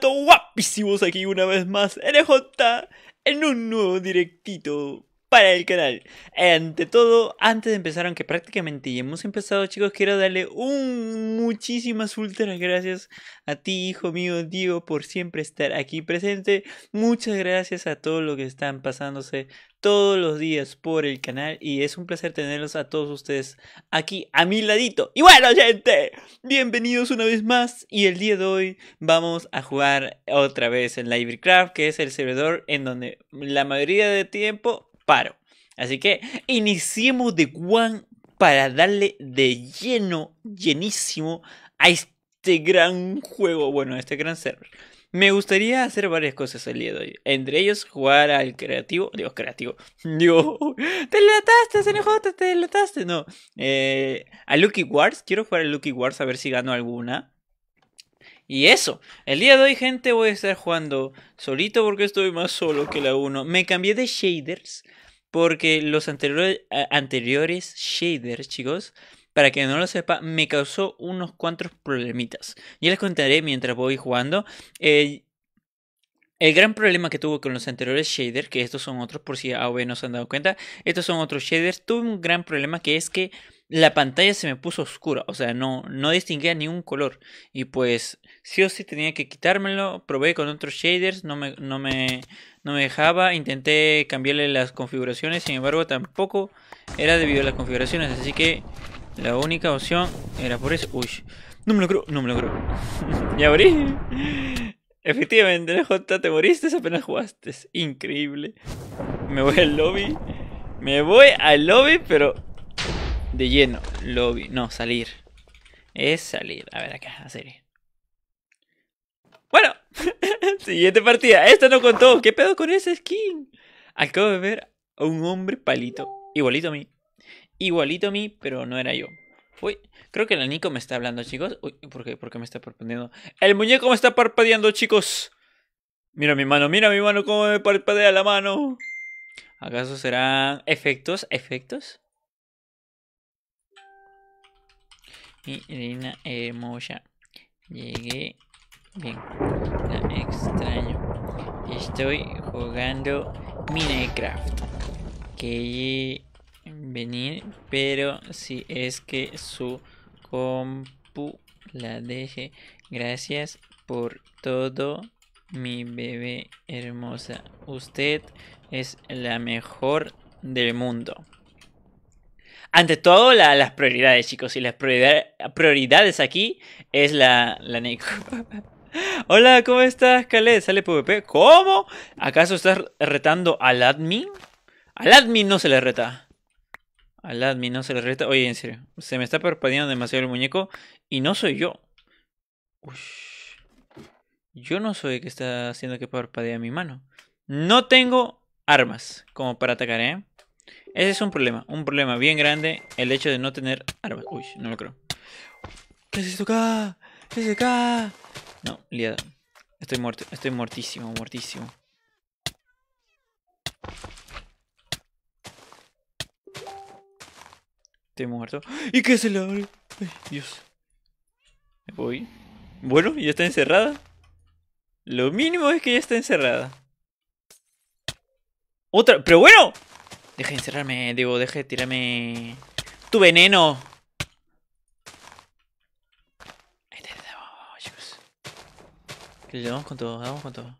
guapísimos aquí una vez más, J en un nuevo directito para el canal. Ante todo, antes de empezar, aunque prácticamente ya hemos empezado, chicos, quiero darle un muchísimas ultras gracias a ti, hijo mío, Diego, por siempre estar aquí presente. Muchas gracias a todos los que están pasándose todos los días por el canal y es un placer tenerlos a todos ustedes aquí a mi ladito. Y bueno, gente, bienvenidos una vez más y el día de hoy vamos a jugar otra vez en Livecraft que es el servidor en donde la mayoría de tiempo Paro, Así que iniciemos de Juan para darle de lleno, llenísimo a este gran juego, bueno, a este gran server. Me gustaría hacer varias cosas el día de hoy. Entre ellos, jugar al creativo. Dios, creativo. Dios. Te delataste, CNJ, te delataste. No. Eh, a Lucky Wars. Quiero jugar a Lucky Wars a ver si gano alguna. Y eso, el día de hoy gente voy a estar jugando solito porque estoy más solo que la 1. Me cambié de shaders porque los eh, anteriores, shaders, chicos, para que no lo sepa, me causó unos cuantos problemitas. Ya les contaré mientras voy jugando. el gran problema que tuvo con los anteriores shaders, que estos son otros por si A no se han dado cuenta, estos son otros shaders, tuve un gran problema que es que la pantalla se me puso oscura, o sea, no, no distinguía ningún color. Y pues sí o sí tenía que quitármelo, probé con otros shaders, no me, no me, no me dejaba, intenté cambiarle las configuraciones, sin embargo tampoco era debido a las configuraciones, así que la única opción era por eso. Uy, no me lo creo, no me lo creo. ya morí. Efectivamente, J, te moriste apenas jugaste. Increíble. Me voy al lobby. Me voy al lobby, pero de lleno. Lobby. No, salir. Es salir. A ver acá, a serie. Bueno. Siguiente partida. Esta no contó. ¿Qué pedo con ese skin? Acabo de ver a un hombre palito. Igualito a mí. Igualito a mí, pero no era yo. Uy, creo que el Nico me está hablando, chicos. Uy, ¿por qué, ¿Por qué me está parpadeando? El muñeco me está parpadeando, chicos. Mira mi mano, mira mi mano, cómo me parpadea la mano. ¿Acaso serán efectos? ¿Efectos? y Hermosa. Eh, Llegué bien. La extraño. Estoy jugando Minecraft. quería venir, pero si es que su compu la deje. Gracias por todo, mi bebé hermosa. Usted es la mejor del mundo ante todo las prioridades, chicos. Y las prioridades aquí es la, la Neko. Hola, ¿cómo estás, Kale? ¿Sale PvP? ¿Cómo? ¿Acaso estás retando al admin? Al admin no se le reta. Al admin no se le reta. Oye, en serio. Se me está parpadeando demasiado el muñeco. Y no soy yo. Yo no soy el que está haciendo que parpadee mi mano. No tengo armas como para atacar, ¿eh? Ese es un problema, un problema bien grande, el hecho de no tener armas. Uy, no lo creo. ¿Qué es esto acá? ¿Qué es acá? No, liada. Estoy muerto, estoy muertísimo, muertísimo. Estoy muerto. ¿Y qué es el abre? Ay, Dios. ¿Me voy. Bueno, ya está encerrada. Lo mínimo es que ya está encerrada. Otra, pero bueno, Deje encerrarme, digo, deje de tirarme... ¡Tu veneno! Ahí te vamos, chicos. le con todo, damos con todo.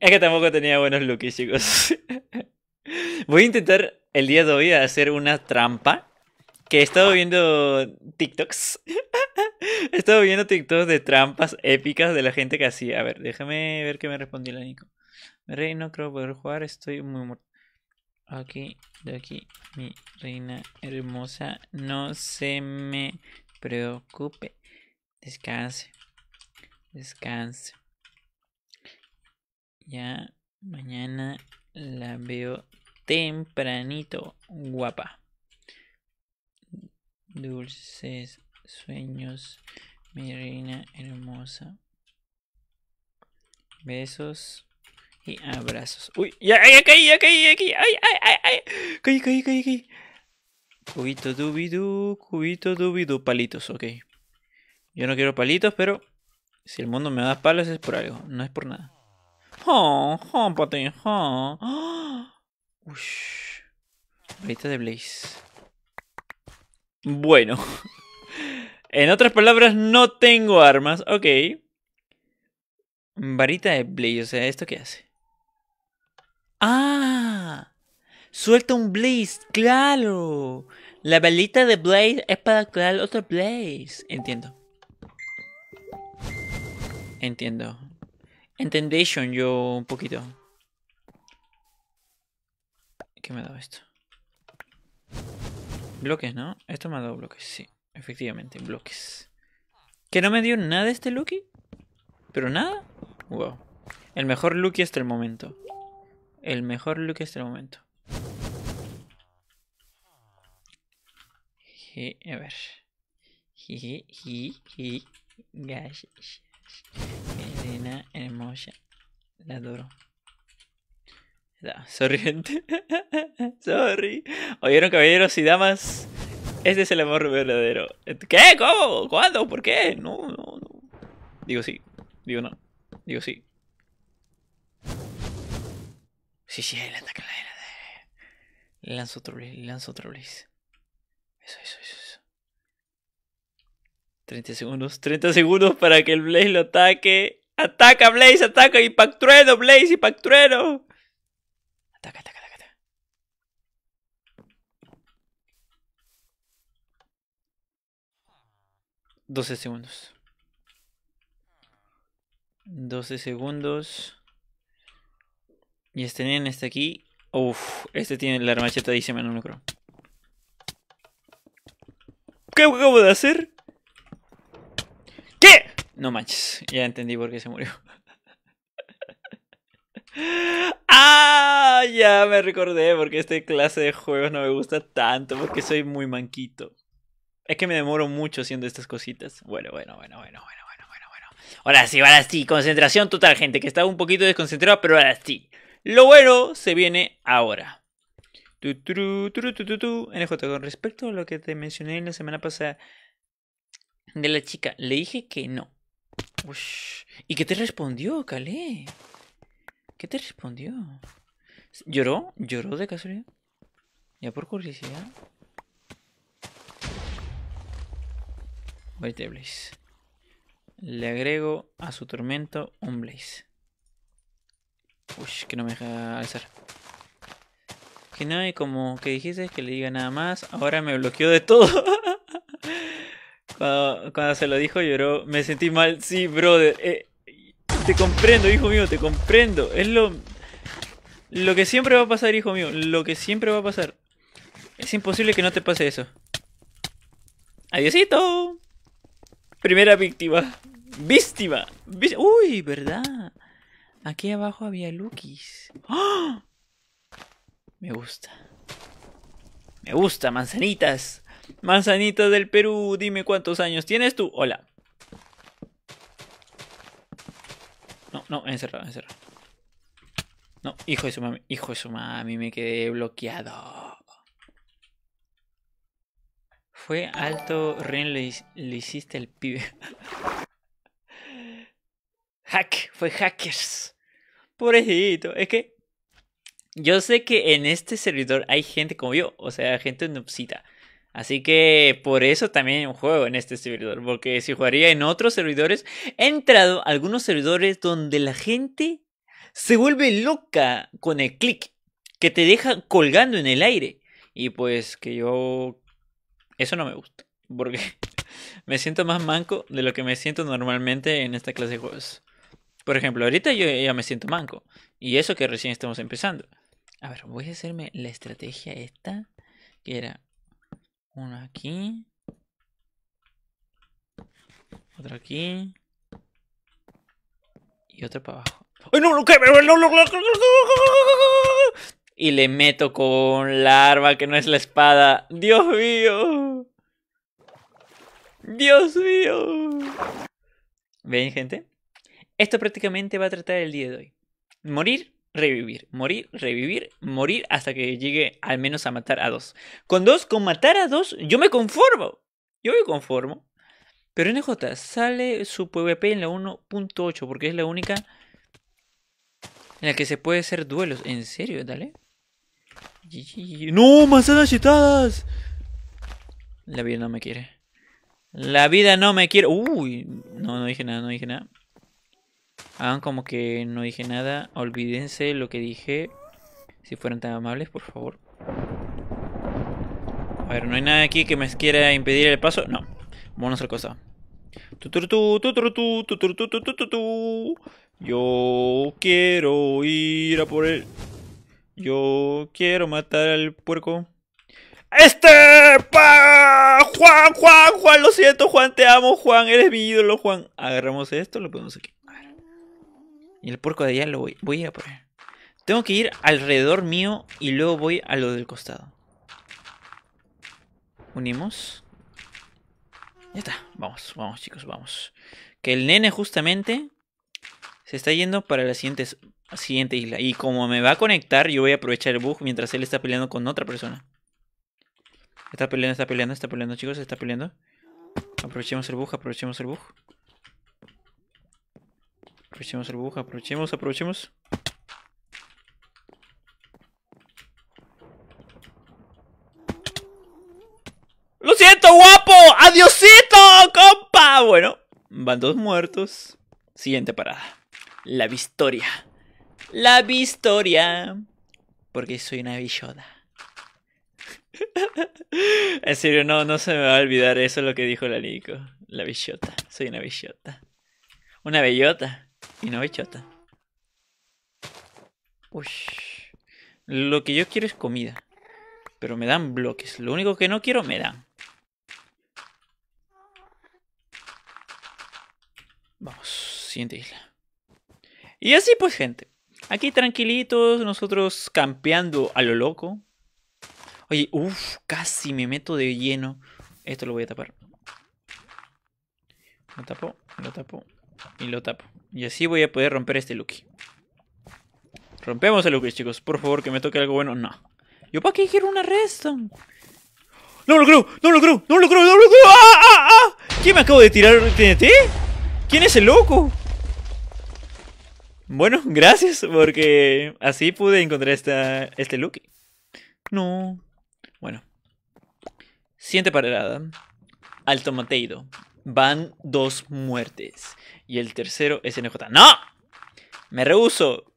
Es que tampoco tenía buenos looks, chicos. Voy a intentar el día de hoy hacer una trampa. Que he estado viendo TikToks. he estado viendo TikToks de trampas épicas de la gente que hacía. A ver, déjame ver qué me respondió la Nico. Rey, no creo poder jugar, estoy muy muerto. Aquí, de aquí, mi reina hermosa, no se me preocupe. Descanse. Descanse. Ya mañana la veo tempranito, guapa. Dulces sueños, mi reina hermosa. Besos y abrazos. Uy, ya, ya caí, ya caí, ya caí. Ay, ay, ay, ay. Caí, caí, caí, caí. Cubito dubidu, cubito dubidú palitos, ok. Yo no quiero palitos, pero si el mundo me da palos es por algo, no es por nada. Oh, oh, patín, oh. Ush. Varita de Blaze. Bueno. en otras palabras, no tengo armas. Ok. Varita de Blaze. O sea, ¿esto qué hace? ¡Ah! Suelta un Blaze. ¡Claro! La velita de Blaze es para crear otro Blaze. Entiendo. Entiendo. Entendation yo un poquito. ¿Qué me ha dado esto? Bloques, ¿no? Esto me ha dado bloques, sí. Efectivamente, bloques. ¿Que no me dio nada este Lucky? ¿Pero nada? Wow. El mejor Lucky hasta el momento. El mejor Lucky hasta el momento. a ver. Elena hermosa. La adoro sorry, sorry. Oyeron, caballeros y damas. Este es el amor verdadero. ¿Qué? ¿Cómo? ¿Cuándo? ¿Por qué? No, no, no. Digo sí. Digo no. Digo sí. Sí, sí, él ataca la era de. lanzo otro otro Eso, eso, eso, 30 segundos, 30 segundos para que el Blaze lo ataque. ¡Ataca, Blaze! ¡Ataca! ¡Y Blaze! ¡Y Pactrueno! 12 segundos. 12 segundos. Y este nene está aquí. Uf, este tiene la armacheta dice Iseman no creo. ¿Qué acabo de hacer? ¿Qué? No manches, ya entendí por qué se murió. ¡Ah! Ya me recordé porque este clase de juegos no me gusta tanto porque soy muy manquito. Es que me demoro mucho haciendo estas cositas. Bueno, bueno, bueno, bueno, bueno, bueno, bueno, bueno. Ahora sí, ahora sí. Concentración total, gente, que estaba un poquito desconcentrada, pero ahora sí. Lo bueno se viene ahora. Tu, tu, tu, NJ, con respecto a lo que te mencioné en la semana pasada de la chica, le dije que no. ¿Y qué te respondió, Calé? ¿Qué te respondió? ¿Lloró? ¿Lloró de casualidad? Ya por curiosidad. Vete, Blaze. Le agrego a su tormento un Blaze. Uy, que no me deja alzar. Que no, como que dijiste que le diga nada más, ahora me bloqueó de todo. cuando, se lo dijo lloró, me sentí mal. Sí, brother. Eh, te comprendo, hijo mío, te comprendo. Es lo, lo que siempre va a pasar, hijo mío. Lo que siempre va a pasar. Es imposible que no te pase eso. ¡Adiósito! Primera víctima. Víctima. Uy, ¿verdad? Aquí abajo había Lukis. ¡Ah! Me gusta. Me gusta, manzanitas. Manzanitas del Perú, dime cuántos años tienes tú. Hola. No, no, encerrado, encerrado. No, hijo de su mami, hijo de su mami, me quedé bloqueado. Fue alto, Ren, le hiciste el pibe. Hack, fue hackers. Pobrecito, es que yo sé que en este servidor hay gente como yo, o sea, gente nupcita. Así que por eso también juego en este servidor, porque si jugaría en otros servidores, he entrado a algunos servidores donde la gente se vuelve loca con el clic, que te deja colgando en el aire. Y pues que yo... Eso no me gusta, porque me siento más manco de lo que me siento normalmente en esta clase de juegos. Por ejemplo, ahorita yo ya me siento manco. Y eso que recién estamos empezando. A ver, voy a hacerme la estrategia esta. Que era una aquí. Otra aquí. Y otra para abajo. ¡Ay, no, no, no, Y le meto con la arma que no es la espada. ¡Dios mío! ¡Dios mío! ¿Ven, gente? Esto prácticamente va a tratar el día de hoy. Morir revivir, morir, revivir, morir hasta que llegue al menos a matar a dos. Con dos, con matar a dos, yo me conformo. Yo me conformo. Pero NJ sale su PvP en la 1.8 porque es la única en la que se puede hacer duelos. En serio, dale. ¡No! ¡Manzanas chetadas! La vida no me quiere. La vida no me quiere. Uy, no, no dije nada, no dije nada. Ah, como que no dije nada. Olvídense lo que dije. Si fueran tan amables, por favor. A ver, ¿no hay nada aquí que me quiera impedir el paso? No. Vamos a otra cosa. Yo quiero ir a por él. Yo quiero matar al puerco. Este pa, Juan, Juan, Juan, lo siento, Juan, te amo, Juan, eres mi ídolo, Juan. Agarramos esto, lo ponemos aquí. Y el puerco de allá lo voy, voy a poner. Tengo que ir alrededor mío y luego voy a lo del costado. Unimos. Ya está. Vamos, vamos chicos, vamos. Que el nene justamente se está yendo para la siguiente, siguiente isla. Y como me va a conectar, yo voy a aprovechar el bug mientras él está peleando con otra persona. Está peleando, está peleando, está peleando chicos, está peleando. Aprovechemos el bug, aprovechemos el bug. Aprovechemos el bug, aprovechemos, aprovechemos. ¡Lo siento, guapo! ¡Adiosito, compa! Bueno, van dos muertos. Siguiente parada. La Victoria. La Victoria. Porque soy una villota. en serio, no, no se me va a olvidar eso lo que dijo la Nico. La villota. Soy una villota. Una bellota. Y no hay chata. Uy. Lo que yo quiero es comida. Pero me dan bloques. Lo único que no quiero me dan. Vamos, siguiente isla. Y así pues, gente. Aquí tranquilitos, nosotros campeando a lo loco. Oye, uff, casi me meto de lleno. Esto lo voy a tapar. Lo tapo, lo tapo y lo tapo. Y así voy a poder romper este Lucky. Rompemos el Lucky, chicos. Por favor, que me toque algo bueno. No. Yo para qué quiero una redstone. No lo creo, no lo creo, no lo creo, no lo creo. ¡Ah, ah, ah! quién me acabo de tirar TNT? ¿Quién es el loco? Bueno, gracias, porque así pude encontrar esta, este Lucky. No. Bueno. Siente parada. Al tomateido. Van dos muertes. Y el tercero es NJ. ¡No! Me rehuso.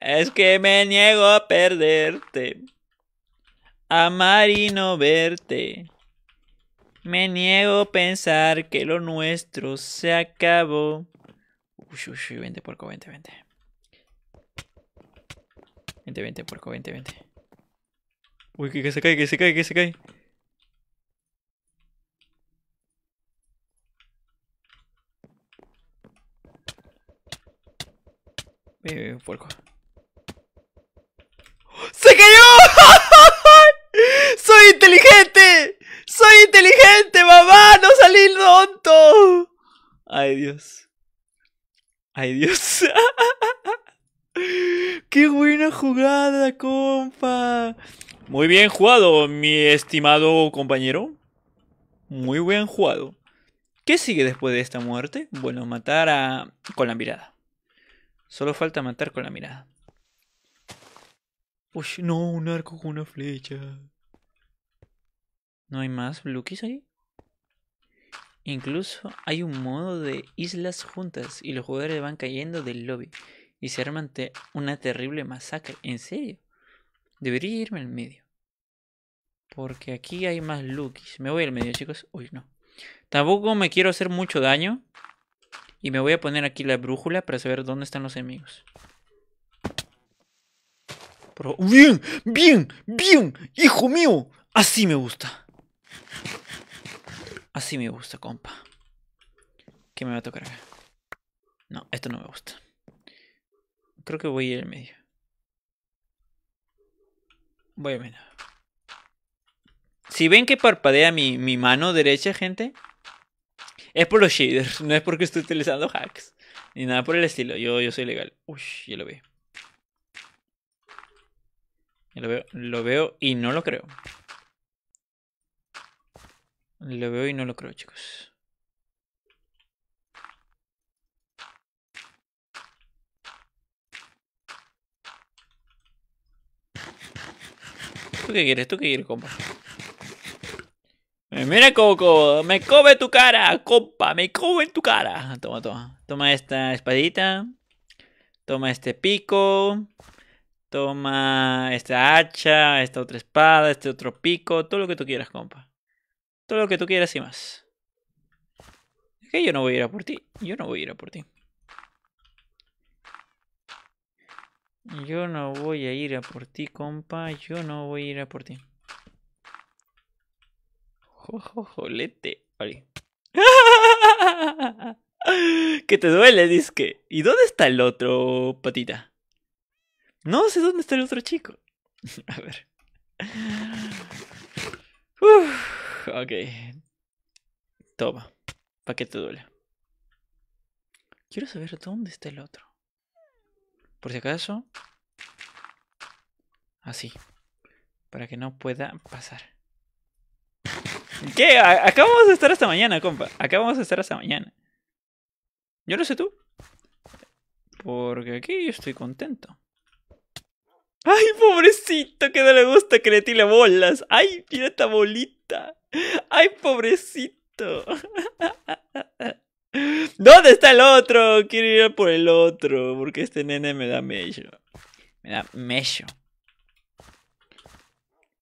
Es que me niego a perderte. Amar y no verte. Me niego a pensar que lo nuestro se acabó. Uy, uy, uy, 20 porco, Vente, vente. Vente, vente, porco, Vente, vente. Uy, que se cae, que se cae, que se cae. Eh, ¡Se cayó! ¡Soy inteligente! ¡Soy inteligente, mamá! ¡No salí tonto! Ay, Dios. Ay, Dios. ¡Qué buena jugada, compa! Muy bien jugado, mi estimado compañero. Muy bien jugado. ¿Qué sigue después de esta muerte? Bueno, matar a... con la mirada. Solo falta matar con la mirada. Uy, no, un arco con una flecha. ¿No hay más Blukis ahí? Incluso hay un modo de islas juntas y los jugadores van cayendo del lobby y se arman una terrible masacre. ¿En serio? Debería irme al medio. Porque aquí hay más Lukis. Me voy al medio, chicos. Uy, no. Tampoco me quiero hacer mucho daño. Y me voy a poner aquí la brújula para saber dónde están los enemigos. ¡Bien! ¡Bien! ¡Bien! ¡Hijo mío! Así me gusta. Así me gusta, compa. ¿Qué me va a tocar acá? No, esto no me gusta. Creo que voy a ir al medio. Voy a medio. Si ven que parpadea mi, mi mano derecha, gente, es por los shaders, no es porque estoy utilizando hacks. Ni nada por el estilo, yo, yo soy legal. Uy, ya lo veo. Ya lo veo, lo veo y no lo creo. Lo veo y no lo creo, chicos. ¿Tú qué quieres? ¿Tú qué quieres, compa? Eh, mira, Coco, me come tu cara, compa, me come tu cara. Toma, toma. Toma esta espadita. Toma este pico. Toma esta hacha, esta otra espada, este otro pico. Todo lo que tú quieras, compa. Todo lo que tú quieras y más. Es que yo no voy a ir a por ti. Yo no voy a ir a por ti. Yo no voy a ir a por ti, compa. Yo no voy a ir a por ti. Jolete. Vale. que te duele, disque. ¿Y dónde está el otro patita? No sé dónde está el otro chico. A ver. Uf, ok. Toma. ¿Para qué te duele? Quiero saber dónde está el otro. Por si acaso. Así. Para que no pueda pasar. ¿Qué? Acá vamos a estar hasta mañana, compa. Acá vamos a estar hasta mañana. Yo lo sé tú. Porque aquí estoy contento. ¡Ay, pobrecito! Que no le gusta que le tire bolas. ¡Ay, mira esta bolita! ¡Ay, pobrecito! ¿Dónde está el otro? Quiero ir por el otro. Porque este nene me da mello. Me da mello.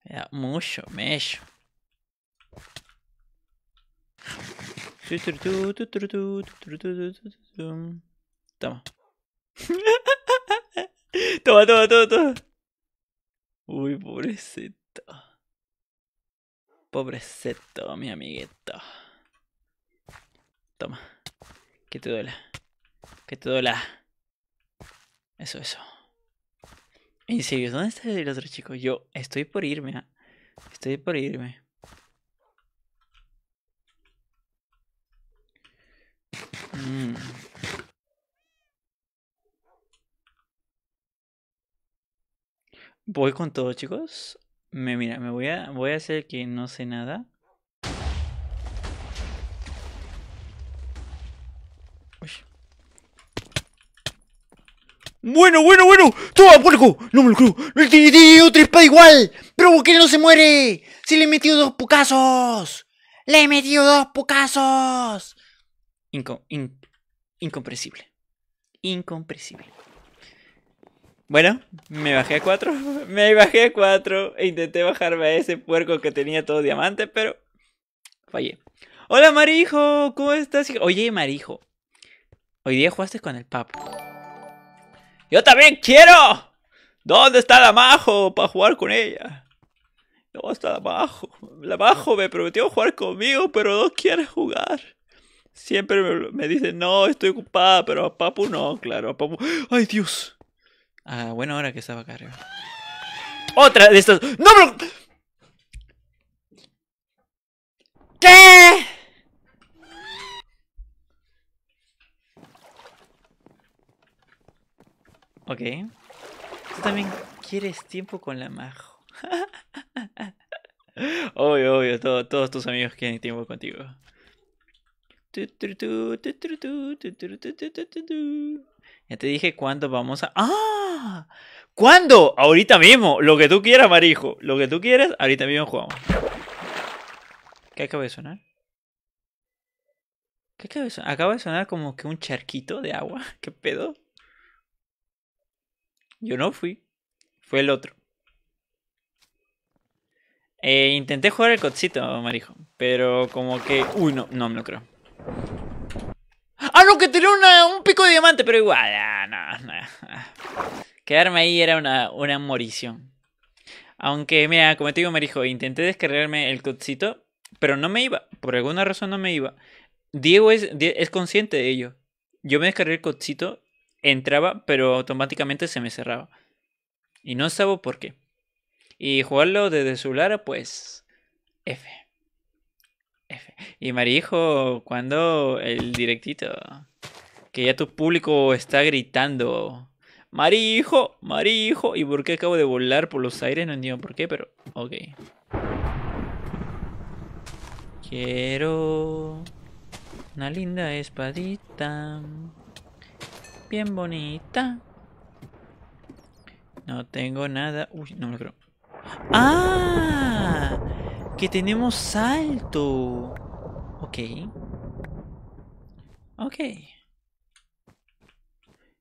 Me da mucho mello. Toma. toma, toma, toma, toma. Uy, pobrecito. Pobrecito, mi amiguito. Toma. Que te duela. Que te duela. Eso, eso. En serio, ¿dónde está el otro chico? Yo estoy por irme. ¿ah? Estoy por irme. Mm. Voy con todo, chicos. Me mira, me voy a voy a hacer que no sé nada. Bueno, bueno, bueno. Toma, puerco. No me lo creo. No tiene otra espada igual. Pero ¿por no se muere? Si le he metido dos pucazos. Le he metido dos pucazos incomprensible. Incomprensible. Bueno, me bajé a cuatro Me bajé a cuatro e intenté bajarme a ese puerco que tenía todo diamante, pero fallé. Hola Marijo, ¿cómo estás? Oye Marijo, hoy día jugaste con el papo. Yo también quiero. ¿Dónde está la Majo para jugar con ella? No, está la Majo. La Majo me prometió jugar conmigo, pero no quiere jugar siempre me, dicen, no, estoy ocupada, pero a Papu no, claro, a Papu. ¡Ay, Dios! Ah, buena hora que estaba acá Otra de estas. ¡No, ¿Qué? Ok. Tú también quieres tiempo con la majo. obvio, obvio. todos tus amigos quieren tiempo contigo. Ya te dije cuándo vamos a... ¡Ah! ¿Cuándo? Ahorita mismo. Lo que tú quieras, marijo. Lo que tú quieras, ahorita mismo jugamos. ¿Qué acaba de sonar? ¿Qué acaba de sonar? Acaba de sonar como que un charquito de agua. ¿Qué pedo? Yo no fui. Fue el otro. Eh, intenté jugar el cotcito, marijo. Pero como que... Uy, no, no me lo creo. Ah, no, que tenía un pico de diamante, pero igual, ah, Quedarme ahí era una, morición. Aunque, mira, como te digo, dijo, intenté descargarme el codcito, pero no me iba. Por alguna razón no me iba. Diego es, consciente de ello. Yo me descargué el codcito, entraba, pero automáticamente se me cerraba. Y no sabo por qué. Y jugarlo desde su lara pues. F. Y Marijo, cuando el directito? Que ya tu público está gritando. Marijo, Marijo. ¿Y por qué acabo de volar por los aires? No entiendo por qué, pero... Ok. Quiero... Una linda espadita. Bien bonita. No tengo nada. Uy, no me creo. ¡Ah! Que tenemos salto. Ok. Ok.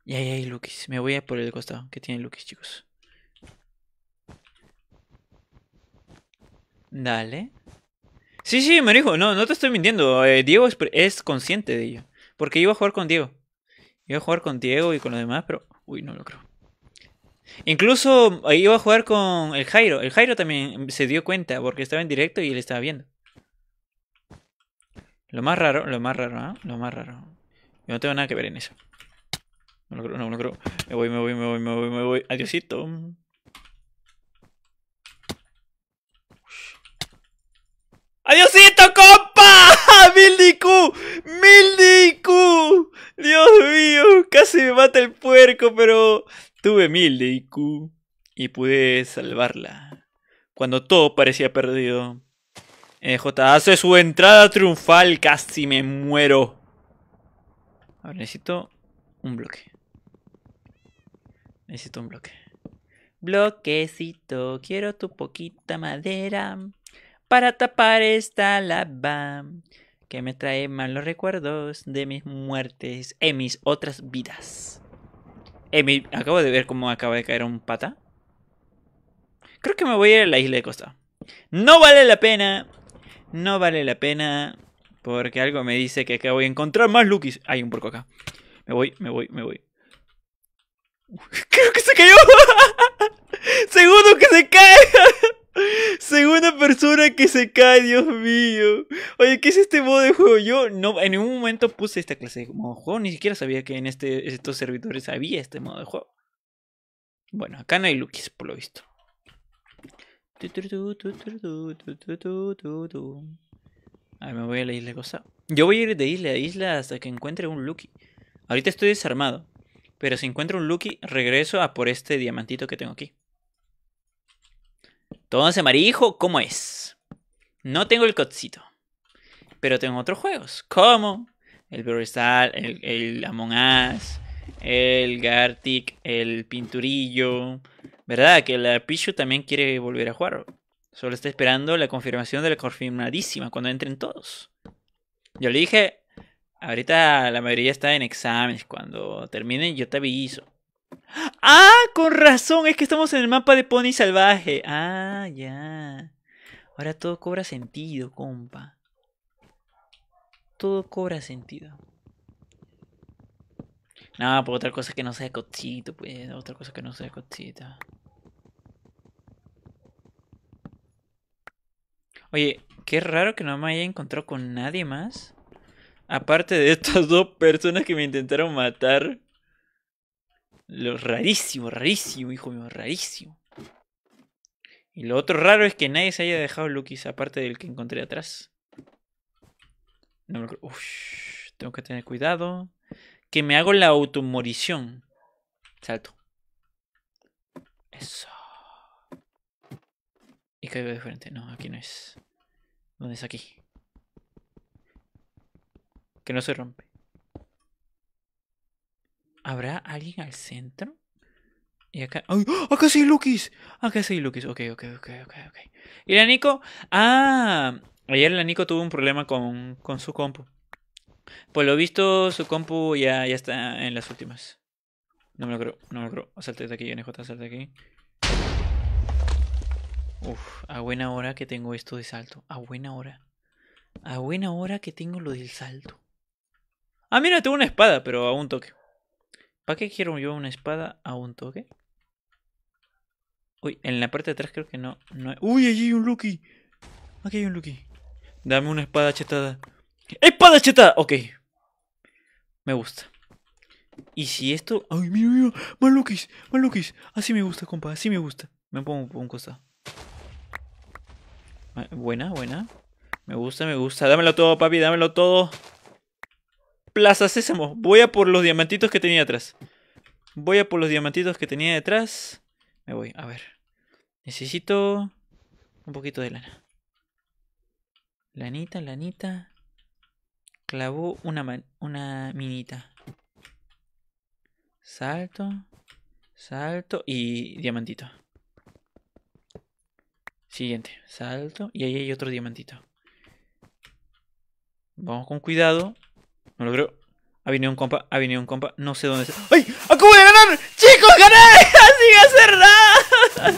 Y ahí hay Lukis. Me voy a por el costado que tiene Lucas, chicos. Dale. Sí, sí, me dijo. No, no te estoy mintiendo. Eh, Diego es, es, consciente de ello. Porque iba a jugar con Diego. Iba a jugar con Diego y con los demás, pero... Uy, no lo creo. Incluso eh, iba a jugar con el Jairo. El Jairo también se dio cuenta porque estaba en directo y él estaba viendo. Lo más raro, lo más raro, ¿eh? Lo más raro. Yo no tengo nada que ver en eso. No lo creo, no, lo creo. Me voy, me voy, me voy, me voy, me voy. Adiosito. ¡Adiosito, compa! ¡Mil de IQ! ¡Mil ¡Dios mío! Casi me mata el puerco, pero... Tuve mil de Y pude salvarla. Cuando todo parecía perdido. Eh, J hace su entrada triunfal, casi me muero. Ahora necesito un bloque. Necesito un bloque. Bloquecito, quiero tu poquita madera para tapar esta lava que me trae malos recuerdos de mis muertes en mis otras vidas. Eh, acabo de ver cómo acaba de caer un pata. Creo que me voy a ir a la isla de costa. No vale la pena no vale la pena porque algo me dice que acá voy a encontrar más Lukis. Hay un porco acá. Me voy, me voy, me voy. Creo que se cayó. Segundo que se cae. Segunda persona que se cae, Dios mío. Oye, ¿qué es este modo de juego? Yo no, en ningún momento puse esta clase de modo de juego. Ni siquiera sabía que en este, estos servidores había este modo de juego. Bueno, acá no hay Lukis, por lo visto. A ver, me voy a la isla Yo voy a ir de isla a isla hasta que encuentre un Lucky. Ahorita estoy desarmado. Pero si encuentro un Lucky, regreso a por este diamantito que tengo aquí. Todo ese marijo, ¿cómo es? No tengo el cotcito Pero tengo otros juegos. Como el Forestal, el, el Among Us, el Gartic, el Pinturillo, ¿Verdad? Que la Pichu también quiere volver a jugar. Solo está esperando la confirmación de la confirmadísima cuando entren todos. Yo le dije, ahorita la mayoría está en exámenes. Cuando terminen, yo te aviso. ¡Ah! Con razón, es que estamos en el mapa de Pony Salvaje. Ah, ya. Ahora todo cobra sentido, compa. Todo cobra sentido. No, por otra cosa que no sea cochito, pues. Otra cosa que no sea cochita pues, Oye, qué raro que no me haya encontrado con nadie más. Aparte de estas dos personas que me intentaron matar. Lo rarísimo, rarísimo, hijo mío, rarísimo. Y lo otro raro es que nadie se haya dejado Lukis aparte del que encontré atrás. No me Uf, tengo que tener cuidado que me hago la automorición. Salto. Eso. Y caigo de frente. No, aquí no es. ¿Dónde es aquí? Que no se rompe. ¿Habrá alguien al centro? Y acá. ¡Ay! ¡Oh! ¡Acá sí, Lukis! Acá sí, Lukis. Ok, ok, ok, ok, ok. Y la Nico. ¡Ah! Ayer la Nico tuvo un problema con, con su compu. Pues lo visto, su compu ya, ya está en las últimas. No me lo creo, no me lo creo. Salte de aquí, NJ, salte de aquí. Uf, a buena hora que tengo esto de salto. A buena hora. A buena hora que tengo lo del salto. A mí no tengo una espada, pero a un toque. ¿Para qué quiero yo una espada a un toque? Uy, en la parte de atrás creo que no. no Uy, allí hay un Lucky. Aquí hay un Lucky. Dame una espada chetada. ¡Espada cheta, Ok. Me gusta. Y si esto. ¡Ay, mira, mira! ¡Malukis! ¡Malukis! Así me gusta, compa. Así me gusta. Me pongo un, un costado. Buena, buena. Me gusta, me gusta. Dámelo todo, papi. Dámelo todo. Plaza Sésamo. Voy a por los diamantitos que tenía atrás. Voy a por los diamantitos que tenía detrás. Me voy. A ver. Necesito un poquito de lana. Lanita, lanita. Clavó una, una minita. Salto. Salto y diamantito. Siguiente. Salto y ahí hay otro diamantito. Vamos con cuidado. No lo creo. Ha venido un compa, ha venido un compa. No sé dónde se... ¡Ay! ¡Acabo de ganar! ¡Chicos, gané! ¡Sigue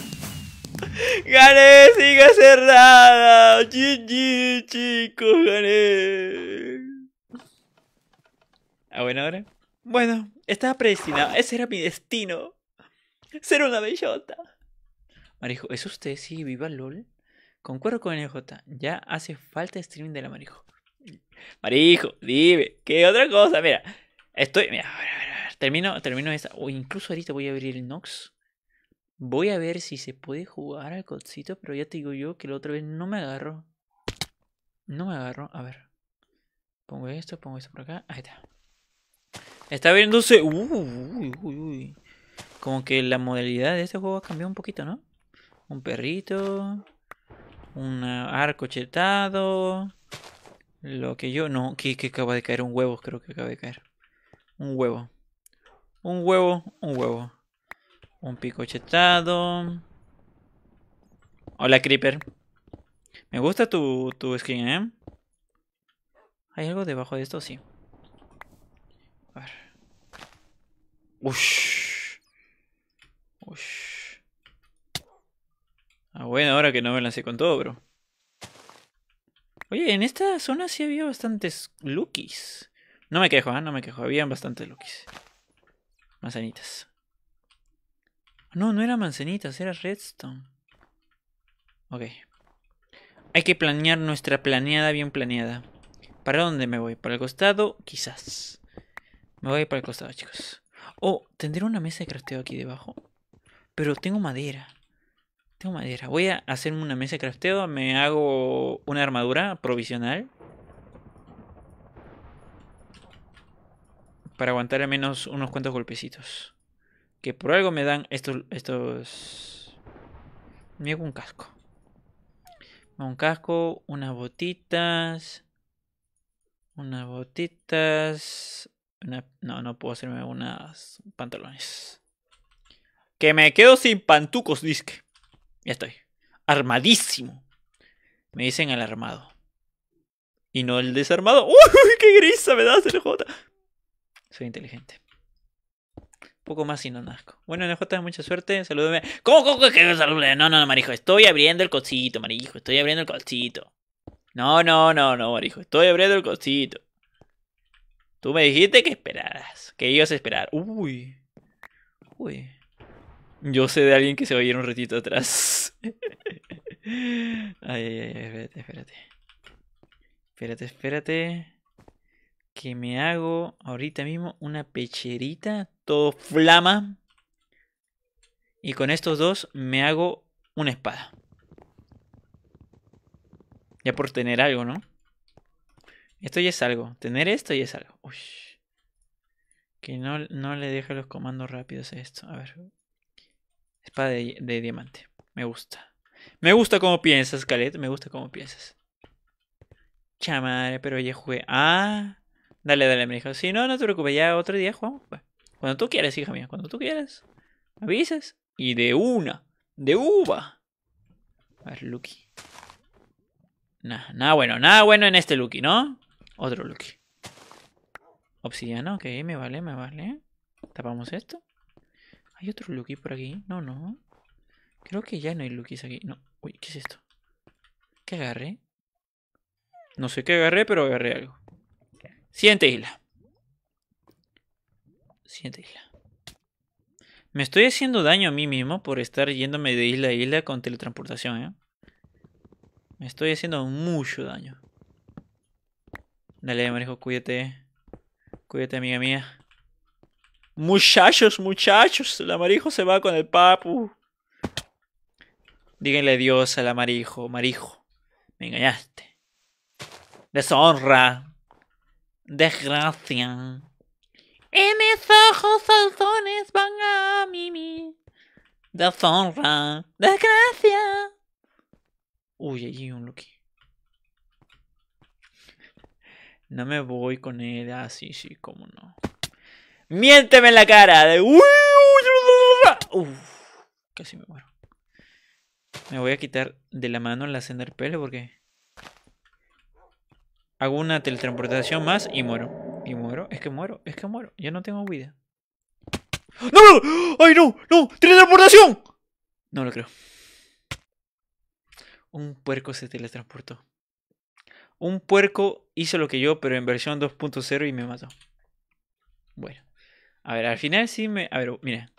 hacer ¡Gané! siga cerrada! chicos! ¡Gané! Bueno, estaba predestinado. Ese era mi destino. Ser una bellota. Marijo, ¿es usted? Sí, viva LOL. Concuerdo con NJ. Ya hace falta streaming de la Marijo. Marijo, dime. ¿Qué otra cosa? Mira, estoy. Mira, a ver, Termino, termino esta. O incluso ahorita voy a abrir el Nox. Voy a ver si se puede jugar al codcito, pero ya te digo yo que la otra vez no me agarro. No me agarro. A ver. Pongo esto, pongo esto por acá. Ahí está. Está viéndose. Uh, uy, uy, uy. Como que la modalidad de este juego ha cambiado un poquito, ¿no? Un perrito. Un arco chetado. Lo que yo. No, que, que acaba de caer un huevo, creo que acaba de caer. Un huevo. Un huevo, un huevo. Un pico chetado. Hola, Creeper. Me gusta tu, tu skin, ¿eh? ¿Hay algo debajo de esto? Sí. Ush. Ush. Ah, bueno, ahora que no me lancé con todo, bro. Oye, en esta zona sí había bastantes Lukis No me quejo, ¿ah? no me quejo. Habían bastantes lookies. Manzanitas. No, no eran manzanitas, era redstone. Ok. Hay que planear nuestra planeada bien planeada. ¿Para dónde me voy? ¿Para el costado? Quizás. Me voy para el costado, chicos. Oh, tendré una mesa de crafteo aquí debajo. Pero tengo madera. Tengo madera. Voy a hacerme una mesa de crafteo. Me hago una armadura provisional. Para aguantar al menos unos cuantos golpecitos. Que por algo me dan estos... estos... Me hago un casco. Me hago un casco, unas botitas. Unas botitas no, no puedo hacerme unas pantalones. Que me quedo sin pantucos, disque. Ya estoy. Armadísimo. Me dicen el armado. Y no el desarmado. ¡Uy! ¡Qué grisa me das, J! Soy inteligente. Poco más y no nazco. Bueno, LJ, mucha suerte. Salúdeme. ¿Cómo, ¿Cómo, cómo, qué que No, no, no, marijo. Estoy abriendo el cosito, marijo. Estoy abriendo el cosito. No, no, no, no, marijo. Estoy abriendo el cosito. Tú me dijiste que esperaras, que ibas a esperar. Uy. Uy. Yo sé de alguien que se va a ir un ratito atrás. ay, ay, ay, espérate, espérate. Espérate, espérate. Que me hago ahorita mismo una pecherita, todo flama. Y con estos dos me hago una espada. Ya por tener algo, ¿no? Esto ya es algo. Tener esto ya es algo. Uy. Que no, no le deje los comandos rápidos a esto. A ver. Espada de, diamante. Me gusta. Me gusta cómo piensas, Calet. Me gusta cómo piensas. Chamare, pero ya jugué. Ah. Dale, dale, me dijo. Si no, no te preocupes. Ya otro día jugamos. Cuando tú quieras, hija mía. Cuando tú quieras. Avises avisas. Y de una. De uva. A ver, Lucky. Nada, nada bueno. Nada bueno en este Lucky, ¿no? Otro Lucky Obsidiana, ok, me vale, me vale. Tapamos esto. ¿Hay otro Lucky por aquí? No, no. Creo que ya no hay Lucky's aquí. No. Uy, ¿qué es esto? ¿Qué agarré? No sé qué agarré, pero agarré algo. Siente isla. Siente isla. Me estoy haciendo daño a mí mismo por estar yéndome de isla a isla con teletransportación, ¿eh? Me estoy haciendo mucho daño. Dale, marijo, cuídate. Cuídate, amiga mía. Muchachos, muchachos, el amarijo se va con el papu. Díganle Dios al amarijo, marijo. Me engañaste. Deshonra. Desgracia. En mis ojos salzones van a mimi. Deshonra. Desgracia. Uy, allí un Lucky. No me voy con él. así sí, sí, cómo no. Miénteme en la cara. De... casi me muero. Me voy a quitar de la mano la sender pele porque... Hago una teletransportación más y muero. Y muero. Es que muero. Es que muero. Ya no tengo vida. ¡No! ¡Ay, no! ¡No! ¡Teletransportación! No lo creo. Un puerco se teletransportó. Un puerco hizo lo que yo, pero en versión 2.0 y me mató. Bueno. A ver, al final sí me... A ver, mira.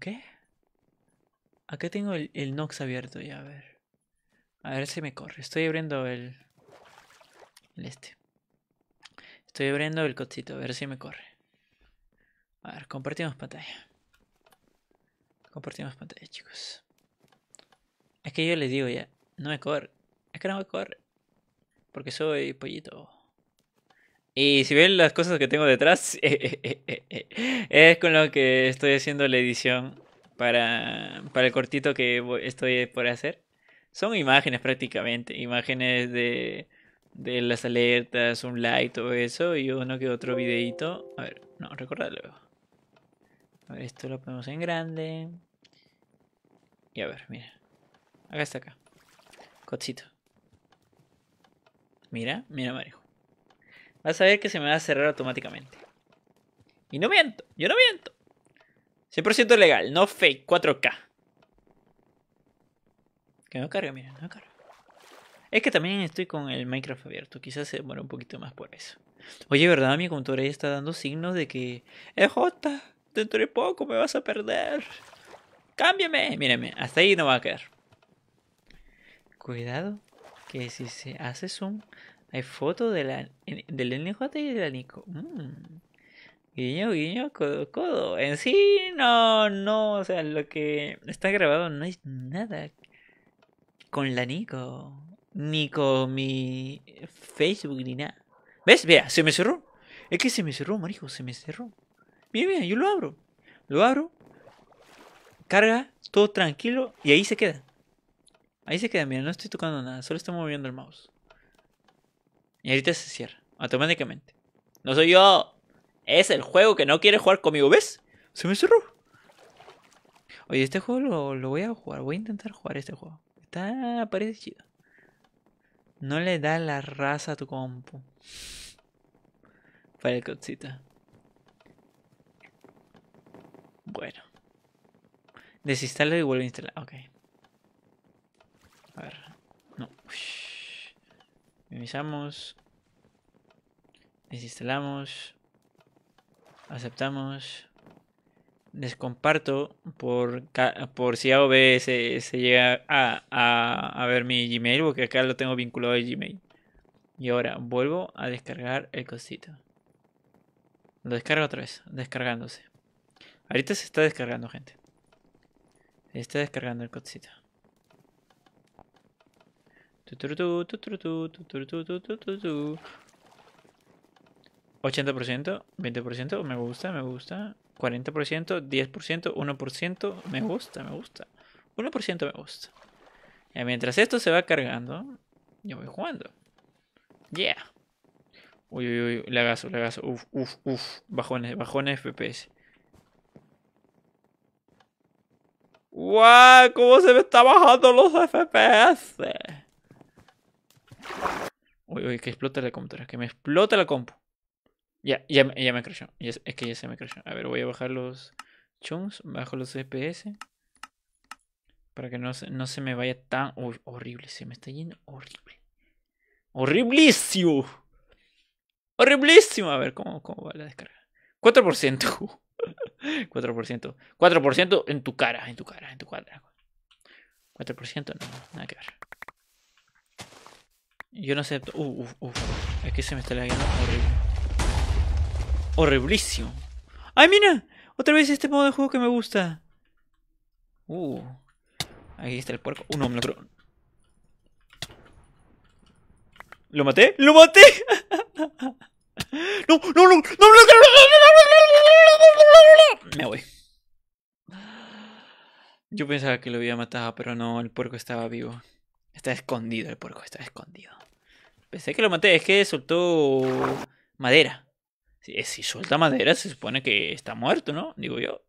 ¿Qué? Acá tengo el, el Nox abierto ya, a ver. A ver si me corre. Estoy abriendo el... El este. Estoy abriendo el cotito, a ver si me corre. A ver, compartimos pantalla. Compartimos pantalla, chicos. Es que yo les digo ya, no me corre. Es que no me corre. Porque soy pollito. Y si ven las cosas que tengo detrás, es con lo que estoy haciendo la edición para, el cortito que estoy por hacer. Son imágenes prácticamente, imágenes de, de las alertas, un like, todo eso, y uno que otro videito. A ver, no, recordadlo. A ver, esto lo ponemos en grande. Y a ver, mira. Acá está acá. cochito. Mira, mira Mario. Vas a ver que se me va a cerrar automáticamente. Y no miento, yo no miento. 100% legal, no fake, 4K. Que no carga, mira, no carga. Es que también estoy con el Minecraft abierto, quizás se demora un poquito más por eso. Oye, ¿verdad? Mi computadora ya está dando signos de que... EJ, eh, dentro de poco me vas a perder. ¡Cámbiame! Mírame, hasta ahí no va a caer. Cuidado, que si se hace zoom hay foto de la, del NJ y de la Nico. Mm. Guiño, guiño, codo, codo. En sí, no, no, o sea, lo que está grabado no es nada con la Nico. Ni con mi Facebook ni nada. ¿Ves? Vea, se me cerró. Es que se me cerró, marico, se me cerró. Mira, mira, yo lo abro. Lo abro. Carga, todo tranquilo y ahí se queda. Ahí se queda, mira, no estoy tocando nada, solo estoy moviendo el mouse. Y ahorita se cierra, automáticamente. No soy yo. Es el juego que no quiere jugar conmigo, ¿ves? Se me cerró. Oye, este juego lo, voy a jugar, voy a intentar jugar este juego. Está, parece chido. No le da la raza a tu compu. Para el cotcita. Bueno. Desinstalo y vuelvo a instalar. Ok. Minimizamos. Desinstalamos. Aceptamos. descomparto por, por si o se, se llega a, a, a ver mi Gmail, porque acá lo tengo vinculado a Gmail. Y ahora vuelvo a descargar el cosito. Lo descargo otra vez, descargándose. Ahorita se está descargando, gente. Se está descargando el cosito. 80%, 20%, me gusta, me gusta. 40%, 10%, 1%, me gusta, me gusta. 1% me gusta. Y mientras esto se va cargando, yo voy jugando. Yeah. Uy, uy, uy, lagazo, lagazo. Uf, uf, uf. Bajones, bajones FPS. Wow, ¿Cómo se me está bajando los FPS? Uy, uy, que explota la computadora, que me explota la compu. Ya, ya, me creció es que ya se me creció A ver, voy a bajar los chunks, bajo los FPS. Para que no se, no se me vaya tan... horrible, se me está yendo horrible. ¡Horriblísimo! ¡Horriblísimo! A ver, ¿cómo, cómo va la descarga? 4%. 4%. 4% en tu cara, en tu cara, en tu cuadra. 4% no, nada que ver. Yo no acepto. Uh, uh, uh. Es que se me está lagando horrible. Horriblísimo. ¡Ay, mira! Otra vez este modo de juego que me gusta. Uh. Ahí está el puerco. Uh, no, me lo creo. ¿Lo maté? ¡Lo maté! ¡No, no, no! ¡No, no, Me voy. Yo pensaba que lo había matado, pero no, el puerco estaba vivo. Está escondido el puerco, está escondido. Pensé que lo maté, es que soltó madera. Si, eh, si suelta madera, se supone que está muerto, ¿no? Digo yo.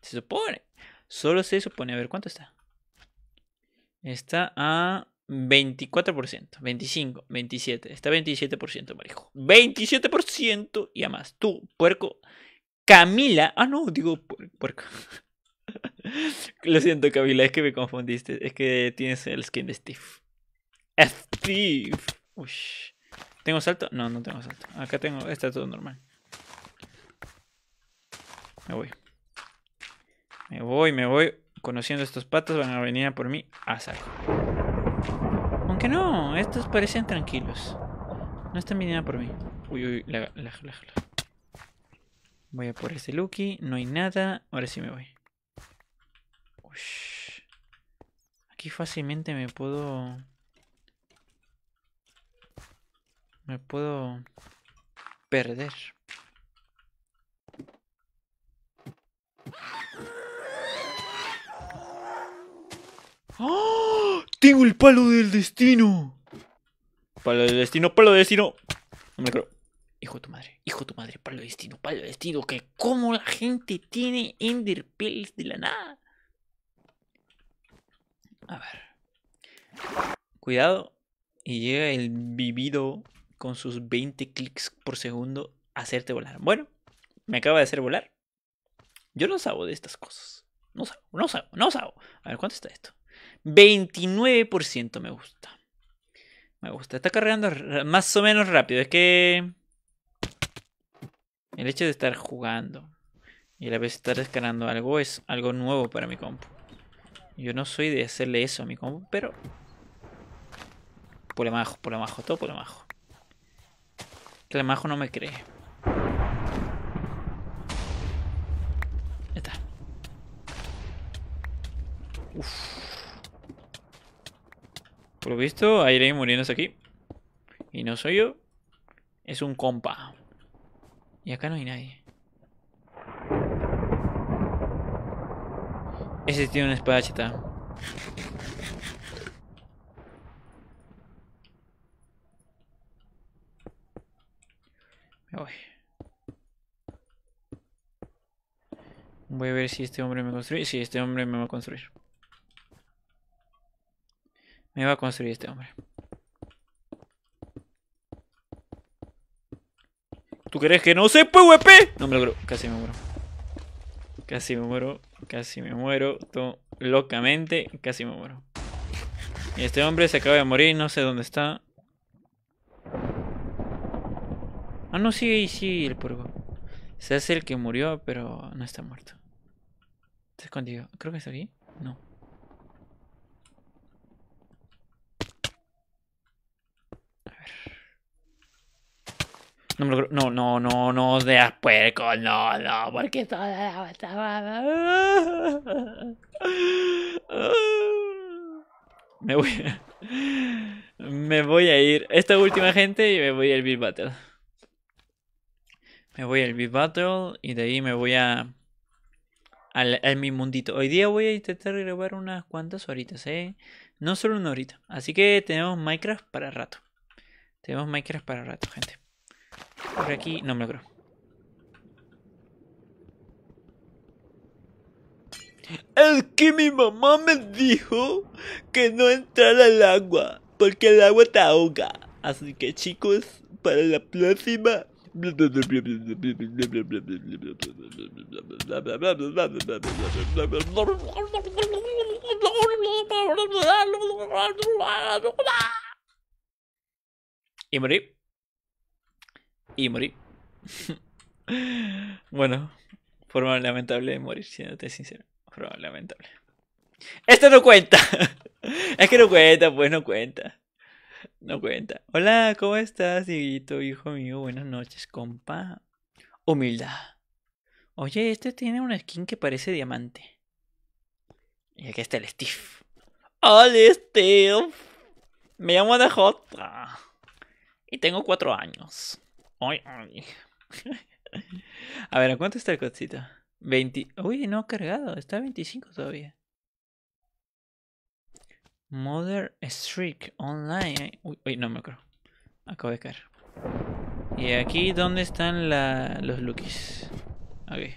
Se supone. Solo se supone. A ver, ¿cuánto está? Está a 24%, 25, 27. Está 27%, marico. 27% y a más. Tú, puerco. Camila. Ah, no, digo puerco. Lo siento, Kabila, es que me confundiste. Es que tienes el skin de Steve. ¡Eh, Steve. Uy. ¿Tengo salto? No, no tengo salto. Acá tengo. Está todo normal. Me voy. Me voy, me voy. Conociendo estos patos, van a venir a por mí a saco. Aunque no, estos parecen tranquilos. No están viniendo por mí. Uy, uy, la, la, Voy a por ese Lucky. No hay nada. Ahora sí me voy. Aquí fácilmente me puedo... Me puedo... Perder. ¡Ah! ¡Tengo el palo del destino! Palo del destino, palo del destino. No me Hijo de tu madre, hijo de tu madre, palo del destino, palo del destino. Que como la gente tiene Ender de la nada. A ver. Cuidado. Y llega el vivido con sus 20 clics por segundo a hacerte volar. Bueno, me acaba de hacer volar. Yo no sabo de estas cosas. No sabo, no sabo, no sabo. A ver, ¿cuánto está esto? 29% me gusta. Me gusta. Está cargando más o menos rápido. Es que... El hecho de estar jugando y a la vez estar descargando algo es algo nuevo para mi compu. Yo no soy de hacerle eso a mi compa, pero... Por majo, por majo, todo por majo. el majo no me cree. está. Uf. Por lo visto, hay alguien muriéndose aquí. Y no soy yo. Es un compa. Y acá no hay nadie. Ese tiene una espada Me voy. Voy a ver si este hombre me construye. Si este hombre me va a construir. Me va a construir este hombre. ¿Tú crees que no sé PvP? No me lo creo. Casi me muero. Casi me muero, casi me muero, locamente, casi me muero. Y Este hombre se acaba de morir, no sé dónde está. Ah, no, sigue ahí, sí, el purgo. Se hace el que murió, pero no está muerto. Está escondido. Creo que está aquí. No. No, no, no, no, no de puerco, no, no, porque toda la Me voy Me voy a ir. Esta última gente y me voy al Beat Battle. Me voy al Beat Battle y de ahí me voy a... Al, al mi mundito. Hoy día voy a intentar grabar unas cuantas horitas, ¿eh? No solo una horita. Así que tenemos Minecraft para rato. Tenemos Minecraft para rato, gente. Por aquí no me lo creo. Es que mi mamá me dijo que no entrara al agua, porque el agua te ahoga. Así que chicos, para la próxima... Y morí. Y morir bueno, forma lamentable de morir, siéndote sincero. Forma lamentable. Esto no cuenta. es que no cuenta, pues no cuenta. No cuenta. Hola, ¿cómo estás, Dieguito, hijo mío? Buenas noches, compa. Humildad. Oye, este tiene una skin que parece diamante. Y aquí está el Steve. ¡Hola, Steve! Me llamo Jota ah. Y tengo cuatro años. A ver, cuánto está el cocito? 20. Uy, no ha cargado, está a 25 todavía. Mother Streak Online. Uy, no me acuerdo. Acabo de caer. Y aquí, ¿dónde están la, los lookies? Ok.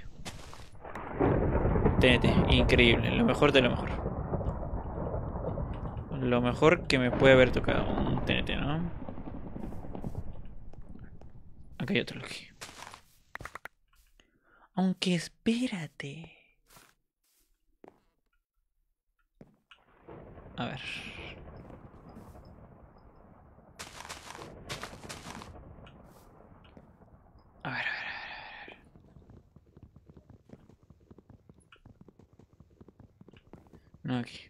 TNT, increíble, lo mejor de lo mejor. Lo mejor que me puede haber tocado un TNT, ¿no? Acá hay otro aquí. Aunque espérate. A ver. A ver, a ver, a ver, a ver. No aquí.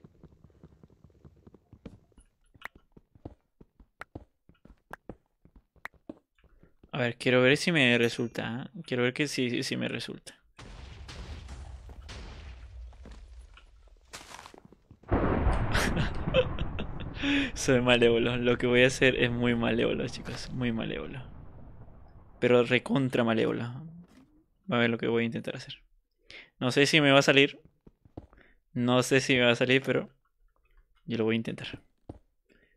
A ver, quiero ver si me resulta. ¿eh? Quiero ver que sí, sí, sí me resulta. Soy malévolo. Lo que voy a hacer es muy malévolo, chicos. Muy malévolo. Pero recontra malévolo. Va a ver lo que voy a intentar hacer. No sé si me va a salir. No sé si me va a salir, pero yo lo voy a intentar.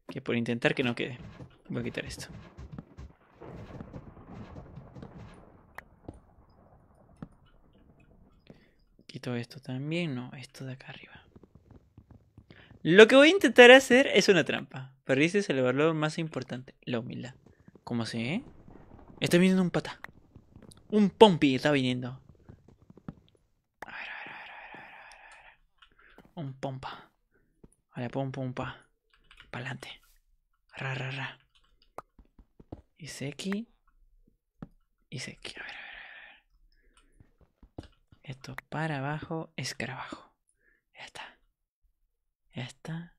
Que por intentar que no quede. Voy a quitar esto. Todo esto también. No, esto de acá arriba. Lo que voy a intentar hacer es una trampa. dice el valor más importante, la humildad. ¿Cómo así? Está viendo un pata. Un pompi está viniendo. A ver, a ver, a ver, a ver, a ver, Un pompa. A la pom pompa. Pa'lante. Ra, ra, ra. y Iseki, a a esto para abajo, escarabajo. Ya está. Ya está.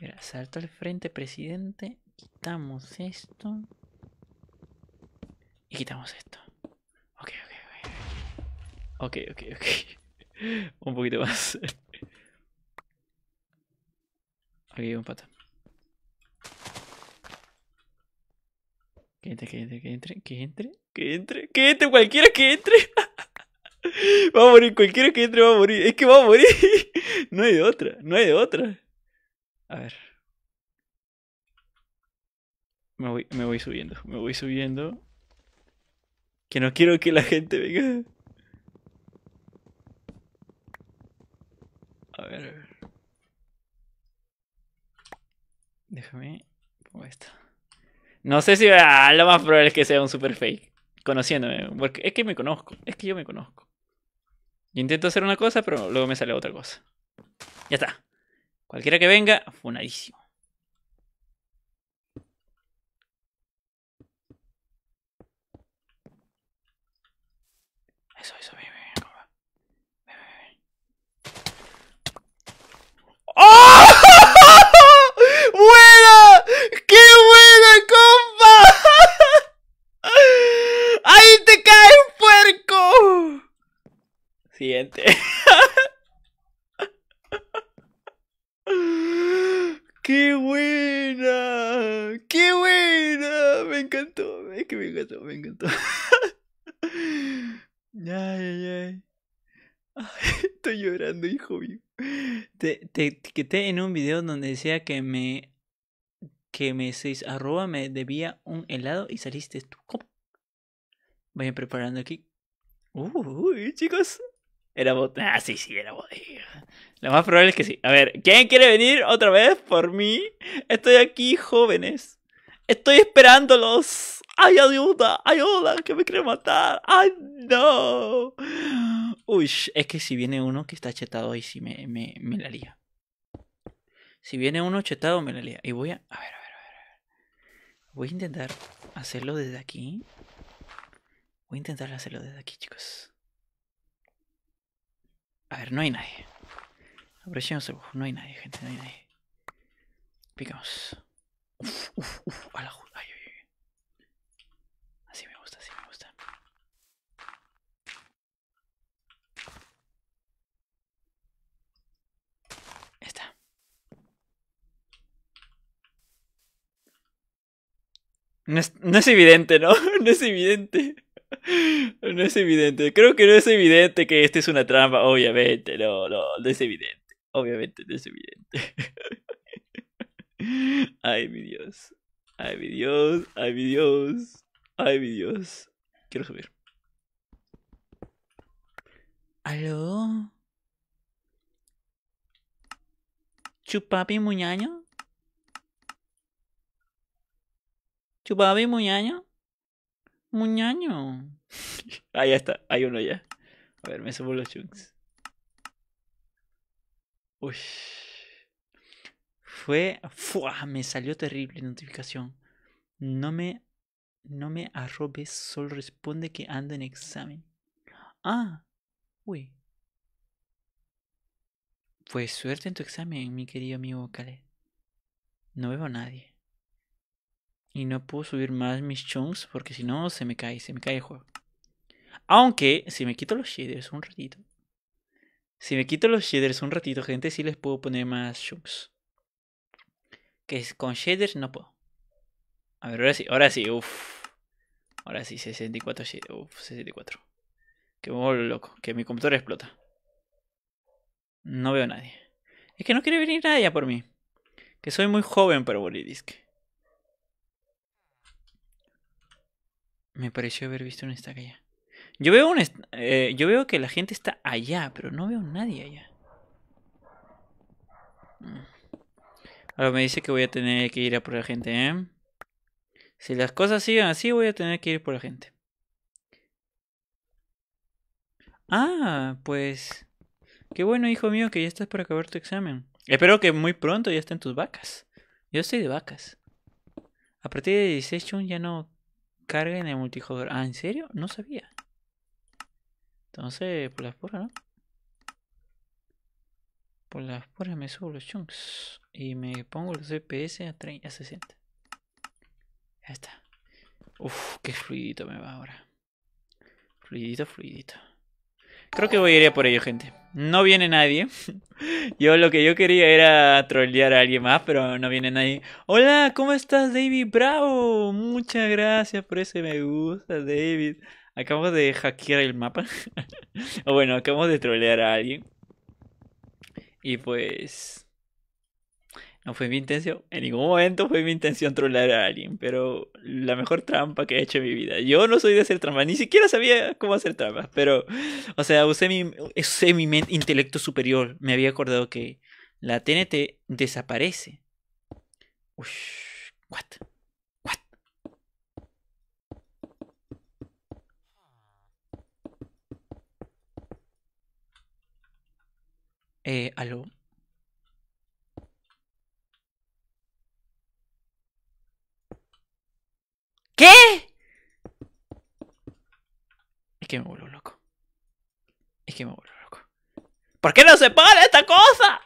Mira, salto al frente, presidente. Quitamos esto. Y quitamos esto. Ok, ok, ok. Ok, ok, ok. un poquito más. Aquí un pato. Que entre, que entre, que entre, que entre, que entre, que entre, cualquiera que entre. Va a morir, cualquiera que entre va a morir. Es que va a morir. No hay de otra, no hay de otra. A ver. Me voy, me voy subiendo, me voy subiendo. Que no quiero que la gente venga. A ver, a ver. Déjame. No sé si ah, lo más probable es que sea un super fake. Conociéndome. Porque es que me conozco. Es que yo me conozco. Yo intento hacer una cosa, pero luego me sale otra cosa. Ya está. Cualquiera que venga, funadísimo. Eso, eso, bien, bien ¡Oh! Siguiente. ¡Qué buena! ¡Qué buena! Me encantó, es que me encantó, me encantó. Ay, ay, ay. Estoy llorando, hijo mío. Te, te etiqueté en un video donde decía que me. que me seis arroba me debía un helado y saliste tú. ¿Cómo? Vayan preparando aquí. Uy, chicos, era Ah, sí, sí, era bodega. Eh. Lo más probable es que sí. A ver, ¿quién quiere venir otra vez por mí? Estoy aquí, jóvenes. Estoy esperándolos. ¡Ay, ayuda! ¡Ayuda! ¡Que me quiere matar! ¡Ay, no! Uy, es que si viene uno que está chetado ahí, sí me, me, me la lía. Si viene uno chetado, me la lía. Y voy a... A ver, a ver, a ver. Voy a intentar hacerlo desde aquí. Voy a intentar hacerlo desde aquí, chicos. A ver, no hay nadie. Apreciamos, el No hay nadie, gente, no hay nadie. Picamos. Uf, uf, uf, a la ay, ay, ay. Así me gusta, así me gusta. Está. no es evidente, ¿no? No es evidente. No es evidente. Creo que no es evidente que esta es una trampa. Obviamente, no, no, es evidente. Obviamente, no es evidente. Ay, mi Dios. Ay, mi Dios. Ay, mi Dios. Ay, mi Dios. Quiero subir. ¿Aló? ¿Chupapi muñaño? ¿Chupapi muñaño? Muñaño. Ahí está. Hay uno ya. A ver, me subo los chunks. Uy. Fue. Fua, me salió terrible notificación. No me. No me arrobes, solo responde que ando en examen. Ah. Uy. Pues suerte en tu examen, mi querido amigo Kale. No veo a nadie. Y no puedo subir más mis chunks porque si no se me cae, se me cae el juego. Aunque, si me quito los shaders un ratito. Si me quito los shaders un ratito, gente, sí les puedo poner más chunks. Que con shaders no puedo. A ver, ahora sí, ahora sí, uff. Ahora sí, 64 shaders, uff, 64. Que me vuelvo loco, que mi computador explota. No veo nadie. Es que no quiere venir nadie por mí. Que soy muy joven para disque Me pareció haber visto un estaca allá. Yo veo, un eh, yo veo que la gente está allá, pero no veo nadie allá. Mm. Ahora me dice que voy a tener que ir a por la gente, ¿eh? Si las cosas siguen así, voy a tener que ir por la gente. Ah, pues... Qué bueno, hijo mío, que ya estás para acabar tu examen. Espero que muy pronto ya estén tus vacas. Yo estoy de vacas. A partir de ya no carga en el multijugador. Ah, ¿en serio? No sabía. Entonces, por las puras, ¿no? Por las puras me subo los chunks. Y me pongo los CPS a, a 60. Ya está. Uf, qué fluidito me va ahora. Fluidito, fluidito. Creo que voy a ir a por ello, gente. No viene nadie. Yo lo que yo quería era trollear a alguien más, pero no viene nadie. Hola, ¿cómo estás, David? Bravo. Muchas gracias por ese me gusta, David. Acabo de hackear el mapa. o bueno, acabo de trolear a alguien. Y pues... No fue mi intención. En ningún momento fue mi intención trollar a alguien, pero la mejor trampa que he hecho en mi vida. Yo no soy de hacer trampas, ni siquiera sabía cómo hacer trampas, pero, o sea, usé mi, usé mi intelecto superior. Me había acordado que la TNT desaparece. Uy, what? What? Eh, aló. ¿Qué? Es que me vuelvo loco. Es que me vuelvo loco. ¿Por qué no se para esta cosa?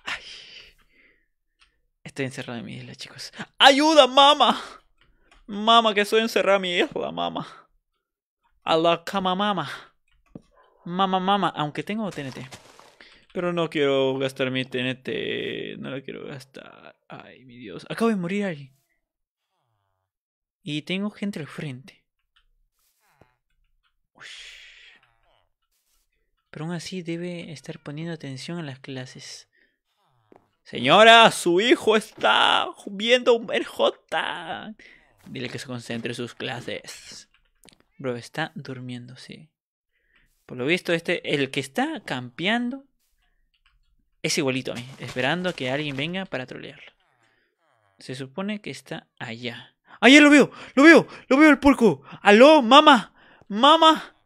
Estoy encerrado en mi isla, chicos. ¡Ayuda, mamá! Mamá, que soy encerrado en mi isla, mamá. A la cama, mamá. Mamá, mamá. Aunque tengo TNT. Pero no quiero gastar mi TNT. No lo quiero gastar. Ay, mi Dios. Acabo de morir ahí y tengo gente al frente. Pero aún así debe estar poniendo atención a las clases. Señora, su hijo está viendo un J. Dile que se concentre en sus clases. Bro, está durmiendo, sí. Por lo visto, este, el que está campeando es igualito a mí, esperando a que alguien venga para trolearlo. Se supone que está allá. Ahí lo veo, lo veo, lo veo el puerco. Aló, mamá, mamá.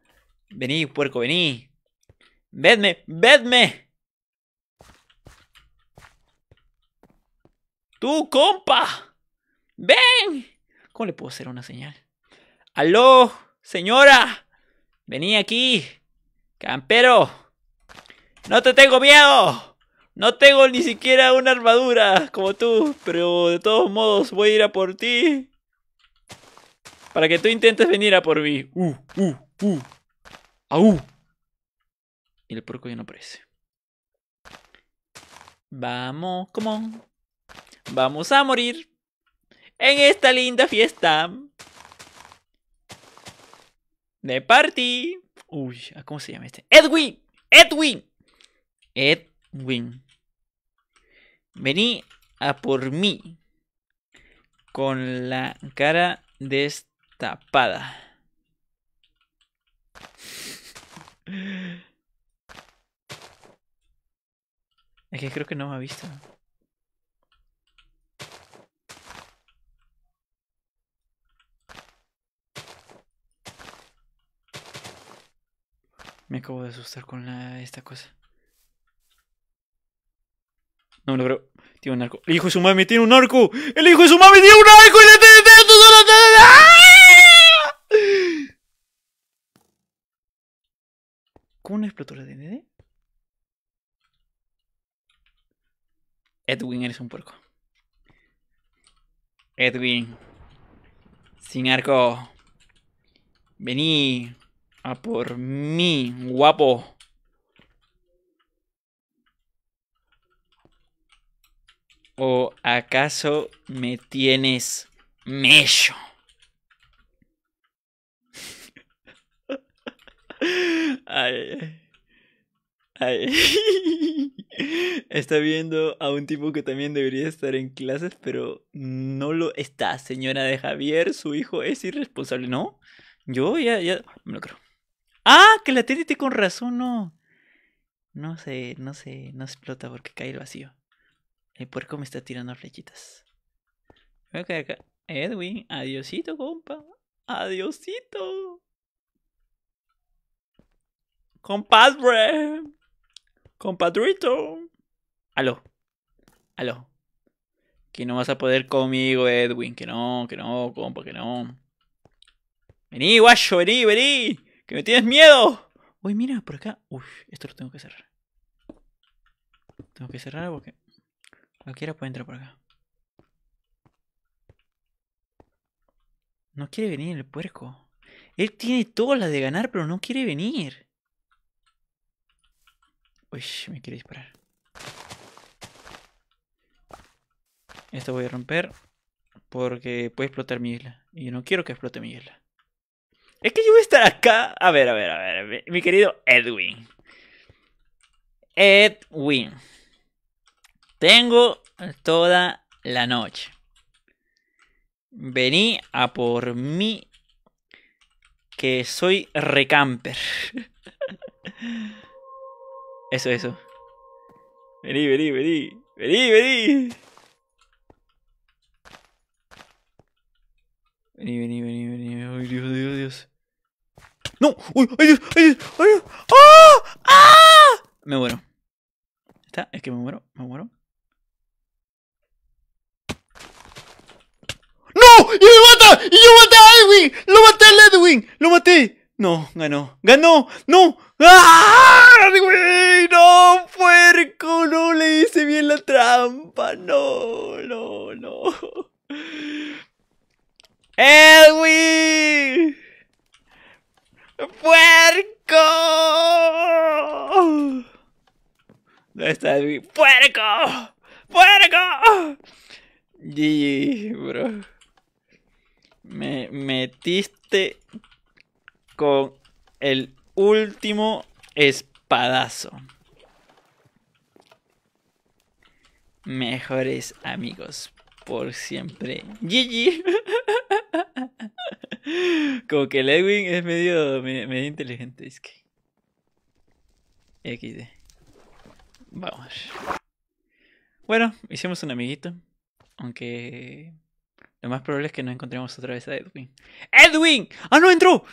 Vení, puerco, vení. Vedme, vedme. Tú, compa. Ven. ¿Cómo le puedo hacer una señal? Aló, señora. Vení aquí. Campero. No te tengo miedo. No tengo ni siquiera una armadura como tú, pero de todos modos voy a ir a por ti. Para que tú intentes venir a por mí. Uh, uh, uh. Y el porco ya no aparece. Vamos, come Vamos a morir. En esta linda fiesta. De party. Uy, ah, ¿cómo se llama este? Edwin. Edwin. Edwin. Vení a por mí. Con la cara de tapada. Es que creo que no me ha visto. Me acabo de asustar con la, esta cosa. No me lo creo. Tiene un arco. El hijo de su mami tiene un arco. El hijo de su mami tiene un arco y le tiene ¡Ah! ¿Cómo una de DND? Edwin, eres un puerco. Edwin. Sin arco. Vení a por mí, guapo. ¿O acaso me tienes mello? Ay, Está viendo a un tipo que también debería estar en clases, pero no lo está. Señora de Javier, su hijo es irresponsable. No, yo ya, ya, me lo creo. Ah, que la TNT con razón no. No sé, no sé, no explota porque cae el vacío. El puerco me está tirando flechitas. Edwin, adiosito, compa. Adiosito. Compadre. Compadrito. Aló. Aló. Que no vas a poder conmigo, Edwin. Que no, que no, compa, que no. Vení, guacho, vení, vení. Que me tienes miedo. Uy, mira, por acá. Uy, esto lo tengo que cerrar. Tengo que cerrar porque cualquiera puede entrar por acá. No quiere venir el puerco. Él tiene todas las de ganar, pero no quiere venir. Uy, me quiere disparar. Esto voy a romper porque puede explotar mi isla. Y yo no quiero que explote mi isla. Es que yo voy a estar acá. A ver, a ver, a ver. Mi querido Edwin. Edwin. Tengo toda la noche. Vení a por mí. Que soy recamper. Eso, eso. Vení, vení, vení. Vení, vení. Vení, vení, vení, vení. Ay, Dios, Dios, Dios. ¡No! ¡Uy! ¡Ay, Dios! ¡Ay, Dios! ¡Ay, Dios! ¡Ah! ¡Ah! Me muero. ¿Está? Es que me muero, me muero. ¡No! ¡Y me mata! ¡Y yo maté a Edwin! ¡Lo maté a Edwin! ¡Lo maté! No, ganó. ¡Ganó! ¡No! ¡Ah! ¡No, puerco! No le hice bien la trampa. No, no, no. ¡Edwin! ¡Puerco! ¿Dónde está Edwin? ¡Puerco! ¡Puerco! GG, bro. Me metiste con el último espadazo. Mejores amigos por siempre. GG. Como que el Edwin es medio, medio inteligente, es que. XD. Vamos. Bueno, hicimos un amiguito. Aunque. Lo más probable es que no encontremos otra vez a Edwin. ¡Edwin! ¡Ah, no entró!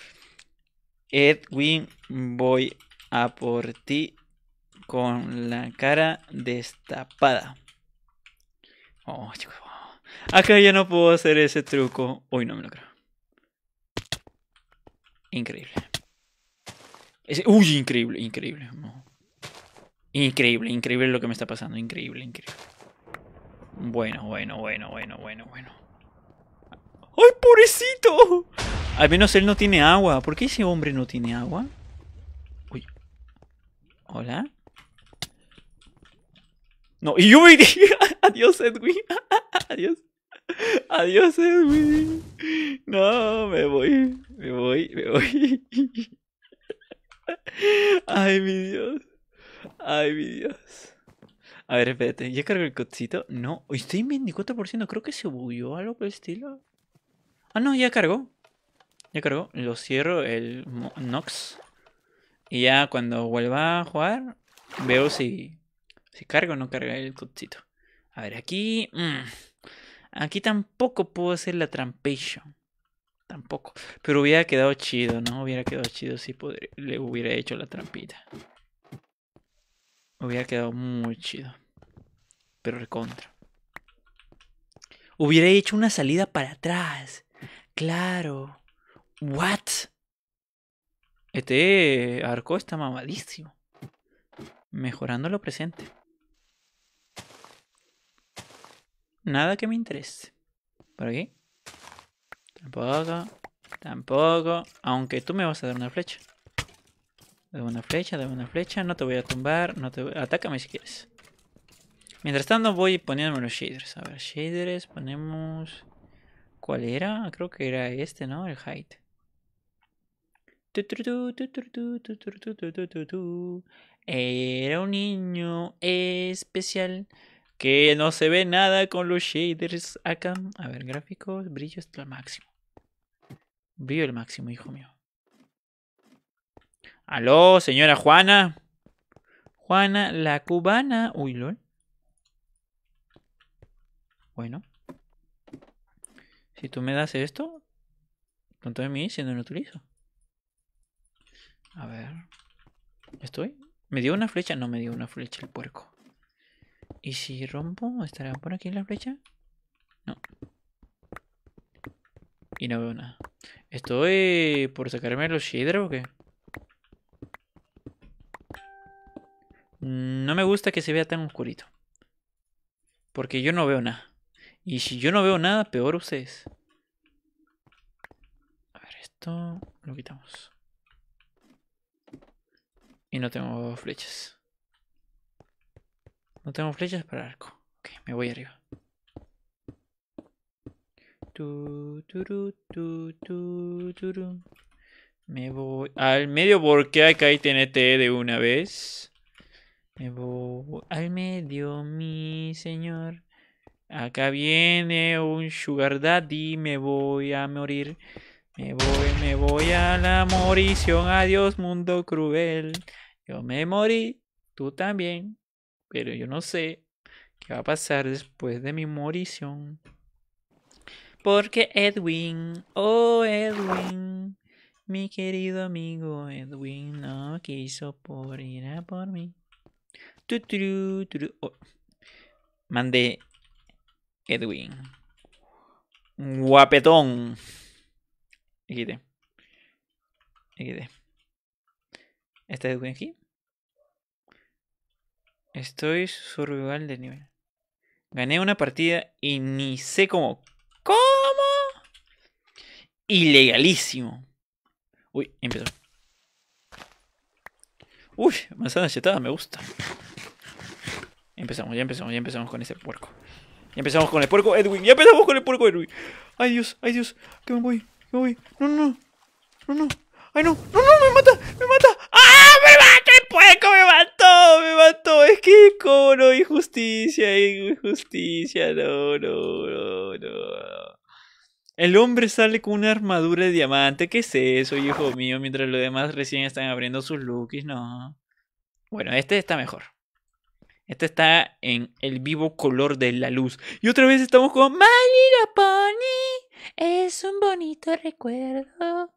Edwin, voy a por ti con la cara destapada. Oh, Acá ya no puedo hacer ese truco. Uy, no me lo creo. Increíble. uy, increíble, increíble. Increíble, increíble lo que me está pasando. Increíble, increíble. Bueno, bueno, bueno, bueno, bueno, bueno. ¡Ay, pobrecito! Al menos él no tiene agua. ¿Por qué ese hombre no tiene agua? Uy. ¿Hola? No, y yo me Adiós, Edwin. Adiós. Adiós, Edwin. No, me voy. Me voy, me voy. Ay, mi Dios. Ay, mi Dios. A ver, espérate. ¿Ya cargo el cotcito? No. Estoy en 24%. Creo que se bugueó algo por el estilo. Ah, no, ya cargó. Ya cargo, lo cierro el Nox. Y ya cuando vuelva a jugar, veo si, si carga o no carga el cutcito. A ver, aquí... Mm, aquí tampoco puedo hacer la trampation. Tampoco. Pero hubiera quedado chido, ¿no? Hubiera quedado chido si le hubiera hecho la trampita. Hubiera quedado muy chido. Pero recontra. Hubiera hecho una salida para atrás. Claro. ¿What? Este arco está mamadísimo. Mejorando lo presente. Nada que me interese. ¿Por aquí? Tampoco. Tampoco. Aunque tú me vas a dar una flecha. Dame una flecha, dame una flecha. No te voy a tumbar. No te Atácame si quieres. Mientras tanto voy poniéndome los shaders. A ver, shaders ponemos... ¿Cuál era? Creo que era este, ¿no? El height. Era un niño especial que no se ve nada con los shaders acá. A ver, gráficos, brillo hasta el máximo. Brillo el máximo, hijo mío. Aló, señora Juana. Juana la cubana. Uy, lol. Bueno. Si tú me das esto, de mí si no lo utilizo. A ver. ¿Estoy? ¿Me dio una flecha? No me dio una flecha el puerco. ¿Y si rompo? ¿Estará por aquí la flecha? No. Y no veo nada. ¿Estoy por sacarme los shader o qué? Mm, no me gusta que se vea tan oscurito. Porque yo no veo nada. Y si yo no veo nada, peor ustedes. A ver, esto lo quitamos. Y no tengo flechas. No tengo flechas para arco. Ok, me voy arriba. Tu, tu, me voy al medio porque acá hay TNT de una vez. Me voy al medio, mi señor. Acá viene un sugar daddy. Me voy a morir. Me voy, me voy a la morición. Adiós, mundo cruel. Yo me morí, tú también, pero yo no sé qué va a pasar después de mi morición. Porque Edwin, oh Edwin, mi querido amigo Edwin no quiso por ir a por mí. Tu, oh. Mandé Edwin. Guapetón. Quité. Quité. Este Edwin aquí. Estoy survival de nivel. Gané una partida y ni sé cómo. ¿Cómo? Ilegalísimo. Uy, empezó. Uy, manzana chetada, me gusta. Empezamos, ya empezamos, ya empezamos con ese puerco. Ya empezamos con el puerco Edwin, ya empezamos con el puerco Edwin. Ay Dios, ay Dios, que me voy, que me voy. No, no, no, no, no. Ay no, no, no, me mata, me mata. ¡Qué pueco! Me mató, me mató. Es que como no, injusticia, injusticia, no, no, no, El hombre sale con una armadura de diamante. ¿Qué es eso, hijo mío? Mientras los demás recién están abriendo sus lookies, no. Bueno, este está mejor. Este está en el vivo color de la luz. Y otra vez estamos con Malila Pony. Es un bonito recuerdo.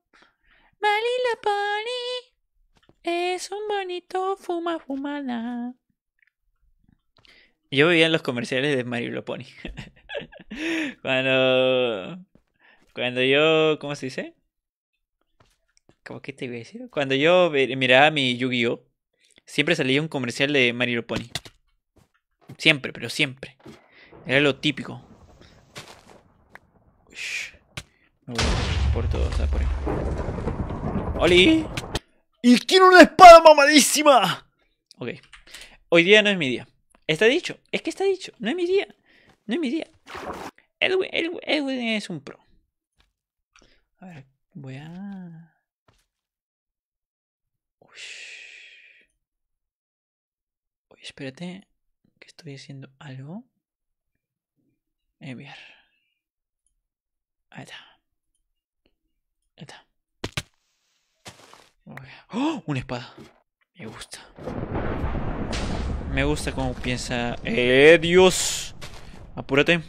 ¡Malila Pony. Es un bonito fuma fumana Yo veía en los comerciales de Mario Pony. cuando. Cuando yo. ¿Cómo se dice? ¿Cómo que te iba a decir? Cuando yo miraba mi Yu-Gi-Oh! Siempre salía un comercial de Mario Pony. Siempre, pero siempre. Era lo típico. por todos, o sea, por ¡Oli! Y quiero una espada mamadísima. Ok. Hoy día no es mi día. Está dicho. Es que está dicho. No es mi día. No es mi día. Edwin, Edwin, es un pro. A ver, voy a... Uy. espérate. Que estoy haciendo algo. Enviar. Ahí está. Ahí está. ¡Oh! Una espada. Me gusta. Me gusta como piensa. ¡Eh, Dios! Apúrate.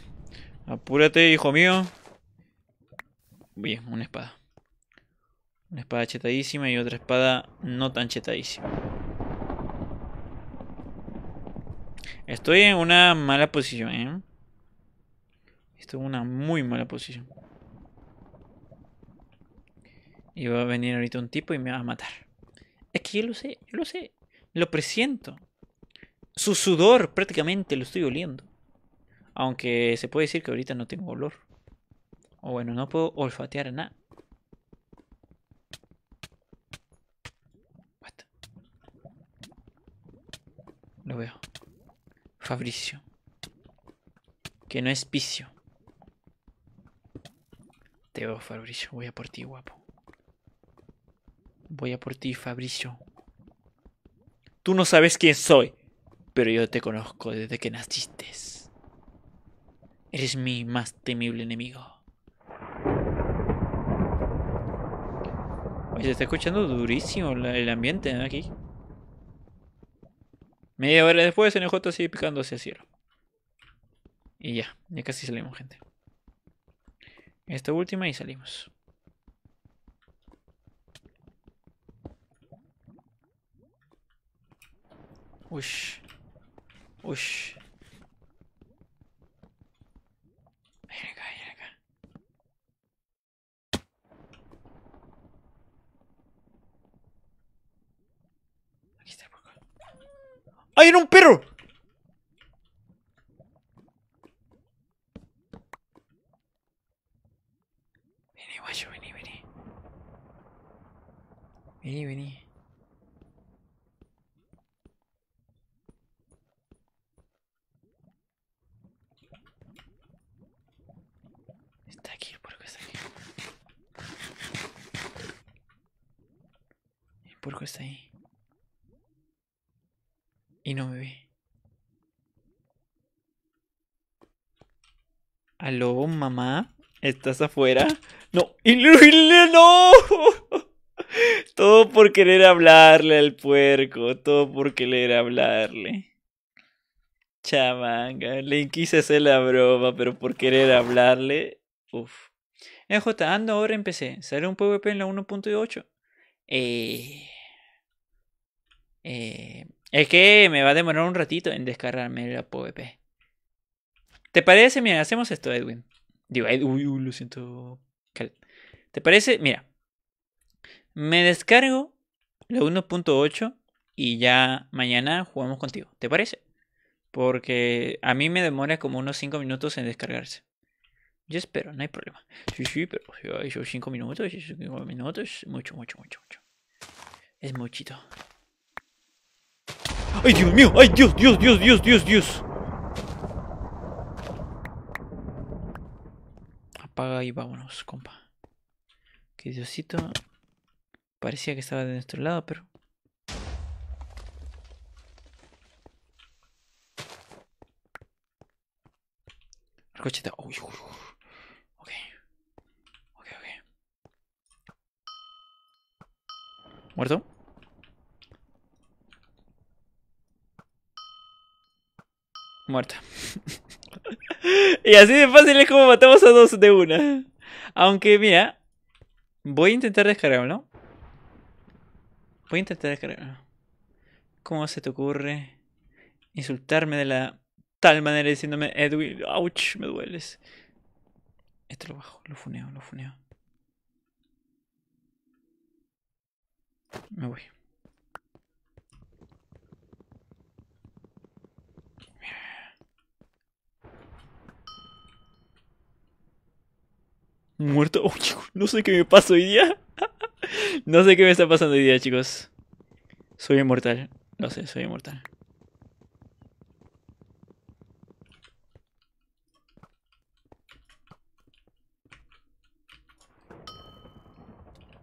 Apúrate, hijo mío. Bien, una espada. Una espada chetadísima y otra espada no tan chetadísima. Estoy en una mala posición, ¿eh? Estoy en una muy mala posición. Y va a venir ahorita un tipo y me va a matar. Es que yo lo sé, yo lo sé. Lo presiento. Su sudor prácticamente lo estoy oliendo. Aunque se puede decir que ahorita no tengo olor. O bueno, no puedo olfatear nada. Lo veo. Fabricio. Que no es Picio. Te veo, Fabricio. Voy a por ti, guapo. Voy a por ti, Fabricio. Tú no sabes quién soy, pero yo te conozco desde que naciste. Eres mi más temible enemigo. Oye, se está escuchando durísimo el ambiente aquí. Media hora después, NJ sigue picando hacia el cielo. Y ya, ya casi salimos, gente. Esta última y salimos. よし。よし。入れか入れか。Aquí está el boca. ¡Hay un perro! Vení, guayo, vení, vení. Vení, vení. puerco está ahí. Y no me ve. ¿Aló, mamá? ¿Estás afuera? No. ¡Y no! Todo por querer hablarle al puerco. Todo por querer hablarle. Chamanga. Le quise hacer la broma, pero por querer hablarle. Uf. EJ, ando ahora empecé. Sale un PvP en la 1.8. Eh. Eh, es que me va a demorar un ratito en descargarme la PvP. ¿Te parece? Mira, hacemos esto, Edwin. Digo, Edwin, uy, lo siento. ¿Te parece? Mira. Me descargo la 1.8 y ya mañana jugamos contigo. ¿Te parece? Porque a mí me demora como unos 5 minutos en descargarse. Yo espero, no hay problema. Sí, sí, pero yo 5 minutos, 5 minutos, mucho, mucho, mucho, mucho. Es muchito. ¡Ay, Dios mío! ¡Ay, Dios, Dios, Dios, Dios, Dios, Dios! Apaga y vámonos, compa. Que Diosito... Parecía que estaba de nuestro lado, pero... está. Uy, uy, uy. Ok. Ok, ok. ¿Muerto? Muerta. y así de fácil es como matamos a dos de una. Aunque, mira, voy a intentar descargarlo. Voy a intentar descargarlo. ¿Cómo se te ocurre insultarme de la tal manera diciéndome, Edwin, ouch, me dueles? Esto lo bajo, lo funeo, lo funeo. Me voy. Muerto. no sé qué me pasa hoy día. no sé qué me está pasando hoy día, chicos. Soy inmortal. No sé, soy inmortal.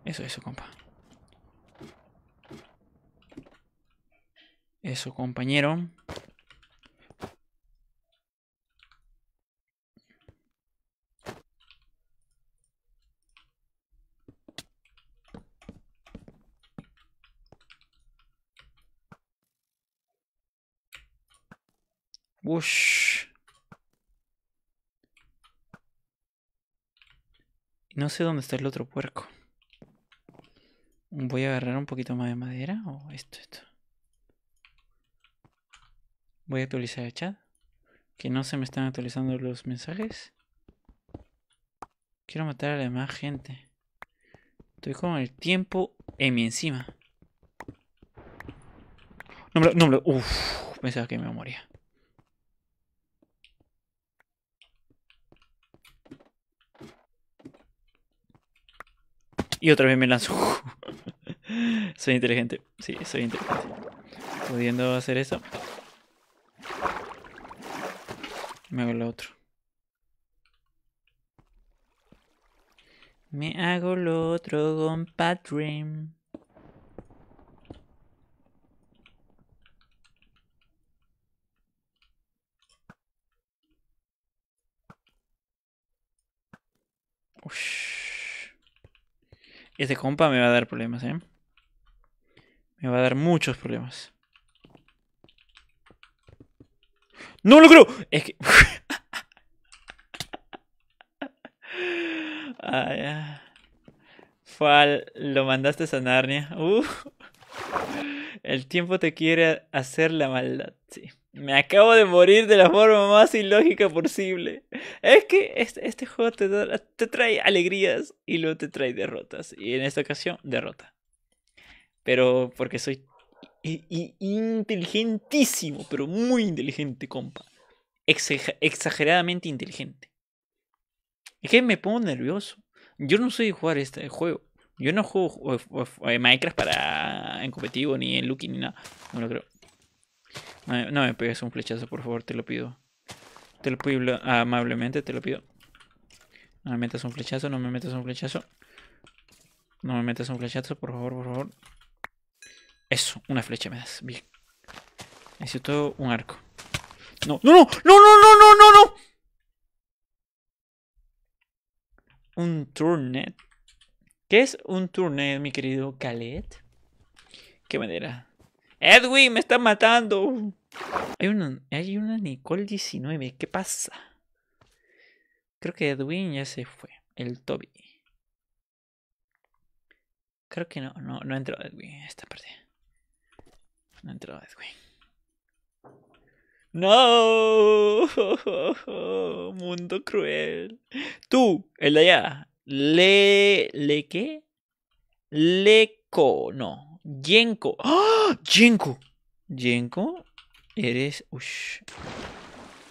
Eso, eso, compa. Eso, compañero. Ush. No sé dónde está el otro puerco. Voy a agarrar un poquito más de madera o esto, esto. Voy a actualizar el chat. Que no se me están actualizando los mensajes. Quiero matar a la demás gente. Estoy con el tiempo en mi encima. No me Uf, pensaba que me moría. Y otra vez me lanzo. soy inteligente. Sí, soy inteligente. Pudiendo hacer eso. Me hago lo otro. Me hago lo otro, compadre. Ush. Ese compa me va a dar problemas, ¿eh? Me va a dar muchos problemas. ¡No lo creo! Es que... Ah. Fal, lo mandaste a Narnia. Uh. El tiempo te quiere hacer la maldad, sí. Me acabo de morir de la forma más ilógica posible. Es que este, este juego te, trae alegrías y luego te trae derrotas. Y en esta ocasión, derrota. Pero porque soy inteligentísimo, pero muy inteligente, compa. Exageradamente inteligente. Es que me pongo nervioso. Yo no soy jugar este juego. Yo no juego Minecraft para en competitivo, ni en Lucky, ni nada. No lo creo. No, me pegues un flechazo, por favor, te lo pido. Te lo pido amablemente, te lo pido. No me metas un flechazo, no me metas un flechazo. No me metas un flechazo, por favor, por favor. Eso, una flecha me das. Bien. Necesito un arco. No, no, no, no, no, no, no, no, no. Un turnet. ¿Qué es un turnet, mi querido Khaled? ¿Qué manera? Edwin, me está matando. Hay una, hay una Nicole 19, ¿qué pasa? Creo que Edwin ya se fue, el Toby. Creo que no, no, no entró Edwin, esta parte. No entró Edwin. No, mundo cruel. Tú, el de allá, le, le qué? Leco, no, Jenko, ¡Ah! Jenko, Jenko, eres. Ush.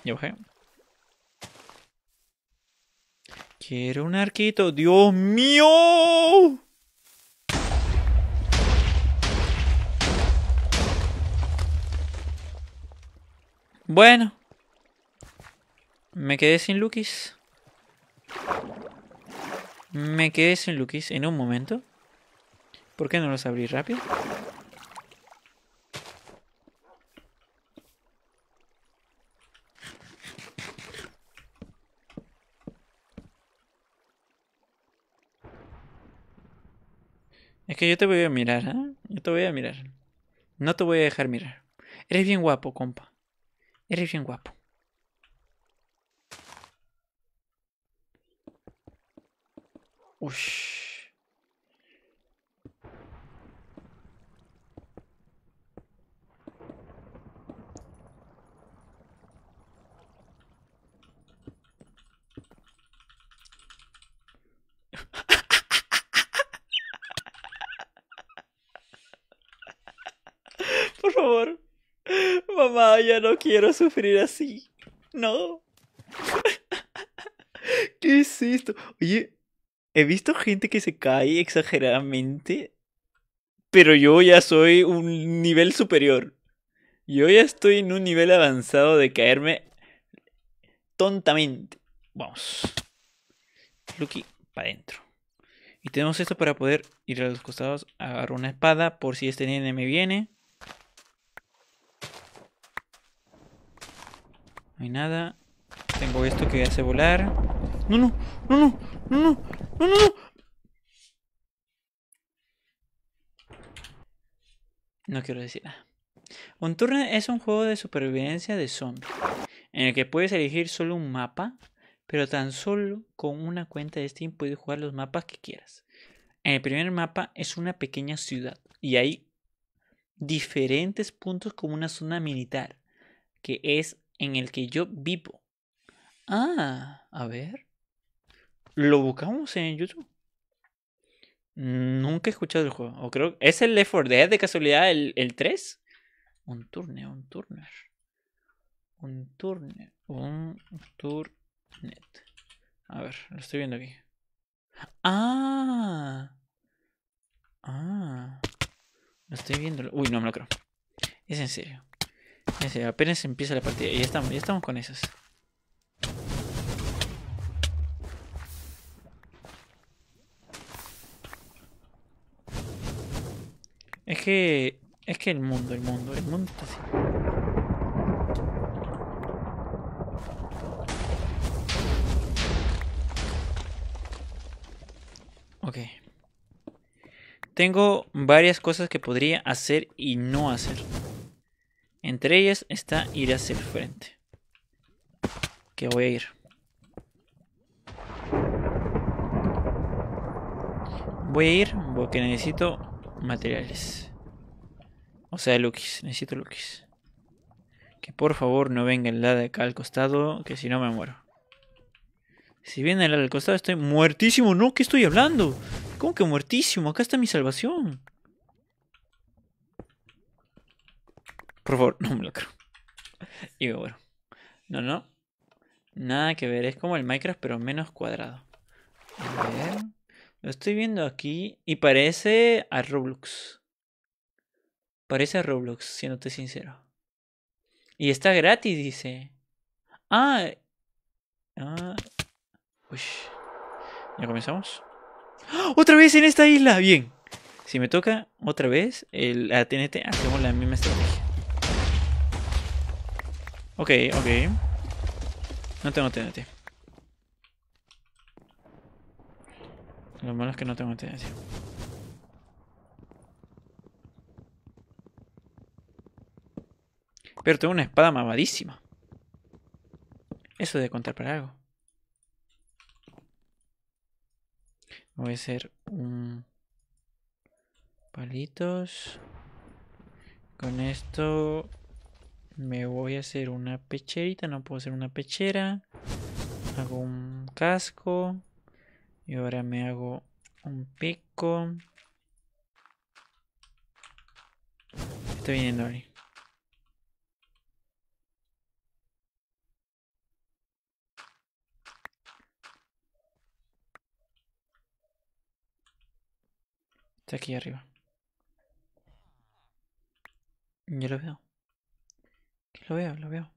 Ya bajé. Quiero un arquito. ¡Dios mío! Bueno. Me quedé sin Lukis. Me quedé sin Lukis en un momento. ¿Por qué no los abrí rápido? Es que yo te voy a mirar, ¿eh? Yo te voy a mirar. No te voy a dejar mirar. Eres bien guapo, compa. Eres bien guapo. Ush. Mamá, ya no quiero sufrir así. No. ¿Qué es esto? Oye, he visto gente que se cae exageradamente, pero yo ya soy un nivel superior. Yo ya estoy en un nivel avanzado de caerme tontamente. Vamos. Lucky, para dentro. Y tenemos esto para poder ir a los costados, agarrar una espada por si este nene me viene. No hay nada. Tengo esto que hace volar. No, no, no, no, no, no, no, no, no. quiero decir nada. Unturned es un juego de supervivencia de zombies, en el que puedes elegir solo un mapa, pero tan solo con una cuenta de Steam puedes jugar los mapas que quieras. En el primer mapa es una pequeña ciudad y hay diferentes puntos como una zona militar, que es en el que yo vivo. Ah, a ver. Lo buscamos en YouTube. Nunca he escuchado el juego. O creo. ¿Es el Left 4 de casualidad el, el 3? Un turner, un turner. Un turner. Un turnet. A ver, lo estoy viendo aquí. ¡Ah! Ah. Lo estoy viendo. Uy, no me lo creo. Es en serio apenas empieza la partida. Y ya estamos, ya estamos con esas. Es que... Es que el mundo, el mundo, el mundo está así. Ok. Tengo varias cosas que podría hacer y no hacer. Entre ellas está ir hacia el frente. Que voy a ir. Voy a ir porque necesito materiales. O sea, Lukis. Necesito Lukis. Que por favor no venga el lado de acá al costado, que si no me muero. Si viene el lado del costado estoy muertísimo. No, ¿qué estoy hablando? ¿Cómo que muertísimo? Acá está mi salvación. Por favor, no me lo creo. Y bueno. No, no. Nada que ver. Es como el Minecraft, pero menos cuadrado. A ver. Lo estoy viendo aquí y parece a Roblox. Parece a Roblox, siéndote sincero. Y está gratis, dice. Ah. ah. Uy. Ya comenzamos. ¡Ah! ¡Otra vez en esta isla! Bien. Si me toca otra vez el ATNT, hacemos la misma estrategia. Ok, ok. No tengo TNT. Lo malo es que no tengo TNT. Pero tengo una espada mamadísima. Eso debe contar para algo. Voy a hacer un... Palitos. Con esto me voy a hacer una pecherita. No puedo hacer una pechera. Hago un casco. Y ahora me hago un pico. Estoy viniendo ahí. Está aquí arriba. Yo lo veo lo veo, lo veo.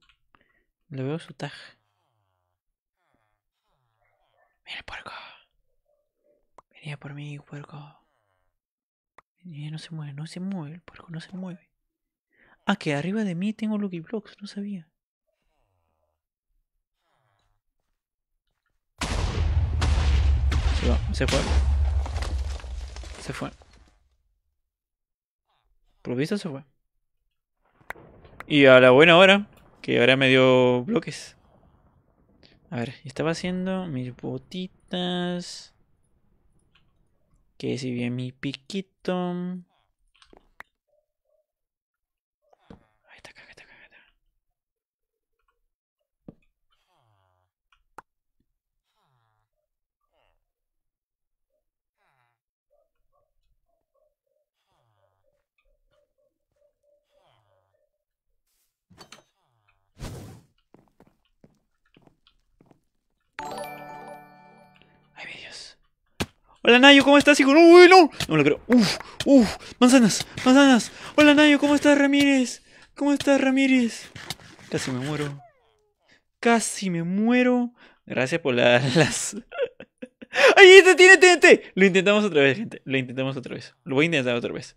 Lo veo su tag. Mira, puerco. Venía por mí, puerco. Venía, no se mueve, no se mueve, el puerco no se mueve. Ah, que arriba de mí tengo Lucky Blocks, no sabía. Se se fue. Se fue. Por se fue. Y a la buena hora, que ahora me dio bloques. A ver, estaba haciendo mis botitas. Que si bien mi piquito. Hola Nayo, ¿cómo estás, hijo? ¡Uy, no! No me lo creo. ¡Uf! ¡Uf! ¡Manzanas! ¡Manzanas! Hola Nayo, ¿cómo estás, Ramírez? ¿Cómo estás, Ramírez? Casi me muero. Casi me muero. Gracias por las... ¡Ay, este tiene tente! Lo intentamos otra vez, gente. Lo intentamos otra vez. Lo voy a intentar otra vez.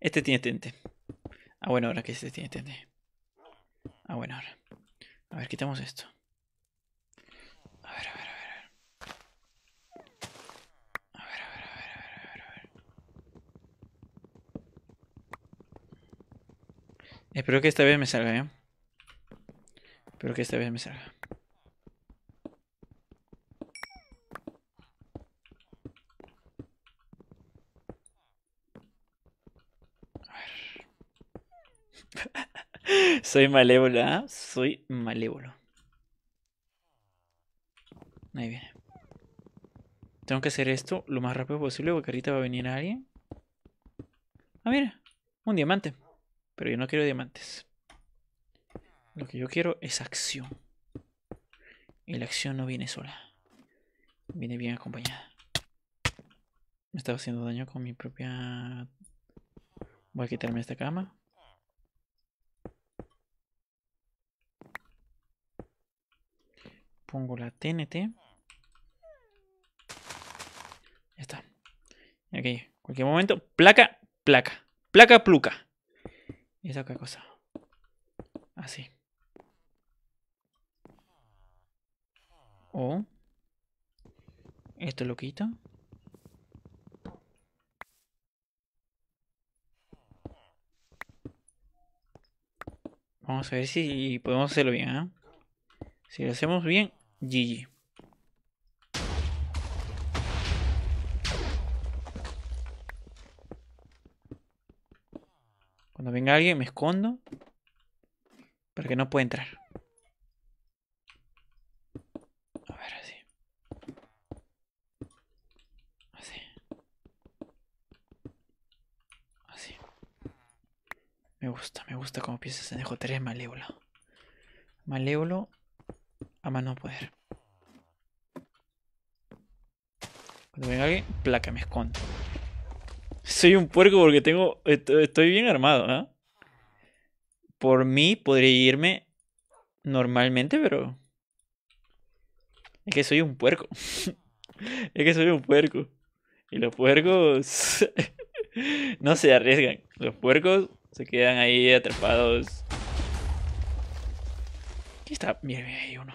Este tiene tente. Ah, bueno, ahora que este tiene tente. Ah, bueno, ahora. A ver, quitamos esto. Espero que esta vez me salga, ¿eh? Espero que esta vez me salga. A ver. Soy malévola, ¿ah? soy malévolo. Ahí viene. Tengo que hacer esto lo más rápido posible porque ahorita va a venir alguien. Ah, mira, un diamante. Pero yo no quiero diamantes. Lo que yo quiero es acción. Y la acción no viene sola. Viene bien acompañada. Me estaba haciendo daño con mi propia... Voy a quitarme esta cama. Pongo la TNT. Ya está. Ok. Cualquier momento. Placa, placa. Placa, pluca esa que cosa. Así. O esto lo quita. Vamos a ver si podemos hacerlo bien, ¿ah? Si lo hacemos bien, GG. Cuando venga alguien me escondo para que no pueda entrar. A ver, así. Así. Así. Me gusta, me gusta cómo piensas en dejo 3 malévolo. Malévolo a mano poder. Cuando venga alguien, placa, me escondo. Soy un puerco porque tengo. Estoy bien armado, ¿no? ¿ah? Por mí podría irme normalmente, pero. Es que soy un puerco. es que soy un puerco. Y los puercos. no se arriesgan. Los puercos se quedan ahí atrapados. Aquí está. Miren, mira, hay uno.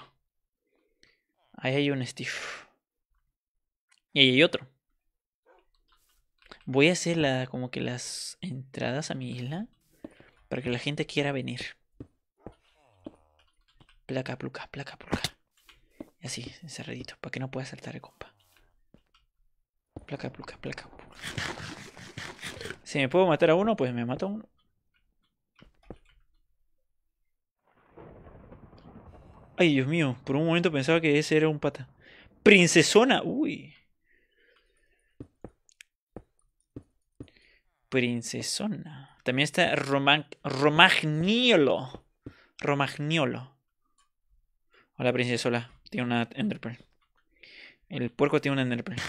Ahí hay un Steve. Y ahí hay otro. Voy a hacer la, como que las entradas a mi isla. Para que la gente quiera venir. Placa, pluca, placa, pluca. Y así, encerradito. Para que no pueda saltar el compa. Placa, pluca, placa. Si me puedo matar a uno, pues me mato a uno. Ay, Dios mío. Por un momento pensaba que ese era un pata. Princesona. Uy. Princesona. También está Romagniolo. Romagnolo. Romagnolo. Hola, princesola. Tiene una Enderpearl. El puerco tiene una Enderpearl.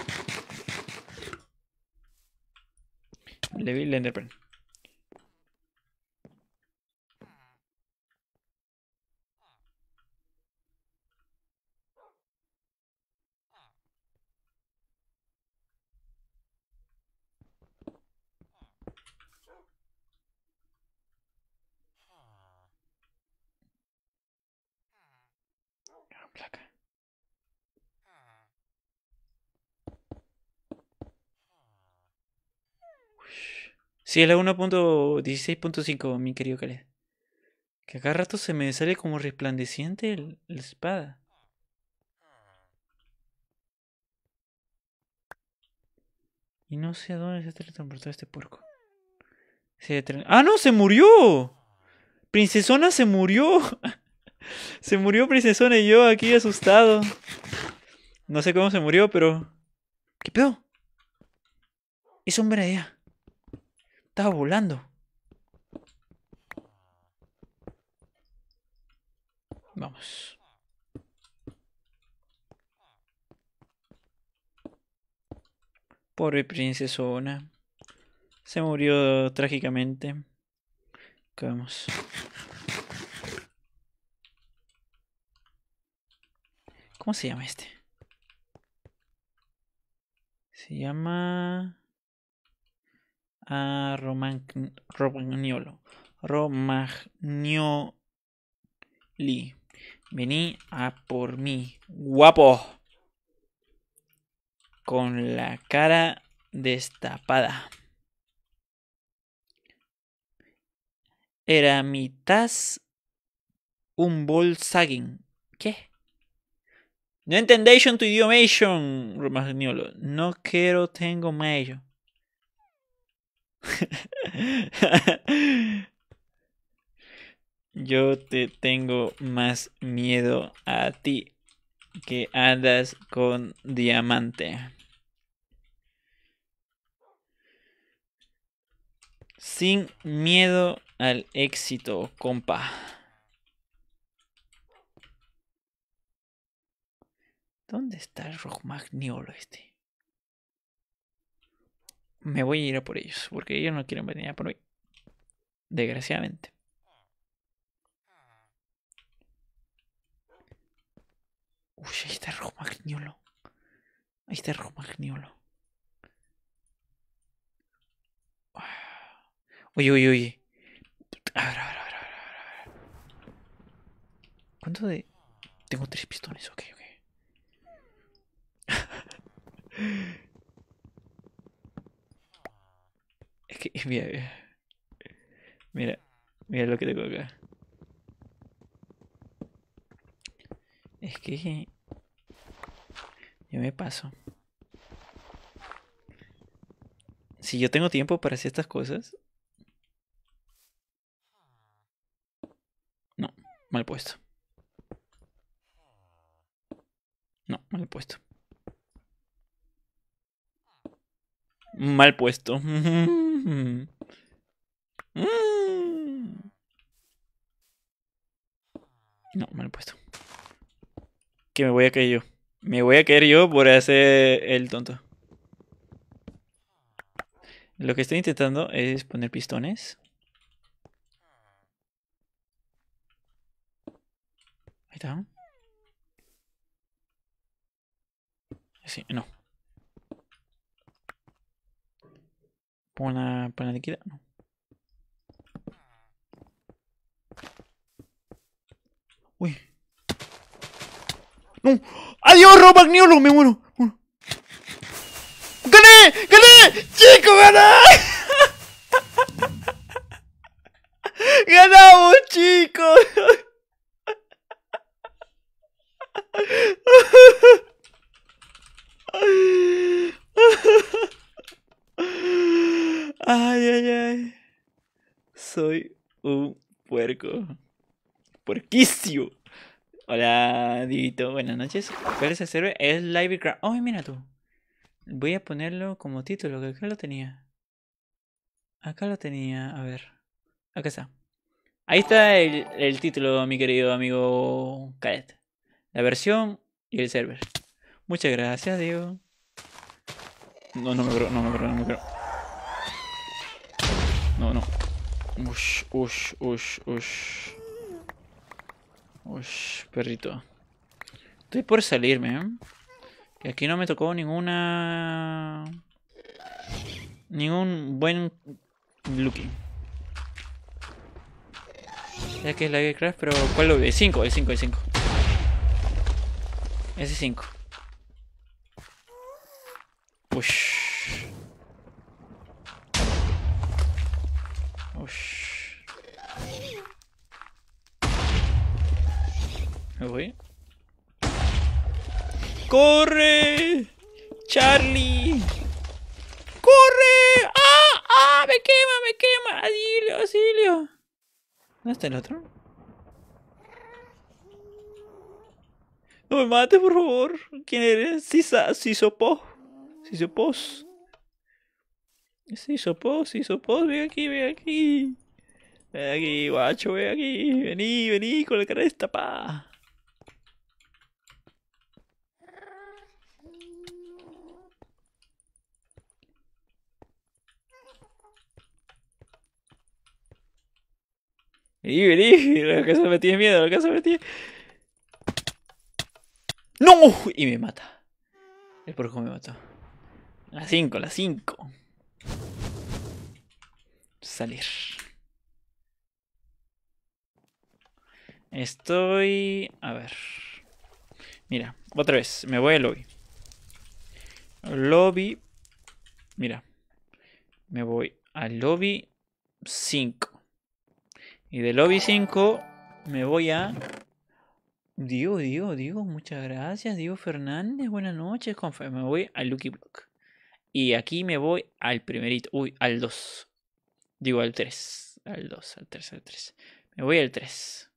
Le vi Enderpearl. Si, es la 1.16.5, mi querido Kale Que cada rato se me sale como resplandeciente la espada. Y no sé a dónde se teletransportado este puerco. Se ¡Ah, no! ¡Se murió! ¡Princesona se murió! Se murió Princesona y yo aquí asustado. No sé cómo se murió, pero. ¿Qué pedo? Es hombre allá. Estaba volando. Vamos. Pobre princesona. Se murió trágicamente. Vamos. ¿Cómo se llama este? Se llama... Ah, Romagnolo. Romagnoli. Vení a por mí, guapo. Con la cara destapada. Era mitad un Volkswagen. ¿Qué? No entendéis to idiomation, Romagnolo. No quiero tengo mayo. Yo te tengo más miedo a ti que andas con diamante. Sin miedo al éxito, compa. ¿Dónde está el Magniolo este? Me voy a ir a por ellos, porque ellos no quieren venir a por mí. Desgraciadamente. Uy, ahí está el Magniolo. Ahí está el Magniolo. Uy, Uy, uy, A ver, a ver, a ver, a ver. ¿Cuánto de...? Tengo tres pistones, ok, ok. Es que, mira, mira. lo que tengo acá. Es que... Yo me paso. Si yo tengo tiempo para hacer estas cosas... No, mal puesto. No, mal puesto. Mal puesto. Mm. No, mal puesto. Que me voy a caer yo. Me voy a caer yo por hacer el tonto. Lo que estoy intentando es poner pistones. Ahí está. Sí, no. para la panadería, ¿no? Uy. ¡No! ¡Adiós, ¡Me muero! gané! ¡Ganamos, chicos! Ay, ay, ay. Soy un puerco. Puerquicio. Hola, Divito. Buenas noches. ¿Cuál es el server? Es LiveCraft Ay, Oh, mira tú. Voy a ponerlo como título, que acá lo tenía. Acá lo tenía. A ver. Acá está. Ahí está el, el título, mi querido amigo Cadet. La versión y el server. Muchas gracias, Diego. No, no me creo, no me creo, no me creo. No, no. Ush, ush, ush, ush. Ush, perrito. Estoy por salirme, ¿eh? Que aquí no me tocó ninguna... Ningún buen looking. Ya que es la Crash, pero ¿cuál lo vi? El 5, el 5, el 5. Ese 5. Ush. Me voy. ¡Corre! ¡Charlie! ¡Corre! ¡Ah! ¡Ah! ¡Me quema! ¡Me quema! asilio! asilio ¿Dónde está el otro? No me mates, por favor. ¿Quién eres? Sisa, Sisopos. Sisopos. Se pos, se sopos, ven aquí, ven aquí. Ven aquí, guacho, ven aquí. Vení, vení con la cara pa Vení, vení, que se me tiene miedo, lo que se me tiene... ¡No! Y me mata. El porco me mató. Las 5, las 5 salir. Estoy... A ver. Mira, otra vez. Me voy al lobby. Lobby. Mira. Me voy al lobby 5. Y del lobby 5 me voy a... Dios, Dios, digo. muchas gracias. Dios Fernández, buenas noches. Me voy al Lucky Block. Y aquí me voy al primerito. Uy, al 2. Digo al 3, al 2, al 3, al 3. Me voy al 3.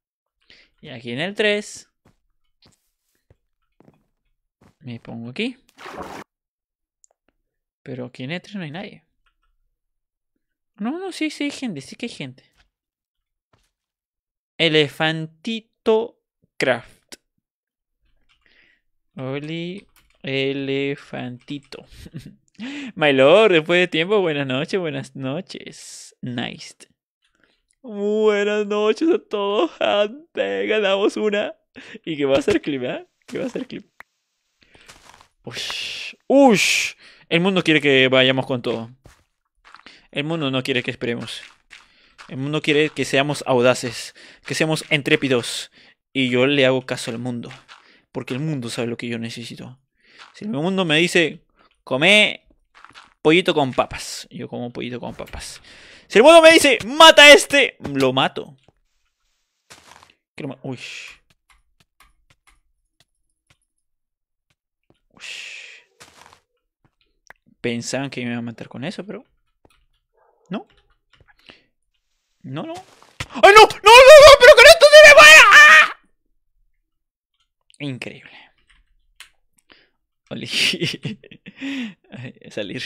Y aquí en el 3. Me pongo aquí. Pero aquí en el 3 no hay nadie. No, no, sí, sí hay gente, sí que hay gente. Elefantito Craft. Oli Elefantito. My lord, después de tiempo, buenas noches, buenas noches. Nice. Buenas noches a todos, Ganamos una. ¿Y qué va a ser clip, eh? ¿Qué va a ser clip? Ush. Ush. El mundo quiere que vayamos con todo. El mundo no quiere que esperemos. El mundo quiere que seamos audaces, que seamos intrépidos. Y yo le hago caso al mundo. Porque el mundo sabe lo que yo necesito. Si el mundo me dice, Comé pollito con papas. Yo como pollito con papas. Si el mono me dice, mata este, lo mato. Uy. Uy. Pensaban que me iba a matar con eso, pero... No. No, no. ¡Ay, no! ¡No, no, no! ¡Pero con esto se me muera! ¡Ah! Increíble. salir.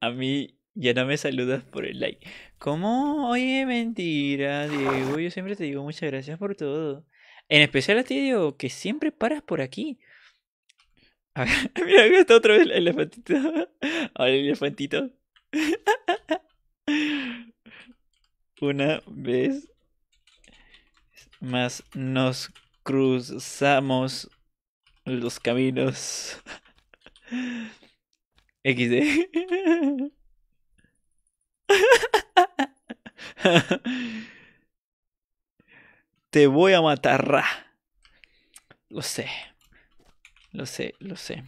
A mí ya no me saludas por el like. ¿Cómo? Oye, mentira, Diego. Yo siempre te digo muchas gracias por todo. En especial a ti, Diego, que siempre paras por aquí. mira, aquí está otra vez el elefantito. Ahora el elefantito. Una vez más nos cruzamos los caminos. XD. Te voy a matar. Lo sé. Lo sé, lo sé.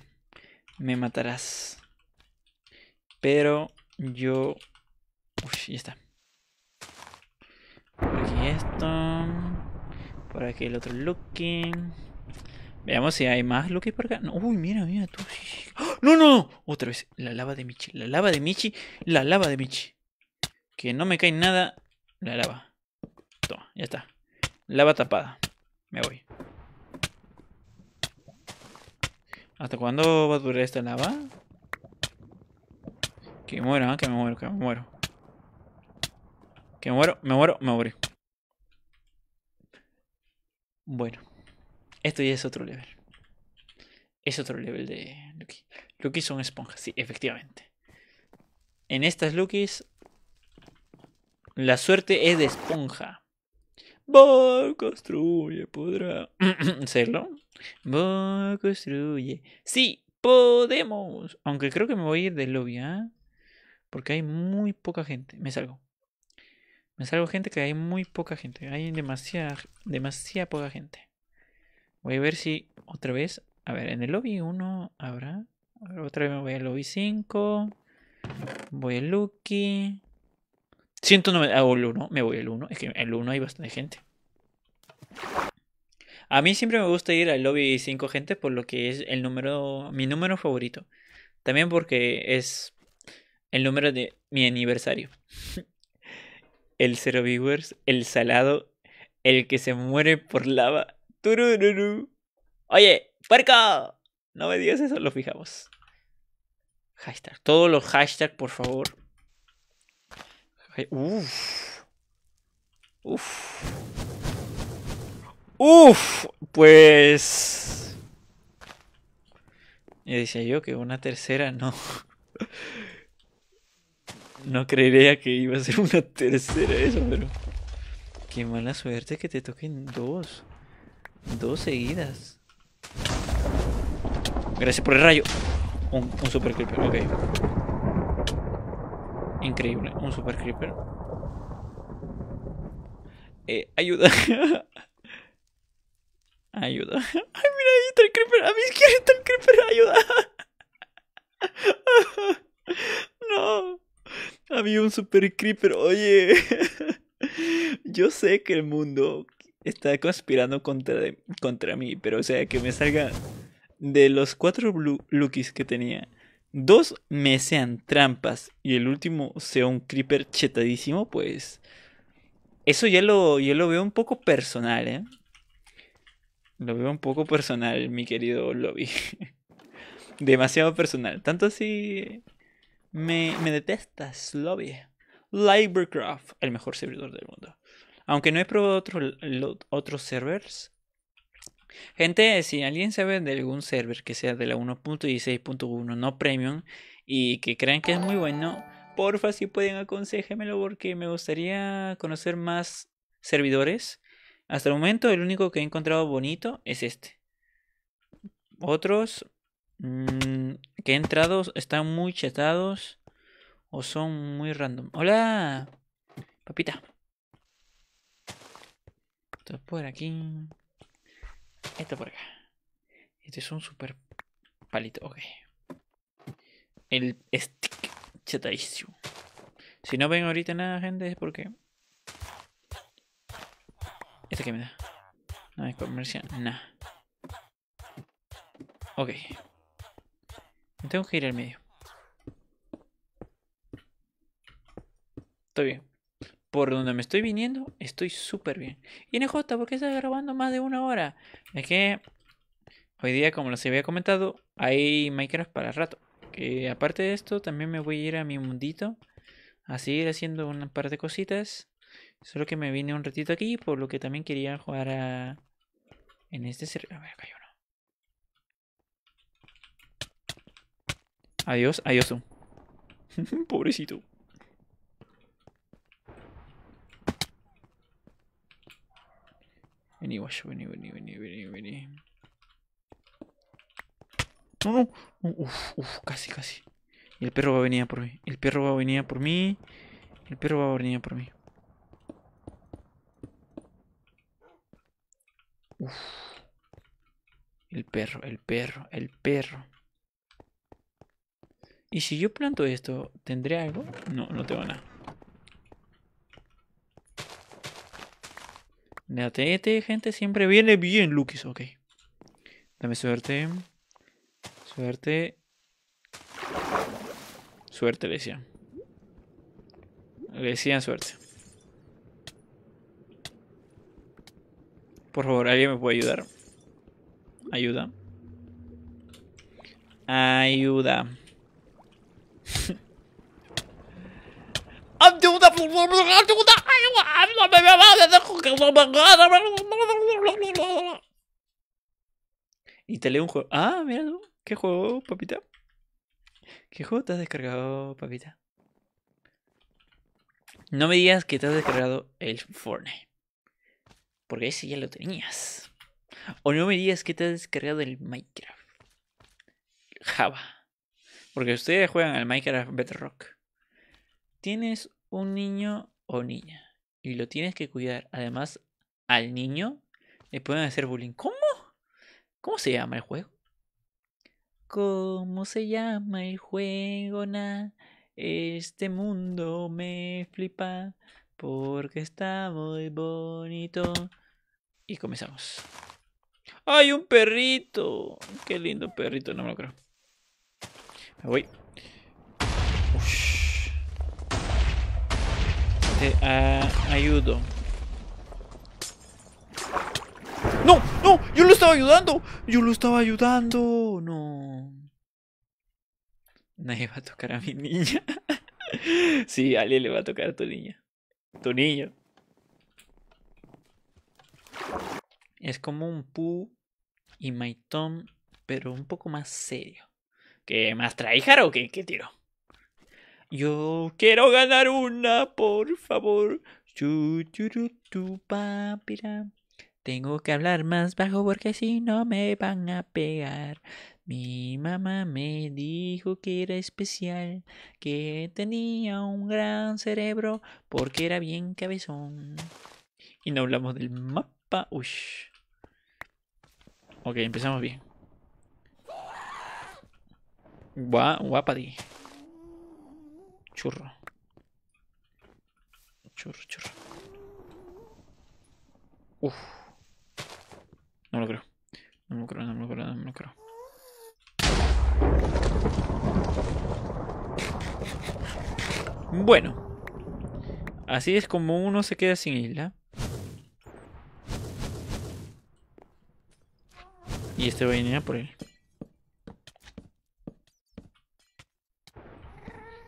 Me matarás. Pero yo... Uf, ya está. Por aquí esto. Por aquí el otro looking. Veamos si hay más Lucky por acá. uy, mira, mira tú. ¡Ah! ¡No, no! Otra vez. La lava de Michi. La lava de Michi. La lava de Michi. Que no me cae nada. La lava. Toma, ya está. Lava tapada. Me voy. ¿Hasta cuándo va a durar esta lava? Que muero, ¿eh? que me muero, que me muero. Que me muero, me muero, me muero Bueno. Esto ya es otro level. Es otro level de Lucky. Lucky son esponjas, sí, efectivamente. En estas Lucky's, la suerte es de esponja. a construye, podrá serlo. Bo construye. Sí, podemos. Aunque creo que me voy a ir de lobby, ¿eh? Porque hay muy poca gente. Me salgo. Me salgo gente que hay muy poca gente. Hay demasiada, demasiada poca gente. Voy a ver si otra vez... A ver, en el lobby 1 habrá... otra vez me voy al lobby 5. Voy al Lucky. 190... hago ah, el 1. Me voy al 1. Es que en el 1 hay bastante gente. A mí siempre me gusta ir al lobby 5 gente por lo que es el número... Mi número favorito. También porque es el número de mi aniversario. el Zero Viewers, el salado, el que se muere por lava, Turururu. Oye, puerco. No me digas eso, lo fijamos. Hashtag. Todos los hashtags, por favor. Uff Uff Uff Pues... Y decía yo que una tercera no. No creería que iba a ser una tercera eso, pero... Qué mala suerte que te toquen dos. Dos seguidas. Gracias por el rayo. Un, super creeper, ok. Increíble, un super creeper. Eh, ayuda. ayuda. Ay, mira, ahí está el creeper. A mi izquierda está el creeper. Ayuda. no. Había un super creeper. Oye. Yo sé que el mundo está conspirando contra, contra mí, pero o sea, que me salga de los cuatro lookies que tenía, dos me sean trampas y el último sea un creeper chetadísimo, pues eso ya lo, lo veo un poco personal, ¿eh? Lo veo un poco personal, mi querido Lobby. Demasiado personal. Tanto así me, me detestas, Lobby. Libercraft, el mejor servidor del mundo. Aunque no he probado otros servers. Gente, si alguien sabe de algún server que sea de la 1.16.1 no premium y que crean que es muy bueno, porfa si pueden aconsejemelo porque me gustaría conocer más servidores. Hasta el momento el único que he encontrado bonito es este. Otros mm, que he entrado están muy chatados o son muy random. Hola, papita. Esto es por aquí. Esto por acá. Este es un super palito. Ok. El stick Chetadísimo Si no ven ahorita nada, gente, es porque. Este que me da. No es comercial. Nada. Ok. tengo que ir al medio. Estoy bien por donde me estoy viniendo, estoy súper bien. Y NJ, ¿por qué estás grabando más de una hora? Es que hoy día, como les había comentado, hay Minecraft para rato. Que aparte de esto, también me voy a ir a mi mundito a seguir haciendo un par de cositas. Solo que me vine un ratito aquí, por lo que también quería jugar a... En este servidor... A ver, acá hay uno. Adiós, adiós. Pobrecito. Vení, guayo, vení, vení, vení, vení, vení. Uh, uf, casi, casi. el perro va a venir a por mí. El perro va a venir por mí. El perro va a venir por mí. Uf. El perro, el perro, el perro. ¿Y si yo planto esto, tendré algo? No, no tengo nada. La gente, siempre viene bien, Lukis. Ok. Dame suerte. Suerte. Suerte, le decía. suerte. Por favor, alguien me puede ayudar. Ayuda. Ayuda. Y te leo un juego. Ah, mira ¿Qué juego, papita? ¿Qué juego te has descargado, papita? No me digas que te has descargado el Fortnite. Porque ese ya lo tenías. O no me digas que te has descargado el Minecraft. Java. Porque ustedes juegan al Minecraft Better Rock Tienes un niño o niña y lo tienes que cuidar. Además, al niño le pueden hacer bullying. ¿Cómo? ¿Cómo se llama el juego? ¿Cómo se llama el juego? Na? Este mundo me flipa porque está muy bonito. Y comenzamos. ¡Ay, un perrito! ¡Qué lindo perrito! No me lo creo. Me voy. Eh, ayudo. ¡No! ¡No! ¡Yo lo estaba ayudando! ¡Yo lo estaba ayudando! ¡No! Nadie va a tocar a mi niña. sí, a alguien le va a tocar a tu niña. Tu niño. Es como un Pu y Maitón pero un poco más serio. ¿Qué más traíjaro o qué tiro? Yo quiero ganar una, por favor. Tengo que hablar más bajo porque si no me van a pegar. Mi mamá me dijo que era especial, que tenía un gran cerebro porque era bien cabezón. Y no hablamos del mapa. Uy. Ok, empezamos bien. Gua guapa, Churro. Churro, churro. Uf. No lo creo. No lo creo, no lo creo, no lo creo. Bueno. Así es como uno se queda sin isla. Y este va a venir a por él.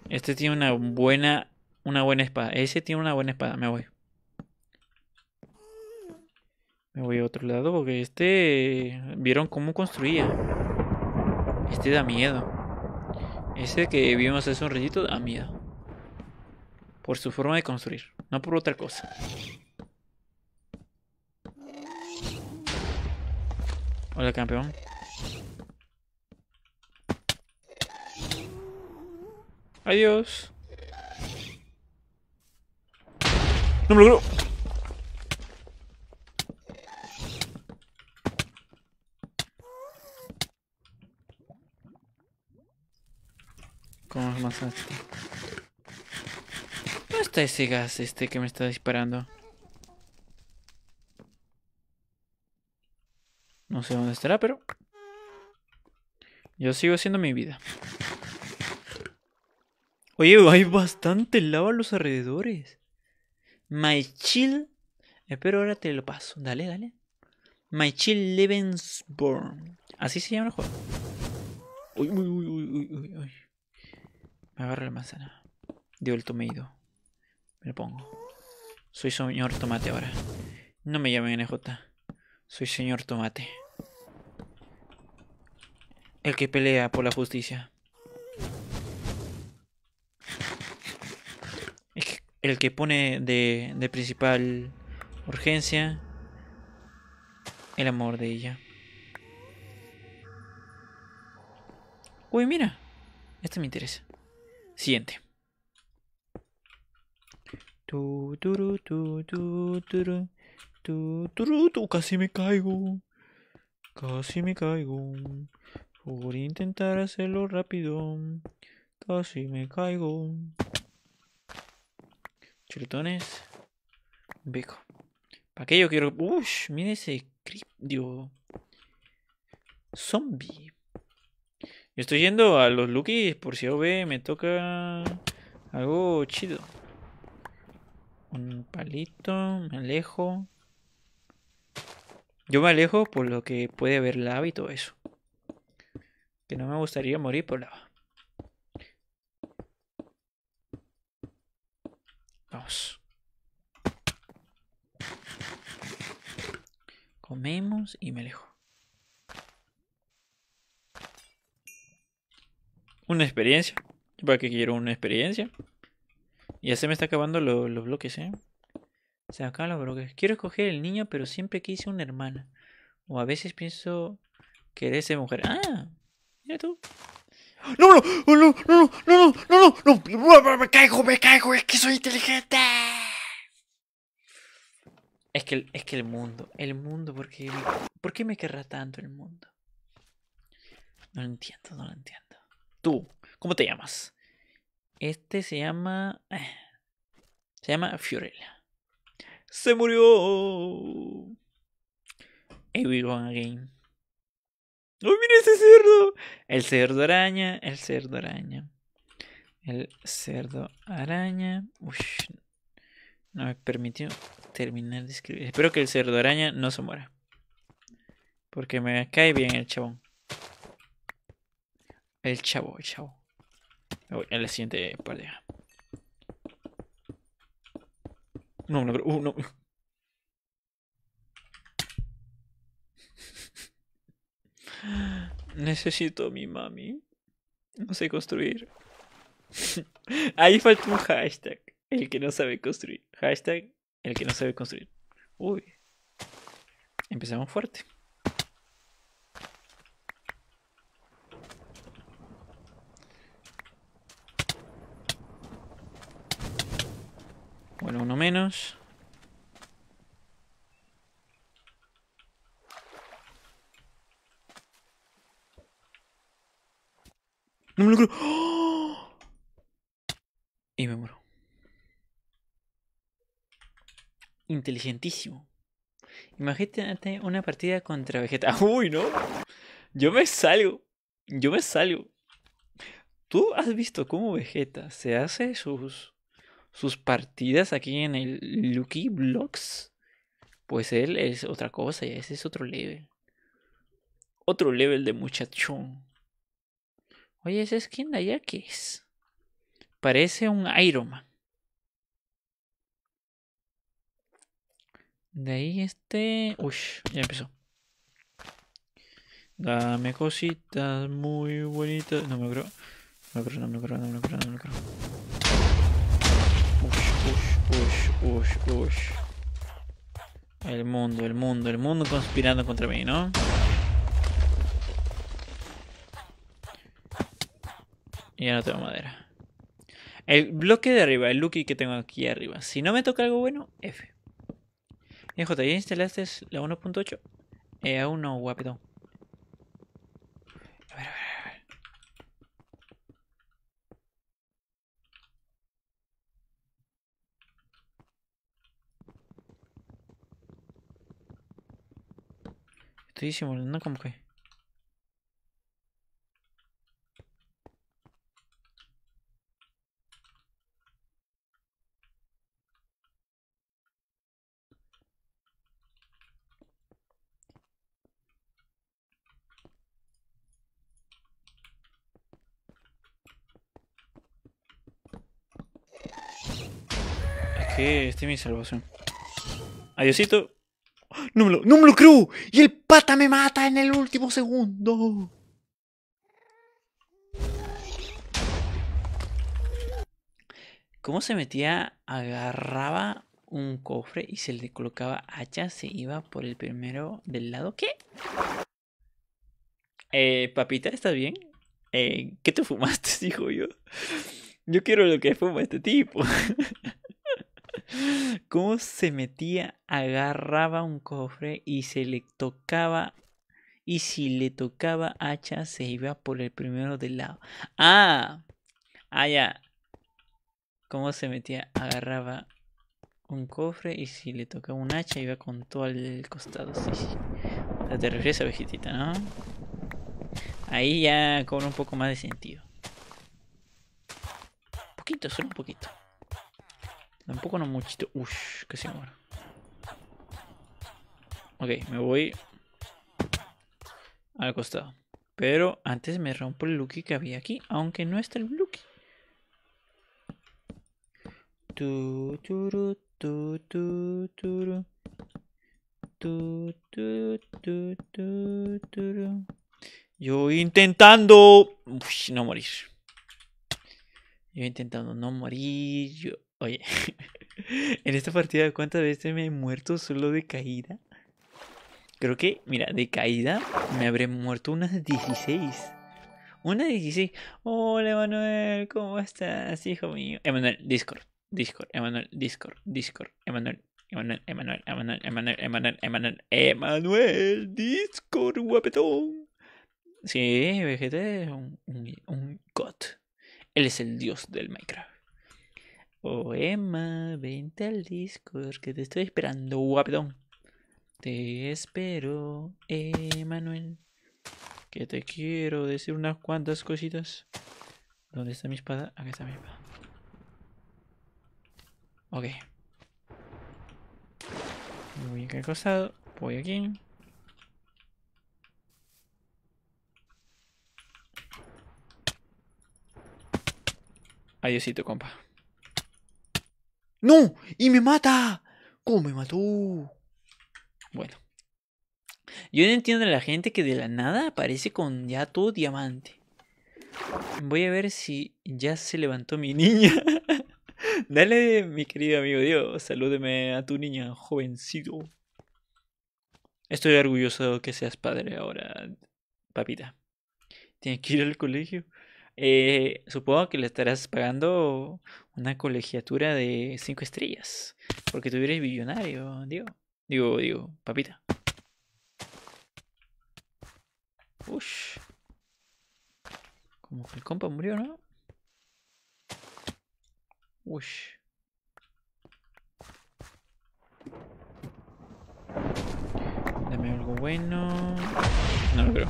Este tiene una buena. Una buena espada. Ese tiene una buena espada. Me voy. Me voy a otro lado porque este... Vieron cómo construía. Este da miedo. Ese que vimos hace un ratito da miedo. Por su forma de construir. No por otra cosa. Hola campeón. Adiós. No me logró! ¿Cómo es más ¿Dónde está ese gas este que me está disparando? No sé dónde estará, pero... Yo sigo haciendo mi vida. Oye, hay bastante lava a los alrededores. My chill. Espero ahora te lo paso. Dale, dale. My chill Levensborn. Así se llama el juego. Uy, uy, uy, uy, uy, uy. Me agarro la manzana. Dio el ido. Me lo pongo. Soy señor tomate ahora. No me llamen NJ. Soy señor tomate. El que pelea por la justicia. el que pone de, principal urgencia el amor de ella. Uy, mira. Este me interesa. Siguiente. Tu, tu, tu, tu, tu, tu, tu, casi me caigo. Casi me caigo. Por intentar hacerlo rápido. Casi me caigo. Tritones. Beco. ¿Para qué yo quiero...? uy mire ese creep, Zombie. Yo estoy yendo a los Lucky por si ve, me toca algo chido. Un palito, me alejo. Yo me alejo por lo que puede haber lava y todo eso. Que no me gustaría morir por la. Comemos y me alejo. Una experiencia. ¿Para qué quiero una experiencia? Ya se me está acabando los bloques, ¿eh? Se acaban los bloques. Quiero escoger el niño, pero siempre quise una hermana. O a veces pienso que querer de mujer. ¡Ah! Mira tú. No, no, no, no, no, no, no, no, me caigo, me caigo, es que soy inteligente. Es que, el, es que el mundo, el mundo, porque, ¿por qué me querrá tanto el mundo? No lo entiendo, no lo entiendo. Tú, ¿cómo te llamas? Este se llama... se llama Fiorella. Se murió. Everyone again. ¡Oh, mira ese cerdo! El cerdo araña, el cerdo araña. El cerdo araña. Uy, no me permitió terminar de escribir. Espero que el cerdo araña no se muera. Porque me cae bien el chabón. El chavo, el chavo. Me voy a la siguiente pareja. No, no, uh, no. Necesito mi mami. No sé construir. Ahí falta un hashtag. El que no sabe construir. Hashtag el que no sabe construir. Uy. Empezamos fuerte. Bueno, uno menos. No me lo creo. Y me muero. Inteligentísimo. Imagínate una partida contra Vegeta. Uy, no. Yo me salgo. Yo me salgo. ¿Tú has visto cómo Vegeta se hace sus, sus partidas aquí en el Lucky Blocks? Pues él es otra cosa, ese es otro level. Otro level de muchachón. Oye, esa skin de allá, ¿qué es? Parece un Iron Man. De ahí este... Uy, ya empezó. Dame cositas muy bonitas. No me creo. No me creo, no me creo, no me creo, no me creo. Ush, ush, ush, ush, ush. El mundo, el mundo, el mundo conspirando contra mí, ¿no? Ya no tengo madera. El bloque de arriba, el Lucky que tengo aquí arriba. Si no me toca algo bueno, F. J, ¿ya instalaste la 1.8? Eh, aún no, guapito. A ver, a ver. Estoy simulando como que. Que Este es mi salvación. adiósito ¡No me, lo, creo! ¡Y el pata me mata en el último segundo! ¿Cómo se metía? Agarraba un cofre y se le colocaba hacha. Se iba por el primero del lado. ¿Qué? Eh, papita, ¿estás bien? Eh, ¿Qué te fumaste? Dijo yo. Yo quiero lo que fuma este tipo. ¿Cómo se metía? Agarraba un cofre y se le tocaba. Y si le tocaba hacha, se iba por el primero del lado. ¡Ah! Ah, ya. ¿Cómo se metía? Agarraba un cofre y si le tocaba un hacha, iba con todo al costado. Sí, sí. Te refieres a ¿no? Ahí ya cobra un poco más de sentido. Un poquito, solo un poquito. Tampoco no mucho. que casi muero. Ok, me voy al costado. Pero antes me rompo el Lucky que había aquí, aunque no está el Lucky. Yo intentando... Uy, no morir. Yo intentando no morir. Oye, en esta partida, ¿cuántas veces me he muerto solo de caída? Creo que, mira, de caída me habré muerto unas 16. Una 16. Hola, Emanuel, ¿cómo estás, hijo mío? Emanuel, Discord, Discord, Emanuel, Discord, Discord, Emanuel. Emanuel, Emanuel, Emanuel, Emanuel, Emanuel, Emanuel, Emanuel, Discord, guapetón. Sí, Vegeta es un, un, un god. Él es el dios del Minecraft. Poema, oh, vente al disco, que te estoy esperando, guapetón. Ah, te espero, Emanuel. Que te quiero decir unas cuantas cositas. ¿Dónde está mi espada? Acá está mi espada. Ok. Voy aquí al costado. Voy aquí. Adiósito, compa. ¡No! ¡Y me mata! ¿Cómo me mató? Bueno. Yo no entiendo a la gente que de la nada aparece con ya todo diamante. Voy a ver si ya se levantó mi niña. Dale, mi querido amigo Dios, salúdeme a tu niña, jovencito. Estoy orgulloso que seas padre ahora, papita. Tienes que ir al colegio. Eh, supongo que le estarás pagando una colegiatura de 5 estrellas. Porque tú eres millonario digo. Digo, digo, papita. Ush. Como que el compa murió, ¿no? Ush. Dame algo bueno. No lo creo.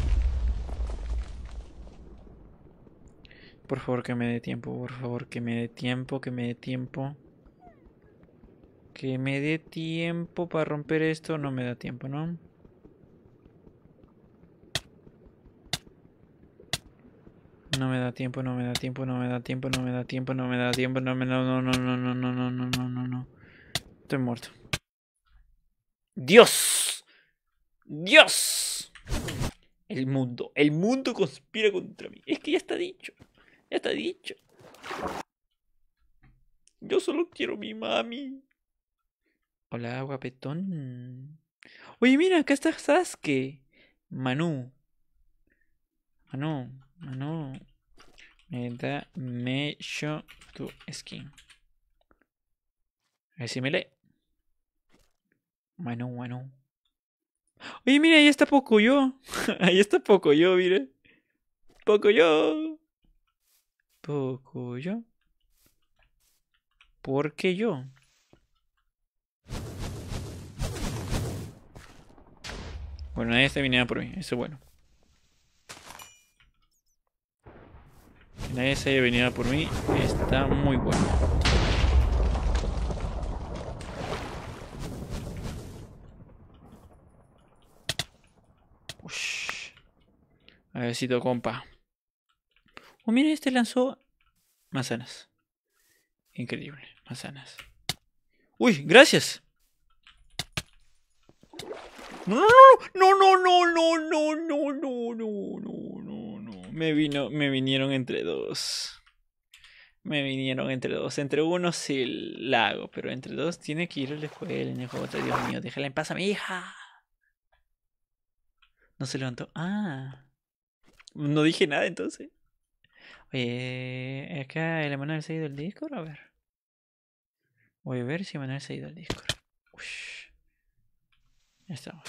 Por favor que me dé tiempo, por favor que me dé tiempo, que me dé tiempo. Que me dé tiempo para romper esto. No me da tiempo, ¿no? No me da tiempo, no me da tiempo, no me da tiempo, no me da tiempo, no me da tiempo, no me da... No, no, no, no, no, no, no, no, no, no. Estoy muerto. ¡Dios! ¡Dios! El mundo, el mundo conspira contra mí. Es que ya está dicho. Ya está dicho. Yo solo quiero mi mami. Hola, guapetón. Oye, mira, acá está Sasuke. Manu. Manu, Manu. Me da mecho tu skin. A me le Manu, Manu. Oye, mira, ahí está poco yo ahí está poco yo mire poco yo ¿Por qué yo? Bueno, nadie está viniendo por mí, eso es bueno. nadie se haya venido por mí está muy bueno. A ver si compa oh, mira, este lanzó manzanas. Increíble, manzanas. Uy, gracias. No, no, no, no, no, no, no, no, no, no, no, no, Me vino, me vinieron entre dos. Me vinieron entre dos. Entre uno sí la hago, pero entre dos tiene que ir a la escuela, Dios mío, déjala en paz a mi hija. No se levantó. Ah. No dije nada entonces. Oye, eh, acá el Emanuel se ha ido el Discord, a ver. Voy a ver si Emanuel se ha ido el Discord. Ya estamos.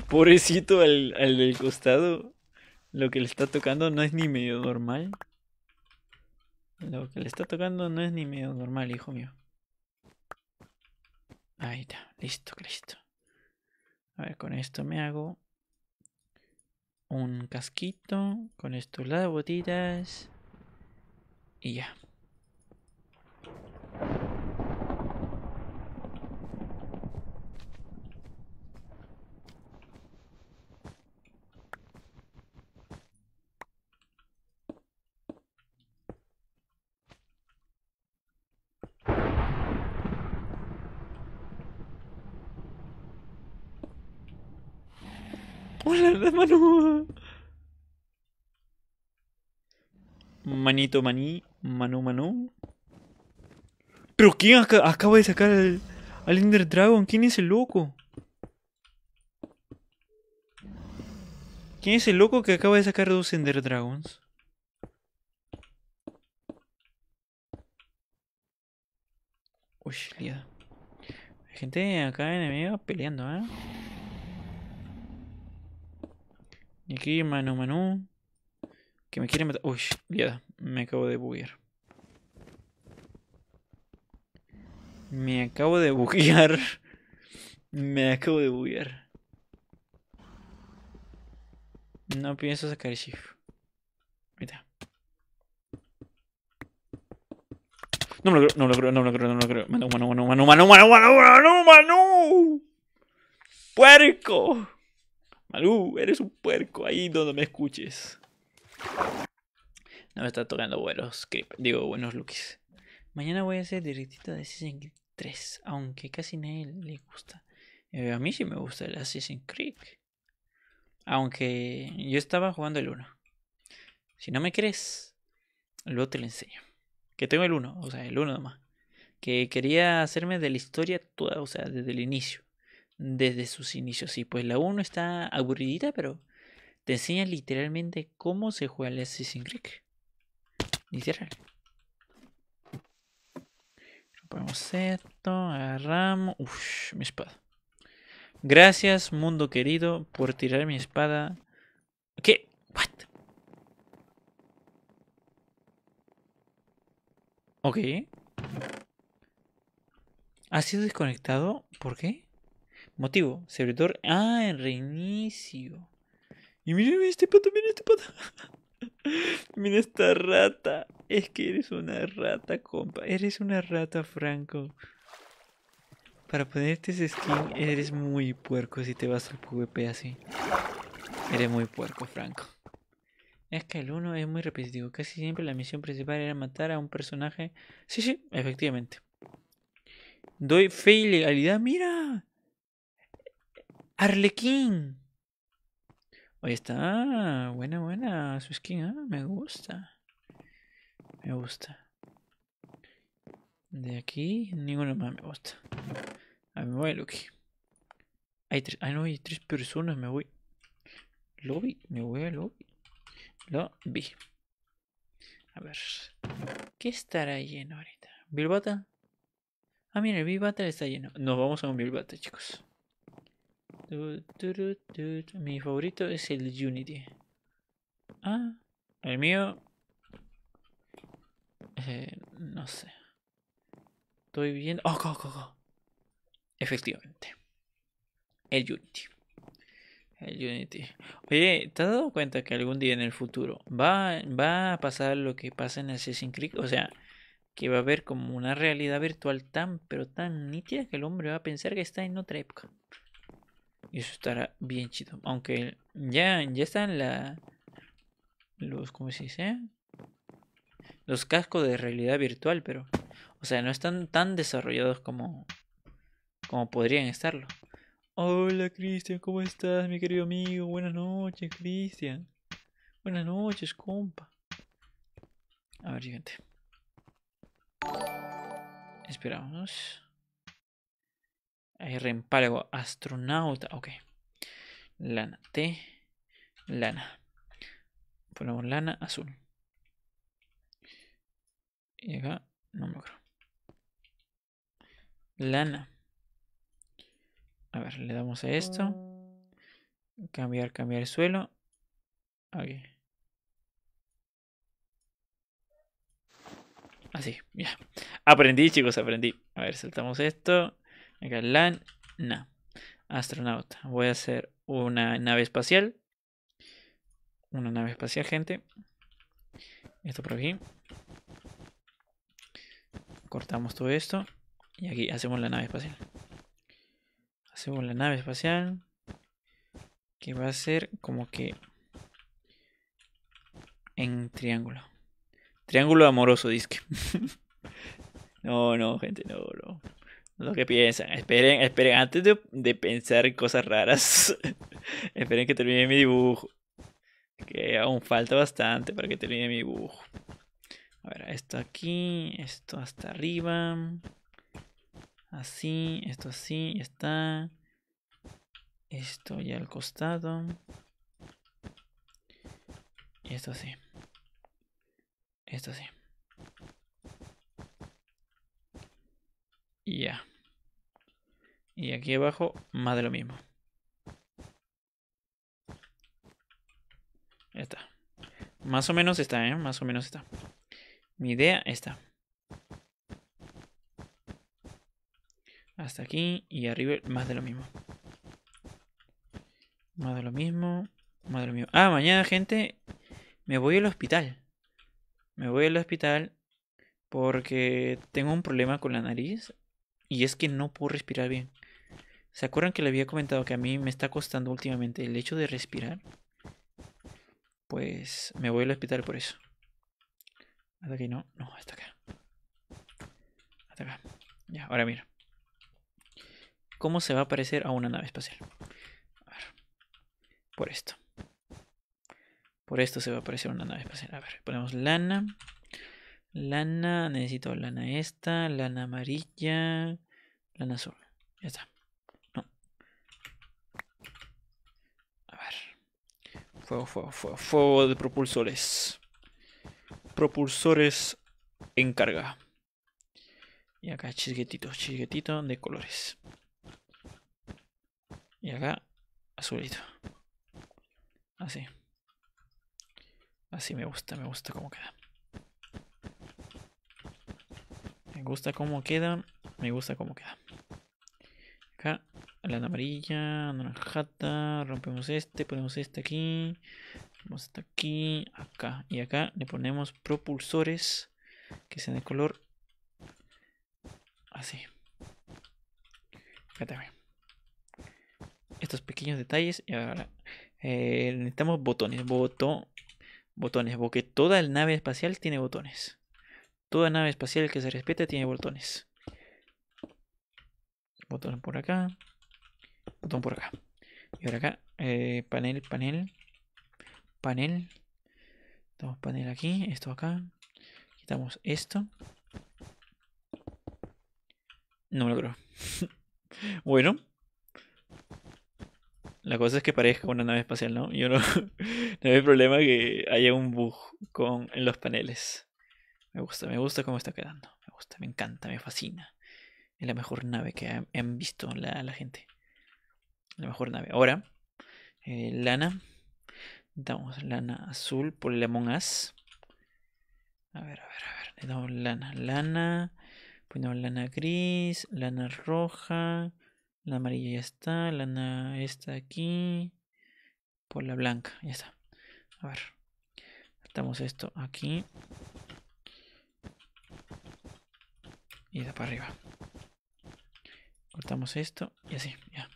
Pobrecito al, del costado. Lo que le está tocando no es ni medio normal. Lo que le está tocando no es ni medio normal, hijo mío. Ahí está, listo, listo. A ver, con esto me hago un casquito. Con esto las botitas. Y ya. Manito maní, Manu Manu ¿Pero quién acaba de sacar al, Ender Dragon? ¿Quién es el loco? ¿Quién es el loco que acaba de sacar dos Ender Dragons? Uy, liada. Hay gente acá enemiga peleando, ¿eh? Y aquí, mano. manu. Que me quieren matar. Uy, ya, me acabo de buguear. Me acabo de buguear. Me acabo de buguear. No pienso sacar el shift. Mira. No me lo creo, no me lo creo, no me lo creo, no mano, lo creo. Mano, mano, mano, mano, mano, manu, manu, manu. Puerco. Malú, eres un puerco ahí donde me escuches. No me está tocando buenos digo buenos looks. Mañana voy a hacer directito de Assassin's 3, aunque casi nadie le gusta. Eh, a mí sí me gusta el Assassin's Creed. Aunque yo estaba jugando el 1. Si no me crees, luego te lo enseño. Que tengo el 1, o sea, el 1 nomás. Que quería hacerme de la historia toda, o sea, desde el inicio desde sus inicios. Y pues la 1 está aburridita, pero te enseña literalmente cómo se juega el Assassin's Creed. Literal. Ponemos esto, agarramos. Uff, mi espada. Gracias, mundo querido, por tirar mi espada. ¿Qué? ¿What? Ok. ¿Ha sido desconectado? ¿Por qué? Motivo, servidor. Ah, en reinicio. Y mira este pato, mira este pato. mira esta rata. Es que eres una rata, compa. Eres una rata, Franco. Para ponerte ese skin, eres muy puerco si te vas al PvP así. Eres muy puerco, Franco. Es que el 1 es muy repetitivo. Casi siempre la misión principal era matar a un personaje. Sí, sí, efectivamente. Doy fe y legalidad. ¡Mira! Arlequín. Ahí está. Buena, buena. Su skin, ah, me gusta. Me gusta. De aquí, ninguno más me gusta. A me voy a Hay tres. Ah, no, hay tres personas, me voy. Lobby, me voy a lobby. Lobby. A ver. ¿Qué estará lleno ahorita? ¿Bilbata? Ah, mira, el Bilbata está lleno. Nos vamos a un Bilbata, chicos. Mi favorito es el Unity. Ah, el mío. Eh, no sé. Estoy viendo. Oh, oh, oh, oh, Efectivamente. El Unity. El Unity. Oye, ¿te has dado cuenta que algún día en el futuro va, va a pasar lo que pasa en Assassin's Creed? O sea, que va a haber como una realidad virtual tan, pero tan nítida que el hombre va a pensar que está en otra época. Y eso estará bien chido. Aunque ya, ya están la. Los, ¿cómo se dice? Los cascos de realidad virtual, pero. O sea, no están tan desarrollados como. como podrían estarlo. Hola Cristian, ¿cómo estás, mi querido amigo? Buenas noches, Cristian. Buenas noches, compa. A ver, gente. Esperamos empalago, astronauta, ah, ok. Lana, T, lana. Ponemos lana azul. Y acá, no me acuerdo. Lana. A ver, le damos a esto. Cambiar, cambiar el suelo. Aquí. Así, ya. Aprendí, chicos, aprendí. A ver, saltamos esto. Acá, lana. Astronauta. Voy a hacer una nave espacial. Una nave espacial, gente. Esto por aquí. Cortamos todo esto. Y aquí hacemos la nave espacial. Hacemos la nave espacial. Que va a ser como que... En triángulo. Triángulo amoroso, disque. no, no, gente, no, no lo que piensan. Esperen, esperen, antes de, pensar cosas raras, esperen que termine mi dibujo. Que aún falta bastante para que termine mi dibujo. A ver, esto aquí, esto hasta arriba. Así, esto así, está. Esto ya al costado. Y esto así. Esto así. Y ya. Y aquí abajo, más de lo mismo. Ya está. Más o menos está, ¿eh? Más o menos está. Mi idea está. Hasta aquí y arriba más de lo mismo. Más de lo mismo. Más de lo mismo. Ah, mañana, gente, me voy al hospital. Me voy al hospital porque tengo un problema con la nariz y es que no puedo respirar bien. ¿Se acuerdan que le había comentado que a mí me está costando últimamente el hecho de respirar? Pues me voy al hospital por eso. Hasta aquí no, no, hasta acá. Hasta acá. Ya, ahora mira. ¿Cómo se va a parecer a una nave espacial? A ver. Por esto. Por esto se va a parecer una nave espacial. A ver, ponemos lana. Lana, necesito lana esta, lana amarilla, lana azul. Ya está. Fuego, fuego, fuego. de propulsores. Propulsores en carga. Y acá chisguetito, chisguetito de colores. Y acá azulito. Así. Así me gusta, me gusta como queda. Me gusta cómo queda, me gusta cómo queda. Acá lana amarilla, naranjata, rompemos este, ponemos este aquí, ponemos este aquí, acá y acá le ponemos propulsores que sean de color así. bien. Estos pequeños detalles y ahora eh, necesitamos botones, botón, botones, porque toda la nave espacial tiene botones. Toda nave espacial que se respete tiene botones. Botón por acá, botón por acá. Y ahora acá, eh, panel, panel, panel. Damos panel aquí, esto acá. Quitamos esto. No me lo creo, bueno. La cosa es que parezca una nave espacial, ¿no? Yo no, no hay problema que haya un bug con los paneles. Me gusta, me gusta cómo está quedando. Me gusta, me encanta, me fascina. Es la mejor nave que han, visto la gente. La mejor nave. Ahora, eh, lana. Damos lana azul por el A ver, a ver, a ver. Le damos lana, lana. Ponemos lana gris, lana roja. La amarilla ya está. Lana esta aquí. Por la blanca, ya está. A ver. Cortamos esto aquí. Y da para arriba. Cortamos esto y así, ya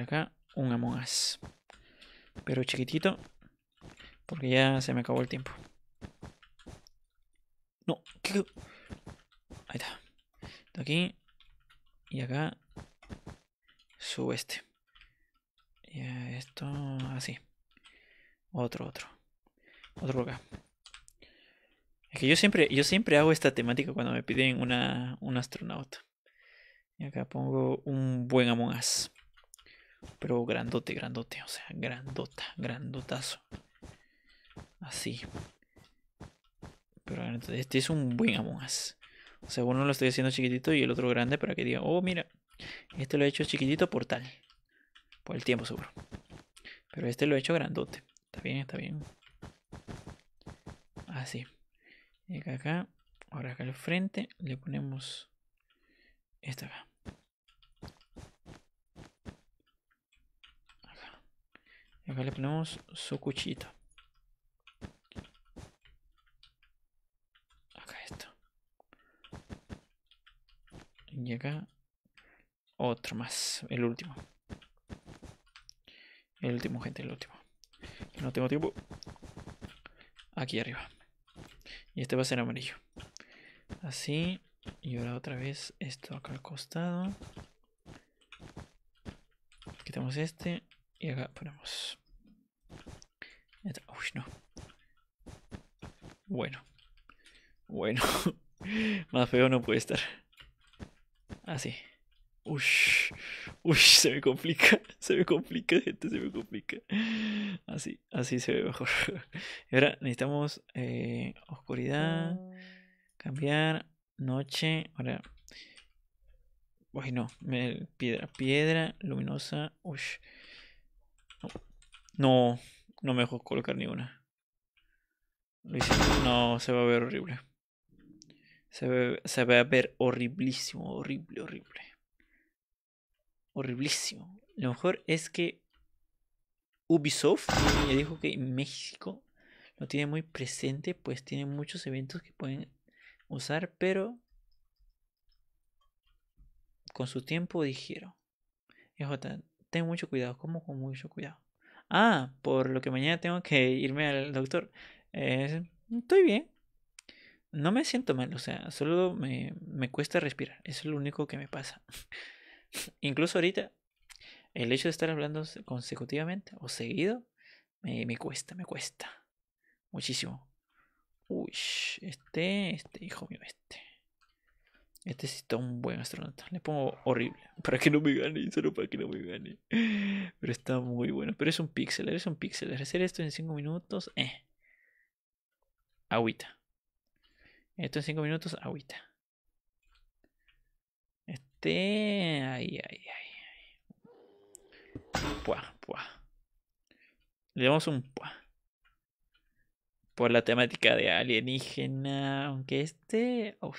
acá un Among Pero chiquitito. Porque ya se me acabó el tiempo. No, Ahí está. Aquí. Y acá. Subo este. Y esto así. Otro, otro. Otro acá. Es que yo siempre, yo siempre hago esta temática cuando me piden una, un astronauta. Y acá pongo un buen Among pero grandote, grandote, o sea, grandota, grandotazo. Así. Pero este es un buen Among O sea, uno lo estoy haciendo chiquitito y el otro grande para que diga, oh, mira, este lo he hecho chiquitito por tal. Por el tiempo, seguro. Pero este lo he hecho grandote. Está bien, está bien. Así. Y acá. Ahora acá al frente le ponemos esta acá. Y acá le ponemos su cuchito. Acá esto. Y acá otro más. El último. El último, gente, el último. No tengo tiempo. Aquí arriba. Y este va a ser amarillo. Así. Y ahora otra vez esto acá al costado. Quitamos este. Y acá ponemos... Uy, no. Bueno. Bueno. Más feo no puede estar. Así. Ah, uy Uy, se me complica, se me complica, gente, se me complica. Así, así se ve mejor. Y ahora necesitamos eh, oscuridad, cambiar, noche. Ahora, uy, no, piedra, piedra luminosa, uy no, no me dejó colocar ni una. No, se va a ver horrible. Se, ve, va a ver horriblísimo, horrible, horrible. Horriblísimo. Lo mejor es que Ubisoft me dijo que México lo tiene muy presente, pues tiene muchos eventos que pueden usar, pero con su tiempo dijeron. ten mucho cuidado, como con mucho cuidado ah, por lo que mañana tengo que irme al doctor. estoy bien. No me siento mal, o sea, solo me, cuesta respirar. es lo único que me pasa. Incluso ahorita, el hecho de estar hablando consecutivamente o seguido, me, me cuesta, me cuesta. Muchísimo. Uy, este, este, hijo mío, este. Este sí está un buen astronauta. Le pongo horrible. Para que no me gane. Solo para que no me gane. Pero está muy bueno. Pero es un pixel. Eres un pixel. Hacer esto en 5 minutos. Eh. Agüita. Esto en 5 minutos. Agüita. Este. Ay, ay, ay. Pua, pua Le damos un pua Por la temática de alienígena. Aunque este. Uy.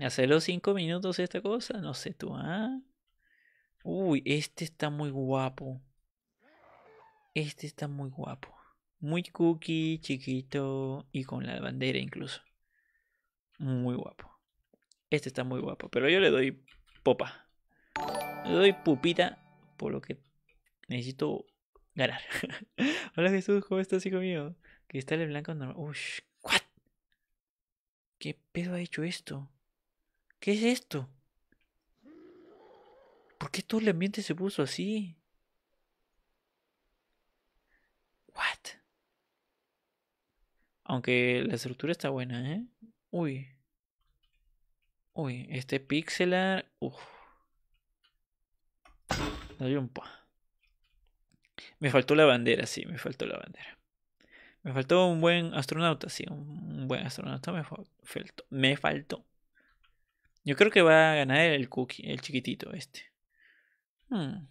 Hacer los cinco minutos esta cosa, no sé tú, ¿ah? Uy, este está muy guapo. Este está muy guapo. Muy cookie, chiquito y con la bandera incluso. Muy guapo. Este está muy guapo, pero yo le doy popa. Le doy pupita por lo que necesito ganar. Hola Jesús, ¿cómo estás, hijo mío? Cristales blanco normal. Uy, ¿qué? ¿Qué pedo ha hecho esto? ¿Qué es esto? ¿Por qué todo el ambiente se puso así? What? Aunque la estructura está buena, ¿eh? Uy. Uy, este pixelar... Uf. un pa. Me faltó la bandera, sí, me faltó la bandera. Me faltó un buen astronauta, sí, un buen astronauta me faltó. Me faltó. Yo creo que va a ganar el cookie, el chiquitito este. Hmm.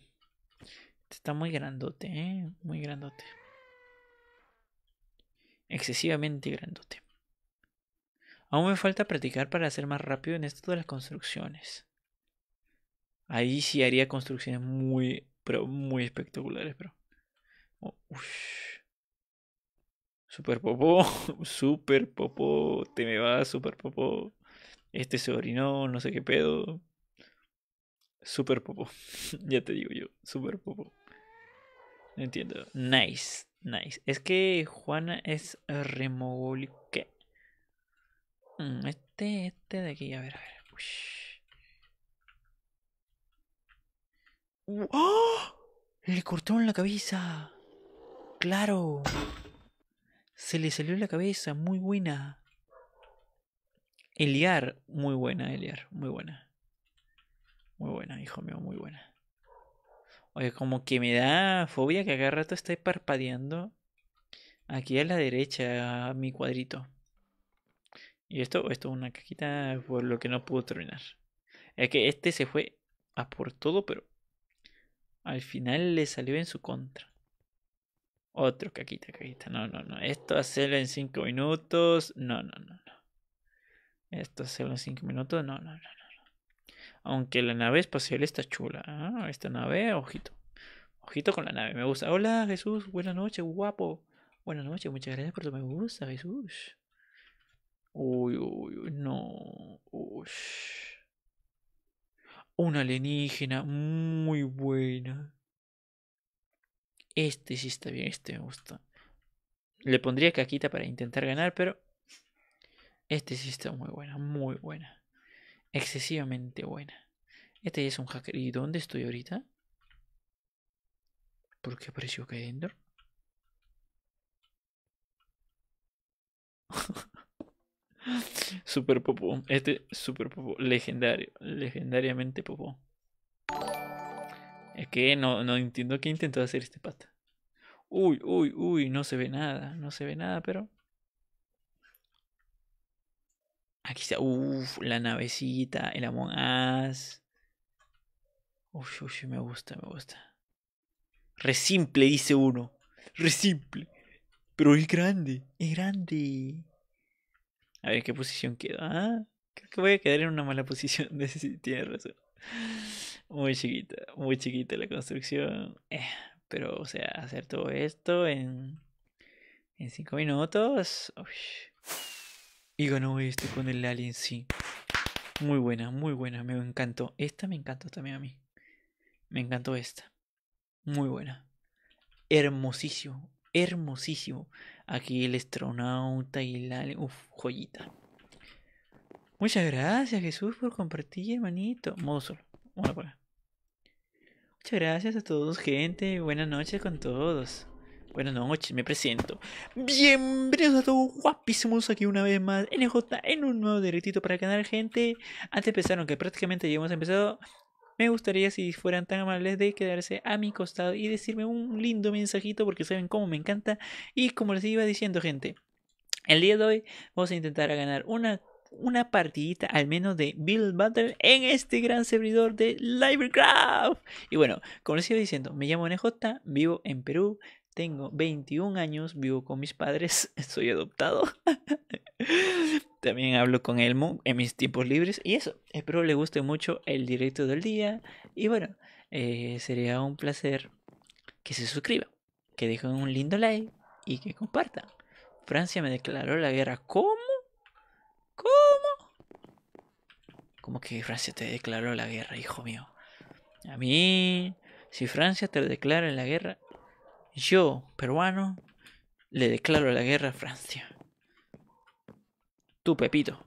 Este está muy grandote, ¿eh? Muy grandote. Excesivamente grandote. Aún me falta practicar para hacer más rápido en esto de las construcciones. Ahí sí haría construcciones muy, pero muy espectaculares, pero. Oh, super popó, super popó, te me va, super popó este se orinó, no sé qué pedo. Super popo. ya te digo yo, super popo. Entiendo. Nice, nice. Es que Juana es remolque mm, Este, este de aquí, a ver, a ver. ¡Ah! Le cortaron la cabeza. Claro. Se le salió la cabeza, muy buena. Eliar, muy buena, Eliar, muy buena. Muy buena, hijo mío, muy buena. Oye, como que me da fobia que cada rato esté parpadeando aquí a la derecha, a mi cuadrito. Y esto, esto es una caquita por lo que no pudo terminar. Es que este se fue a por todo, pero al final le salió en su contra. Otro caquita, caquita. No, no, no. Esto hacerlo en 5 minutos. no, no, no. Esto hace unos 5 minutos. No, no, no, no. Aunque la nave espacial está chula. ¿eh? Esta nave, ojito. Ojito con la nave. Me gusta. Hola, Jesús. Buenas noches, guapo. Buenas noches. Muchas gracias por tu me gusta, Jesús. Uy, uy, uy. No. Uy. Una alienígena muy buena. Este sí está bien, este me gusta. Le pondría caquita para intentar ganar, pero este sí está muy buena, muy buena. Excesivamente buena. Este es un hacker. ¿Y dónde estoy ahorita? ¿Por qué apareció que super popó. Este super popó. Legendario. Legendariamente popó. Es que no, no entiendo qué intentó hacer este pata. Uy, uy, uy. No se ve nada. No se ve nada, pero... Aquí está. Uff, la navecita, el Among Us. Uff, uff, me gusta, me gusta. simple dice uno. simple Pero es grande, es grande. A ver qué posición queda. Ah, creo que voy a quedar en una mala posición. De si tiene razón. Muy chiquita, muy chiquita la construcción. Eh, pero, o sea, hacer todo esto en. en 5 minutos. Y ganó este con el Alien, sí. Muy buena, muy buena, me encantó. Esta me encantó también a mí. Me encantó esta. Muy buena. Hermosísimo, hermosísimo. Aquí el astronauta y el alien. Uf, joyita. Muchas gracias, Jesús, por compartir, hermanito. Modo solo. Bueno, Muchas gracias a todos, gente. Buenas noches con todos. Bueno noches, me presento. Bienvenidos a todos guapísimos aquí una vez más NJ en un nuevo directito para el canal, gente. Antes empezaron que prácticamente ya hemos empezado. Me gustaría si fueran tan amables de quedarse a mi costado y decirme un lindo mensajito porque saben cómo me encanta. Y como les iba diciendo, gente, el día de hoy vamos a intentar ganar una una partidita al menos de bill Battle en este gran servidor de Livercraft. Y bueno, como les iba diciendo, me llamo NJ, vivo en Perú, tengo 21 años, vivo con mis padres, soy adoptado. También hablo con Elmo en mis tiempos libres. Y eso, espero le guste mucho el directo del día. Y bueno, eh, sería un placer que se suscriba, que dejen un lindo like y que compartan. Francia me declaró la guerra. ¿Cómo? ¿Cómo? ¿Cómo que Francia te declaró la guerra, hijo mío? A mí, si Francia te declara la guerra, yo, peruano, le declaro la guerra a Francia. Tú, Pepito.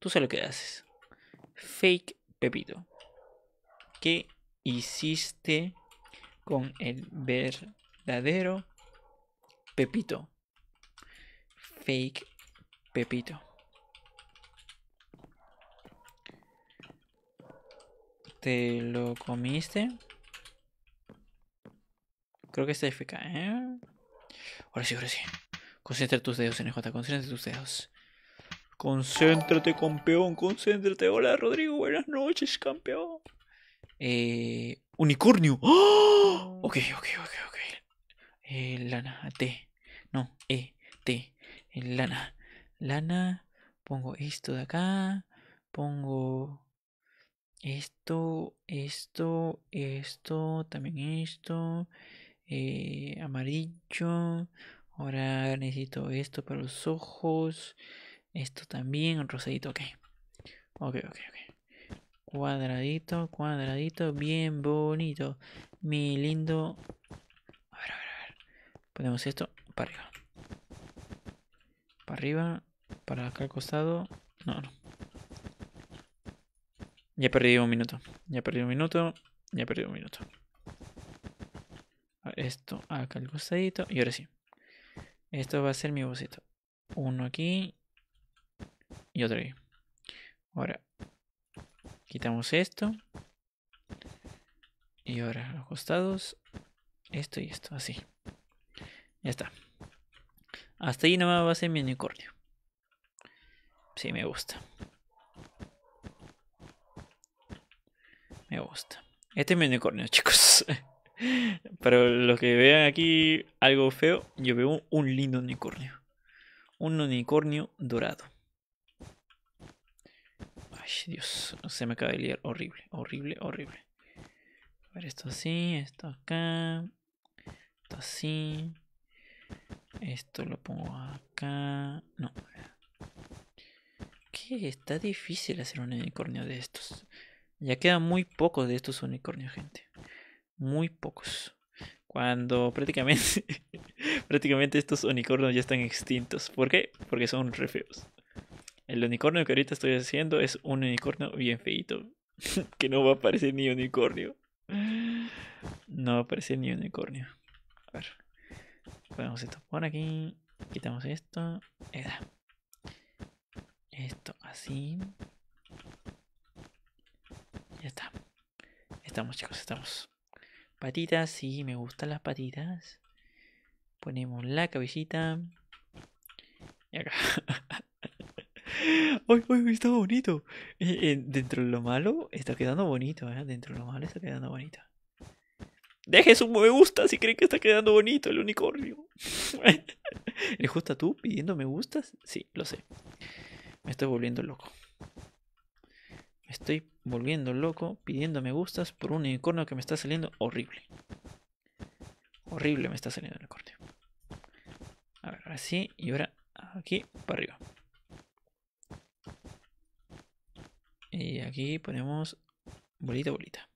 Tú sabes lo que haces. Fake Pepito. ¿Qué hiciste con el verdadero Pepito? Fake Pepito. ¿Te lo comiste? Creo que está FK, ¿eh? Ahora sí, ahora sí. Concentra tus dedos, NJ, Concéntrate tus dedos. Concéntrate, campeón, concéntrate. Hola, Rodrigo, buenas noches, campeón. Eh, unicornio. ¡Ah! Ok, ok, ok, ok. Eh, lana, T. No, E, T. Eh, lana. Lana. Pongo esto de acá. Pongo esto, esto, esto, también esto. Eh, amarillo. Ahora necesito esto para los ojos. Esto también, un rosadito, ok. Ok, ok, ok. Cuadradito, cuadradito, bien bonito. Mi lindo. A ver, a ver, a ver. Ponemos esto para arriba. Para arriba, para acá al costado. No, no. Ya perdido un minuto. Ya perdido un minuto. Ya perdido un minuto. Esto acá al costadito. Y ahora sí. Esto va a ser mi boceto. Uno aquí. Y otro aquí. Ahora. Quitamos esto. Y ahora los costados. Esto y esto. Así. Ya está. Hasta ahí nomás va a ser mi unicornio. Sí, me gusta. Me gusta. Este es mi unicornio, chicos. Pero los que vean aquí algo feo, yo veo un lindo unicornio. Un unicornio dorado. Ay, Dios, se me acaba de liar. Horrible, horrible, horrible. A ver, esto así, esto acá. Esto así. Esto lo pongo acá. No. Que está difícil hacer un unicornio de estos. Ya quedan muy pocos de estos unicornios, gente muy pocos. Cuando prácticamente, prácticamente estos unicornios ya están extintos. ¿Por qué? Porque son re feos. El unicornio que ahorita estoy haciendo es un unicornio bien feito. que no va a parecer ni unicornio. No va a aparecer ni unicornio. A ver. Ponemos esto por aquí. Quitamos esto. Esto así. Ya está. Estamos chicos, estamos. Patitas, sí, me gustan las patitas. Ponemos la cabecita. Y acá. ay, uy, está bonito! Eh, eh, dentro de lo malo está quedando bonito, ¿eh? Dentro de lo malo está quedando bonito. Deje su me gusta si creen que está quedando bonito el unicornio. ¿Le gusta tú pidiendo me gustas? Sí, lo sé. Me estoy volviendo loco. Me estoy volviendo loco, pidiendo me gustas por un unicornio que me está saliendo horrible. Horrible me está saliendo el corte A ver, así y ahora aquí para arriba. Y aquí ponemos bolita, bolita.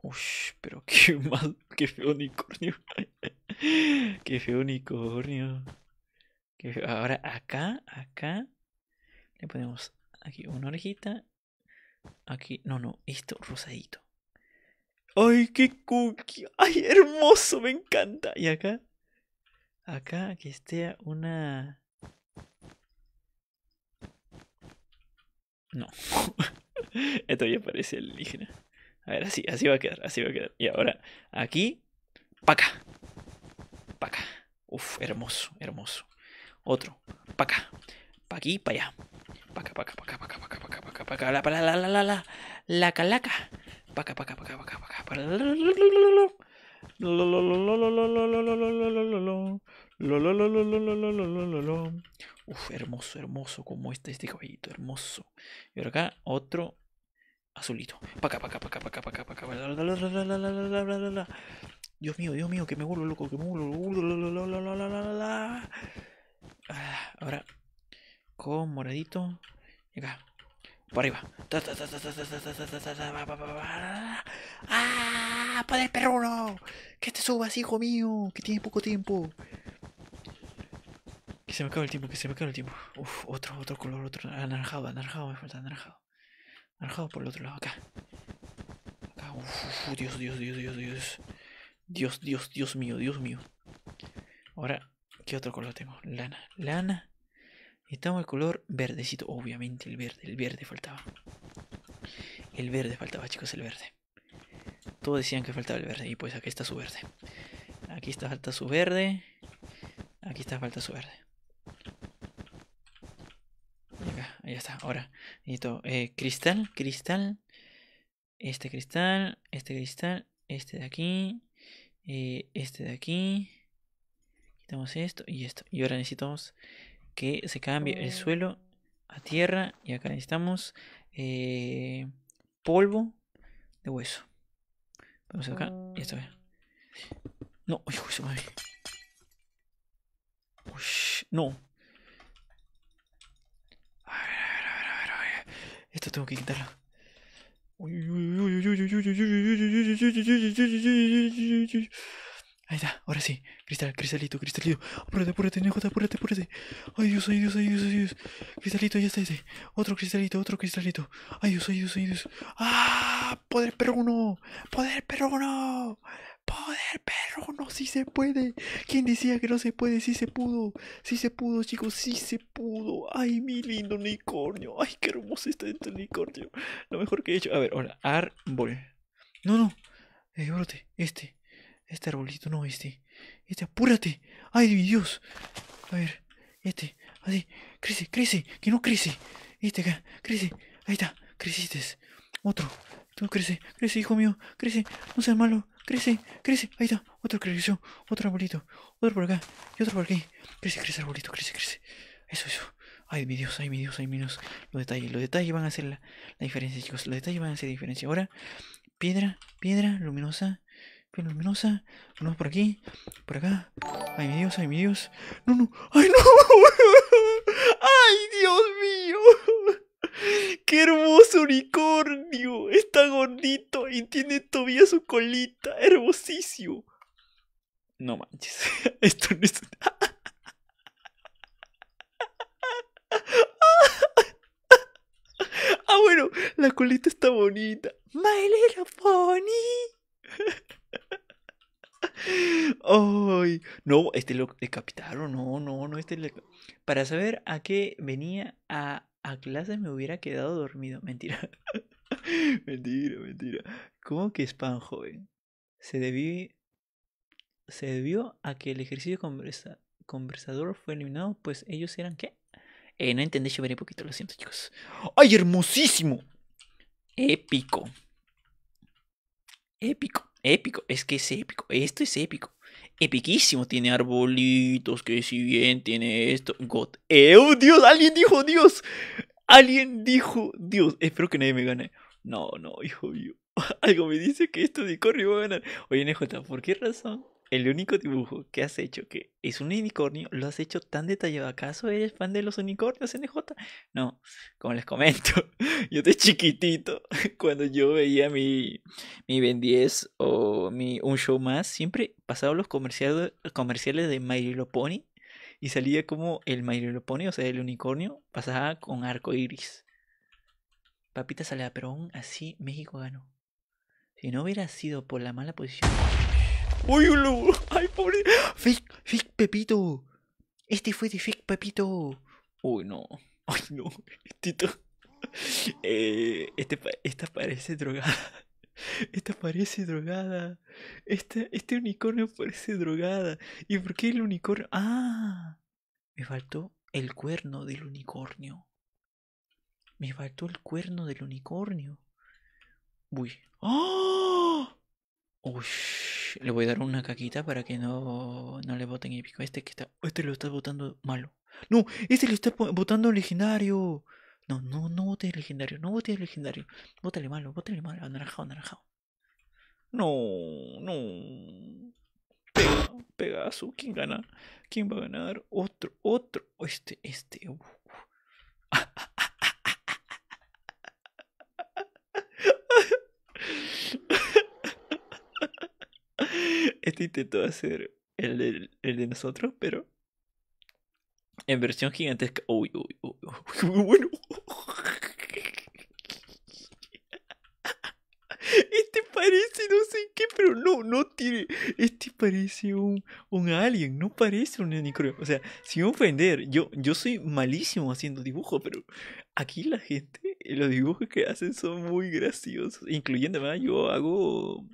Uff, pero qué mal, qué feo unicornio. qué feo unicornio. Ahora acá, acá, le ponemos aquí una orejita Aquí, no, no, esto rosadito. ¡Ay, qué cookie! ¡Ay, hermoso! Me encanta. Y acá, acá que esté una. No. esto ya parece alienígena. A ver, así, así va a quedar, así va a quedar. Y ahora, aquí, pa' acá. Pa' acá. Uf, hermoso, hermoso. Otro, pa' acá. Pa' aquí, pa' allá. acá, acá, pa' acá, pa' acá, pa' acá paca, la, la, la, la, la, la, la, calaca. Paca, paca, paca, paca, paca, paca. Uf, hermoso, hermoso como está este caballito, hermoso. Y ahora acá otro azulito. Paca, paca, paca, paca, paca, paca. Dios mío, Dios mío, que me vuelvo loco, que me vuelvo loco. Ahora con moradito. Y acá. Por arriba. ¡Ah! PODER PERRUNO ¡Que te subas, hijo mío! ¡Que tiene poco tiempo! Que se me acaba el tiempo, que se me acaba el tiempo. Uf, otro, otro color, otro anaranjado, anaranjado, me falta anaranjado. Anaranjado por el otro lado, acá. Acá, uf, Dios, Dios, Dios, Dios, Dios. Dios, Dios, Dios mío, Dios mío. Ahora, ¿qué otro color tengo? Lana, lana. Necesitamos el color verdecito. Obviamente el verde, el verde faltaba. El verde faltaba, chicos, el verde. Todos decían que faltaba el verde. Y pues aquí está su verde. Aquí está falta su verde. Aquí está falta su verde. Y acá, ahí está. Ahora necesito eh, cristal, cristal. Este cristal, este cristal, este de aquí. Eh, este de aquí. Quitamos esto y esto. Y ahora necesitamos que se cambie el suelo a tierra y acá necesitamos polvo de hueso. Vamos acá y esto No, Uy, no. Esto tengo que quitarlo. Ahí está, ahora sí. Cristal, cristalito, cristalito. Apúrate, apúrate, Nejota, apúrate, apúrate. Ay Dios, ay Dios, ay Dios, ay Dios. Cristalito, ya está ese. Otro cristalito, otro cristalito. Ay Dios, ay Dios, ay Dios. ¡Ah! Poder perro uno. Poder perro uno. Poder perro uno, sí se puede. ¿Quién decía que no se puede? Sí se pudo. Sí se pudo, chicos, sí se pudo. Ay, mi lindo unicornio. Ay, qué hermoso está este unicornio. Lo mejor que he hecho. A ver, ahora, árbol. No, no. Eh, brote, este. Este arbolito, no, este. Este, apúrate. Ay, Dios. A ver, este, así. Crece, crece, que no crece. Este acá, crece. Ahí está, creciste. Otro. Tú crece, crece, hijo mío. Crece, no seas malo. Crece, crece. Ahí está, otro creció. Otro arbolito. Otro por acá y otro por aquí. Crece, crece, arbolito, crece, crece. Eso, eso. Ay, mi Dios, ay, Dios, ay, mi Dios. Los detalles, los detalles van a hacer la, la diferencia, chicos. Los detalles van a hacer la diferencia. Ahora, piedra, piedra luminosa. ¿Piel luminosa. Vamos por aquí, por acá. Ay, mi Dios, ay, mi Dios. No, no, ay, no. Ay, Dios mío. ¡Qué hermoso unicornio! Está gordito y tiene todavía su colita. Hermosísimo. No manches. Esto no es... Ah, bueno, la colita está bonita. My little pony. Ay, no, este lo decapitaron, no, no, no, este Para saber a qué venía a, a clase me hubiera quedado dormido. Mentira. mentira, mentira. ¿Cómo que spam, joven? Se debió, se debió a que el ejercicio conversador fue eliminado, pues ellos eran qué? Eh, no entendí, yo veré poquito, lo siento, chicos. ¡Ay, hermosísimo! Épico. Épico, épico, es que es épico, esto es épico. Epiquísimo, tiene arbolitos, que si bien tiene esto. God. ¡Eh, oh, Dios! ¡Alguien dijo Dios! ¡Alguien dijo Dios! Espero que nadie me gane. No, no, hijo mío. Algo me dice que esto de Corri va a ganar. Oye, NJ, ¿por qué razón? el único dibujo que has hecho que es un unicornio, lo has hecho tan detallado. ¿Acaso eres fan de los unicornios, NJ? No, como les comento, yo de chiquitito, cuando yo veía mi, mi Ben 10 o mi un show más, siempre pasaba los comerciales, comerciales de My Little Pony y salía como el My Little Pony, o sea, el unicornio, pasaba con arco iris. Papita salía... pero aún así México ganó. Si no hubiera sido por la mala posición. ¡Uy, lobo! ¡Ay, pobre! ¡Fake, Pepito! Este fue de fake Pepito. Uy, no. Ay, no. Tito. Eh, este, esta parece drogada. Esta parece drogada. este unicornio parece drogada. ¿Y por qué el unicornio? Ah, me faltó el cuerno del unicornio. Me faltó el cuerno del unicornio. Uy. ¡Oh! Uy, le voy a dar una caquita para que no, no le voten épico. pico. Este que está. Este lo estás votando malo. No, este lo está votando legendario. No, no, no el legendario, no vote legendario. Bótale malo, botale malo. Anaranjado, anaranjado. No, no. Pega, Pegaso, ¿quién gana? ¿Quién va a ganar? Otro, otro. Este, este. Uh, uh. Este intentó hacer el, de nosotros, pero en versión gigantesca. Uy, uy, uy, uy, bueno. Este parece, no sé qué, pero no, no tiene. Este parece un, un alien, no parece un unicornio. O sea, sin ofender, yo, yo soy malísimo haciendo dibujos, pero aquí la gente, los dibujos que hacen son muy graciosos. incluyendo más yo hago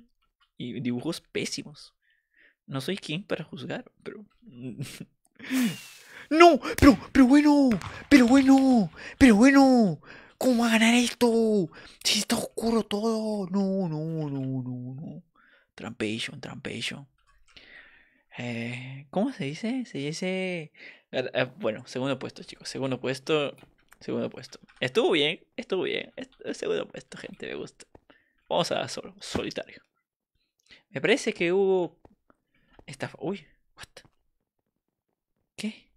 eh, dibujos pésimos. No soy quien para juzgar, pero. ¡No! ¡Pero, bueno! ¡Pero bueno! ¡Pero bueno! ¿Cómo va a ganar esto? Si está oscuro todo. No, no, no, no, no. Trampation, trampation. Eh, ¿Cómo se dice? Se dice. Ah, ah, bueno, segundo puesto, chicos. Segundo puesto. Segundo puesto. Estuvo bien, estuvo bien. Segundo puesto, gente, me gusta. Vamos a solo, solitario. Me parece que hubo esta... Uy, ¿Qué?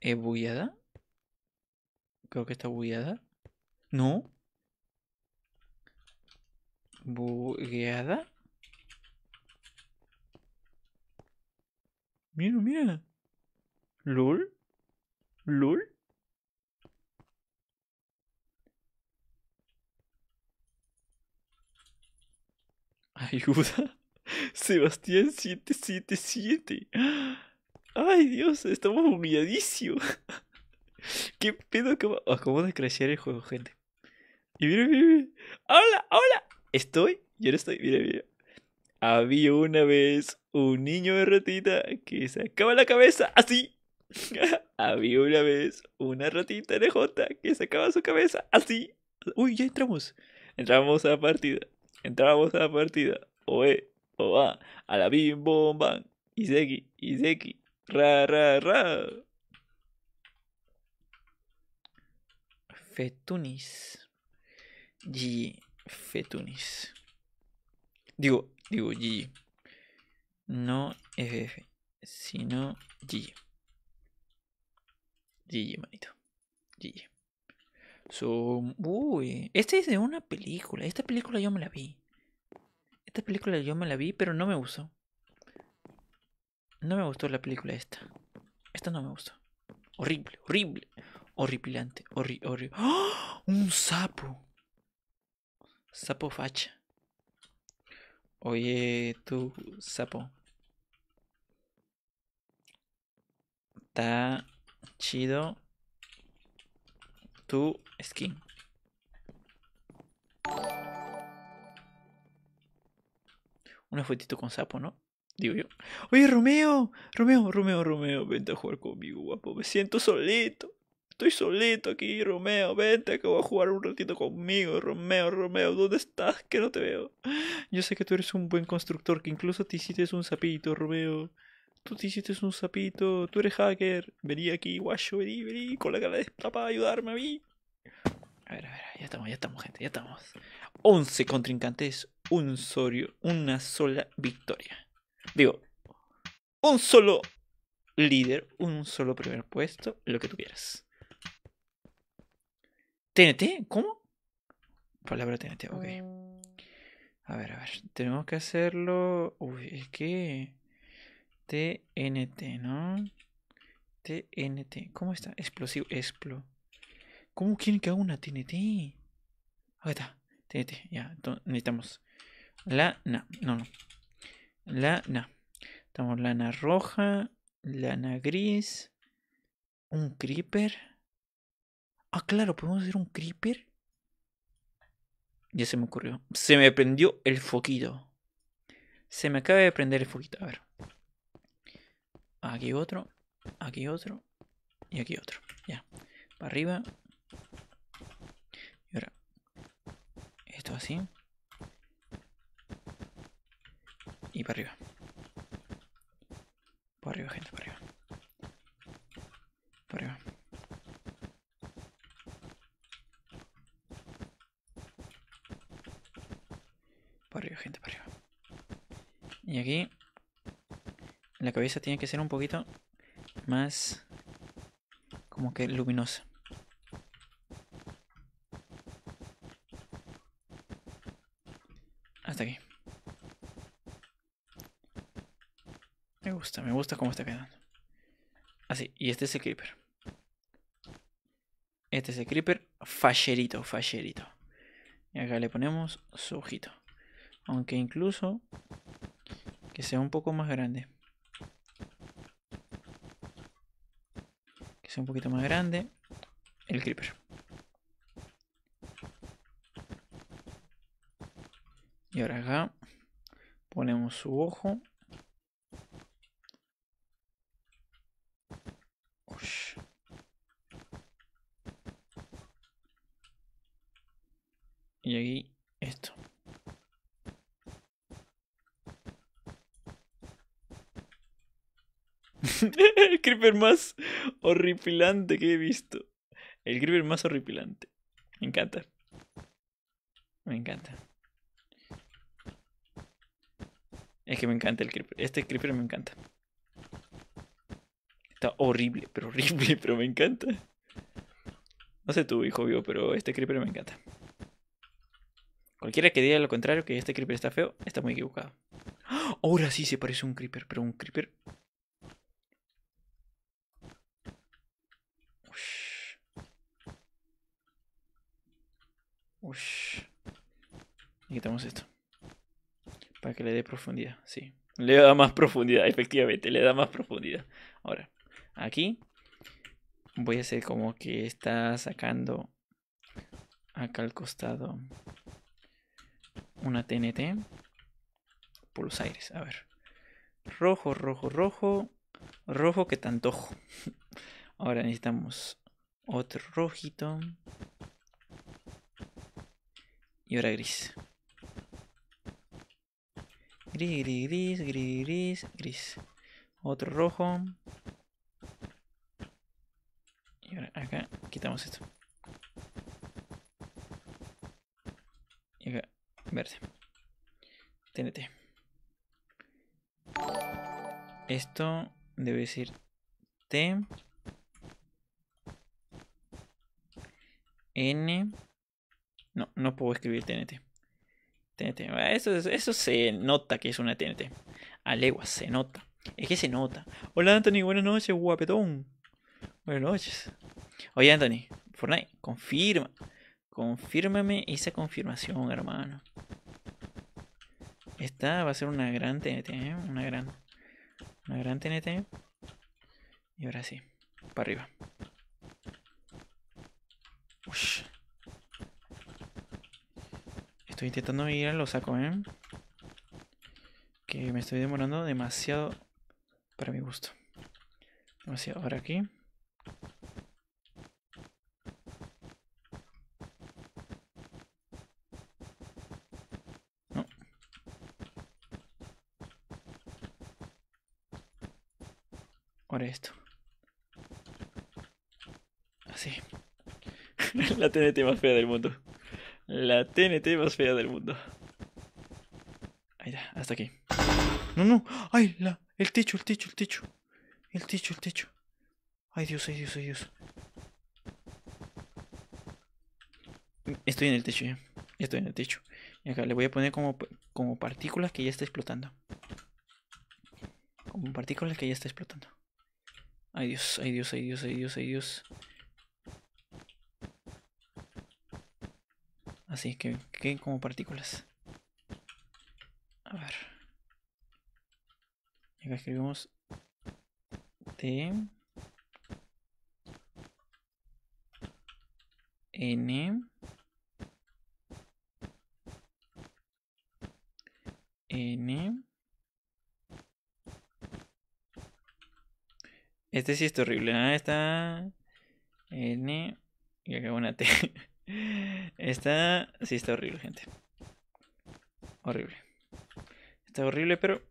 ¿Es bugueada? Creo que está bugueada. No. Bugueada. Mira, mira. LOL. LOL. Ayuda. Sebastián 777. Ay, Dios, estamos humilladísimos. ¿Qué pedo cómo Acabo oh, de crashear el juego, gente. Y mira, ¡Hola, hola! Estoy, yo estoy, mira, mira. Había una vez un niño de ratita que se acaba la cabeza así. Había una vez una ratita de Jota que sacaba su cabeza así. Uy, ya entramos. Entramos a la partida. Entramos a la partida. Oe a la bim bom bam. Iseki, Iseki, ra ra ra. Fetunis. G. Fetunis. Digo, digo G. No FF, sino G. GG, manito. G So, uy, este es de una película. Esta película yo me la vi. Esta película yo me la vi, pero no me gustó. No me gustó la película esta. Esta no me gustó. Horrible, horrible. Horripilante, horri, horri. ¡Ah! ¡Un sapo! Sapo facha. Oye, tú, sapo. Está chido tu skin. Una fotito con sapo, ¿no? Digo yo. Oye, Romeo, Romeo, Romeo, Romeo, vente a jugar conmigo, guapo. Me siento solito. Estoy solito aquí, Romeo. Vente que voy a jugar un ratito conmigo. Romeo, Romeo, ¿dónde estás? Que no te veo. Yo sé que tú eres un buen constructor, que incluso te hiciste un sapito, Romeo. Tú te hiciste un sapito, tú eres hacker. Vení aquí, guacho, vení, vení, con la cara de para ayudarme a mí. A ver, a ver, ya estamos, ya estamos, gente, ya estamos. 11 contrincantes, un sorio. una sola victoria. Digo, un solo líder, un solo primer puesto, lo que tú quieras. ¿TNT? ¿Cómo? Palabra TNT, ok. A ver, a ver. Tenemos que hacerlo. Uy, es que. TNT, ¿no? TNT. ¿Cómo está? Explosivo. Explo. ¿Cómo quieren que haga una TNT? Ahí está. TNT, ya. necesitamos Lana, no, no. Lana. Estamos lana roja, lana gris, un creeper. Ah, claro, podemos hacer un creeper. Ya se me ocurrió. Se me prendió el foquito. Se me acaba de prender el foquito. A ver. Aquí otro, aquí otro y aquí otro. Ya. Para arriba. Y ahora. Esto así. y para arriba. Para arriba, gente, para arriba. Para arriba. Para arriba, gente, para arriba. Y aquí la cabeza tiene que ser un poquito más como que luminosa. Hasta aquí. gusta, me gusta cómo está quedando. Así, ah, y este es el creeper. Este es el creeper fallerito, fallerito. Y acá le ponemos su ojito. Aunque incluso que sea un poco más grande. Que sea un poquito más grande el creeper. Y ahora acá ponemos su ojo. más horripilante que he visto. El creeper más horripilante. Me encanta. Me encanta. Es que me encanta el creeper. Este creeper me encanta. Está horrible, pero horrible, pero me encanta. No sé tú, hijo vivo, pero este creeper me encanta. Cualquiera que diga lo contrario, que este creeper está feo, está muy equivocado. ¡Ah! Ahora sí se parece a un creeper, pero un creeper Necesitamos quitamos esto. Para que le dé profundidad, sí. Le da más profundidad, efectivamente, le da más profundidad. Ahora, aquí voy a hacer como que está sacando acá al costado una TNT por los aires. A ver. Rojo, rojo, rojo. Rojo que tanto Ahora necesitamos otro rojito. Y ahora gris. Gris, gris, gris, gris, gris, gris. Otro rojo. Y ahora acá quitamos esto. Y acá, verde. TNT. Esto debe decir T. N. No, no puedo escribir TNT. TNT. Ah, eso, eso se nota que es una TNT. A se nota. Es que se nota. Hola Anthony, buenas noches, guapetón. Buenas noches. Oye Anthony, Fortnite, confirma. Confírmame esa confirmación, hermano. Esta va a ser una gran TNT, ¿eh? Una gran. Una gran TNT. Y ahora sí. Para arriba. Ush. Estoy intentando ir a lo saco, ¿eh? Que me estoy demorando demasiado para mi gusto. Demasiado. Ahora aquí. No. Ahora esto. Así. La TNT más fea del mundo. La TNT más fea del mundo. Ahí está, hasta aquí. No, no. Ay, la, el techo, el techo, el techo. El techo, el techo. Ay, Dios, ay, Dios, ay, Dios. Estoy en el techo ya. estoy en el techo. Y acá le voy a poner como, como partículas que ya está explotando. Como partículas que ya está explotando. Ay Dios, ay Dios, ay Dios, ay Dios, ay Dios. así que como partículas. A ver. acá escribimos T N N Este sí es terrible, ¿ah? está N y acá una T. Está, sí, está horrible, gente. Horrible. Está horrible, pero es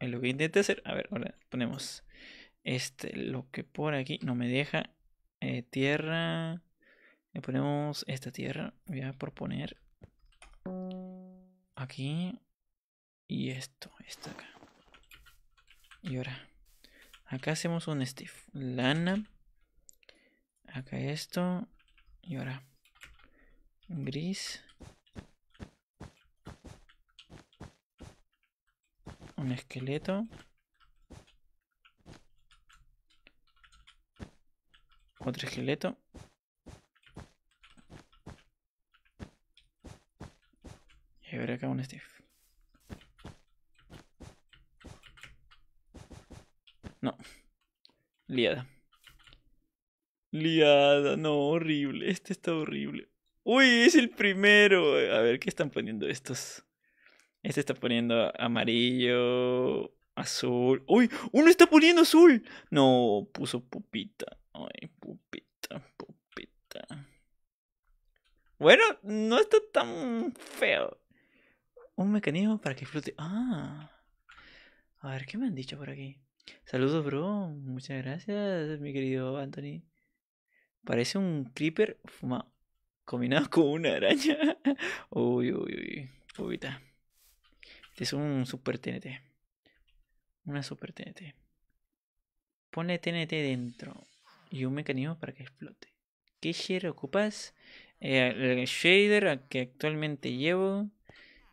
eh, lo que intenté hacer. A ver, ahora ponemos este, lo que por aquí no me deja. Eh, tierra. Le ponemos esta tierra. Voy a proponer aquí y esto, esto acá. Y ahora, acá hacemos un Steve. Lana. Acá esto. Y ahora, gris, un esqueleto, otro esqueleto, y ver acá un Steve. No, liada. Liada, no, horrible, este está horrible. Uy, es el primero. Eh. A ver, ¿qué están poniendo estos? Este está poniendo amarillo, azul. Uy, uno está poniendo azul. No, puso pupita. Ay, pupita, pupita. Bueno, no está tan feo. Un mecanismo para que flote. Ah. A ver, ¿qué me han dicho por aquí? Saludos, bro. Muchas gracias, mi querido Anthony. Parece un creeper fumado. Combinado con una araña. Uy, uy, uy. Este es un super TNT. Una super TNT. Pone TNT dentro y un mecanismo para que explote. ¿Qué shader ocupas? Eh, el shader que actualmente llevo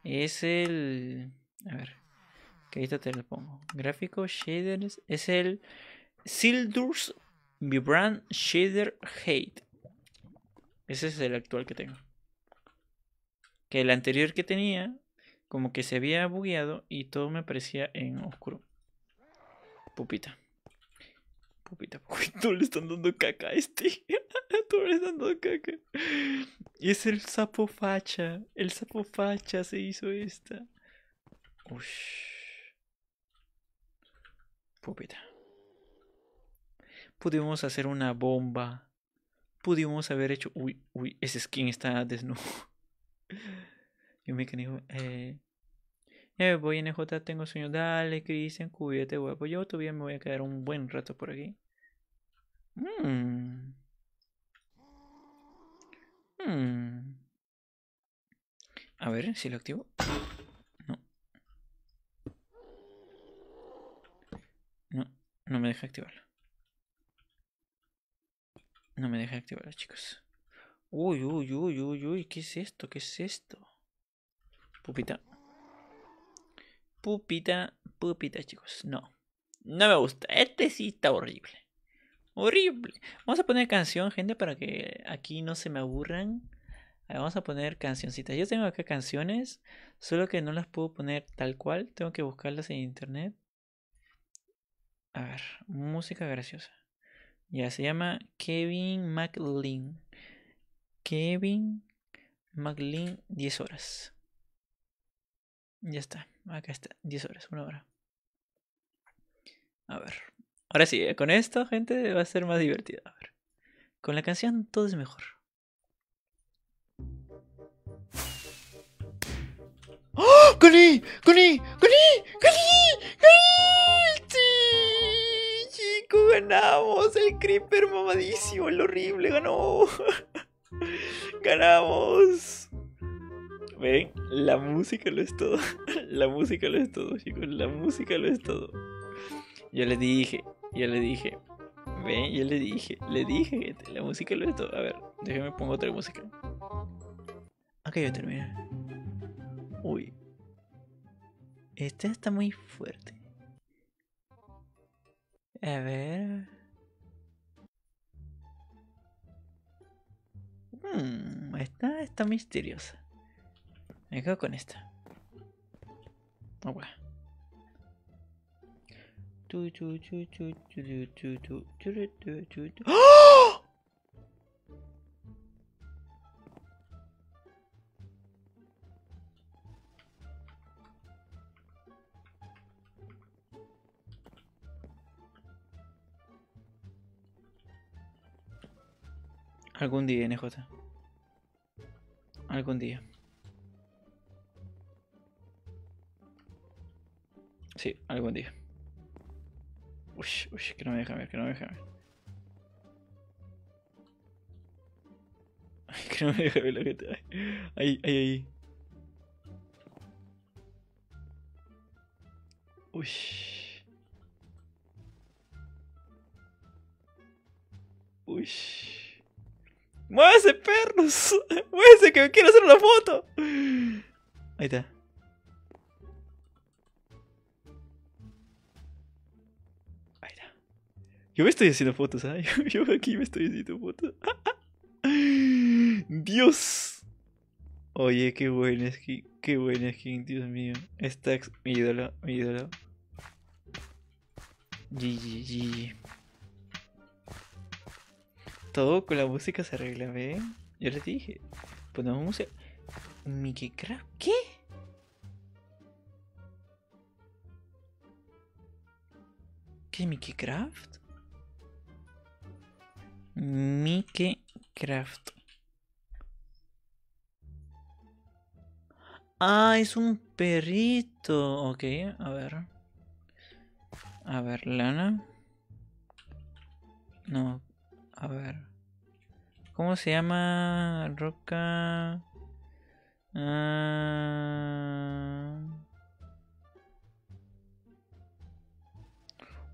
es el. A ver. Que te lo pongo. Gráfico, shaders. Es el Sildur's Vibrant Shader Hate. Ese es el actual que tengo. Que el anterior que tenía, como que se había bugueado y todo me aparecía en oscuro. Pupita. Pupita, pupita. le están dando caca a este. ¿Tú le están dando caca. Y es el sapo facha. El sapo facha se hizo esta. Uy. Pupita. Pudimos hacer una bomba pudimos haber hecho. Uy, uy, ese skin está desnudo. Yo me quedé, eh, eh, Voy en EJ, NJ, tengo sueño. Dale, Cristian, cuídate, guapo. Yo todavía me voy a quedar un buen rato por aquí. Mm. Mm. A ver si lo activo. No. No, no me deja activarlo. No me deja activar, chicos. Uy, uy, uy, uy, uy. ¿Qué es esto? ¿Qué es esto? Pupita. Pupita, pupita, chicos. No. No me gusta. Este sí está horrible. Horrible. Vamos a poner canción, gente, para que aquí no se me aburran. vamos a poner cancioncitas. Yo tengo acá canciones, solo que no las puedo poner tal cual. Tengo que buscarlas en internet. A ver, música graciosa. Ya se llama Kevin McLean. Kevin McLean, 10 horas. Ya está, acá está, 10 horas, una hora. A ver. Ahora sí, eh, con esto, gente, va a ser más divertido. A ver. Con la canción todo es mejor. ¡Oh! ¡Guni! ¡Guni! ¡Guni! ¡Guni! ganamos. El creeper mamadísimo, el horrible ganó. Ganamos. Ven, la música lo es todo. La música lo es todo, chicos. La música lo es todo. Yo le dije, yo le dije. Ven, yo le dije, le dije, la música lo es todo. A ver, déjenme pongo otra música. Acá yo termina. Uy. Esta está muy fuerte. A ver. Mmm... esta está misteriosa. Me quedo con esta. Oh, bueno. ¡Oh! Algún día, NJ. Algún día. Sí, algún día. Uy, uy, que no me deja ver, que no me deja ver. que no me deja ver lo que te Ahí, ahí, ahí. Uy. Uy. ¡Muévese, perros! ¡Muévese, que me quiero hacer una foto! Ahí está. Ahí está. Yo me estoy haciendo fotos, ¿eh? Yo, aquí me estoy haciendo fotos. ¡Dios! Oye, qué buena skin, qué buena skin, Dios mío. Stacks, mi ídolo, mi ídolo. GG, GG. Todo con la música se arregla, ¿ve? Yo les dije, ponemos música. Mickey Craft, ¿qué? ¿Qué Mickey Craft? Mickey Craft. Ah, es un perrito. Ok, a ver. A ver, lana. No, a ver. ¿Cómo se llama? Roca. Uh...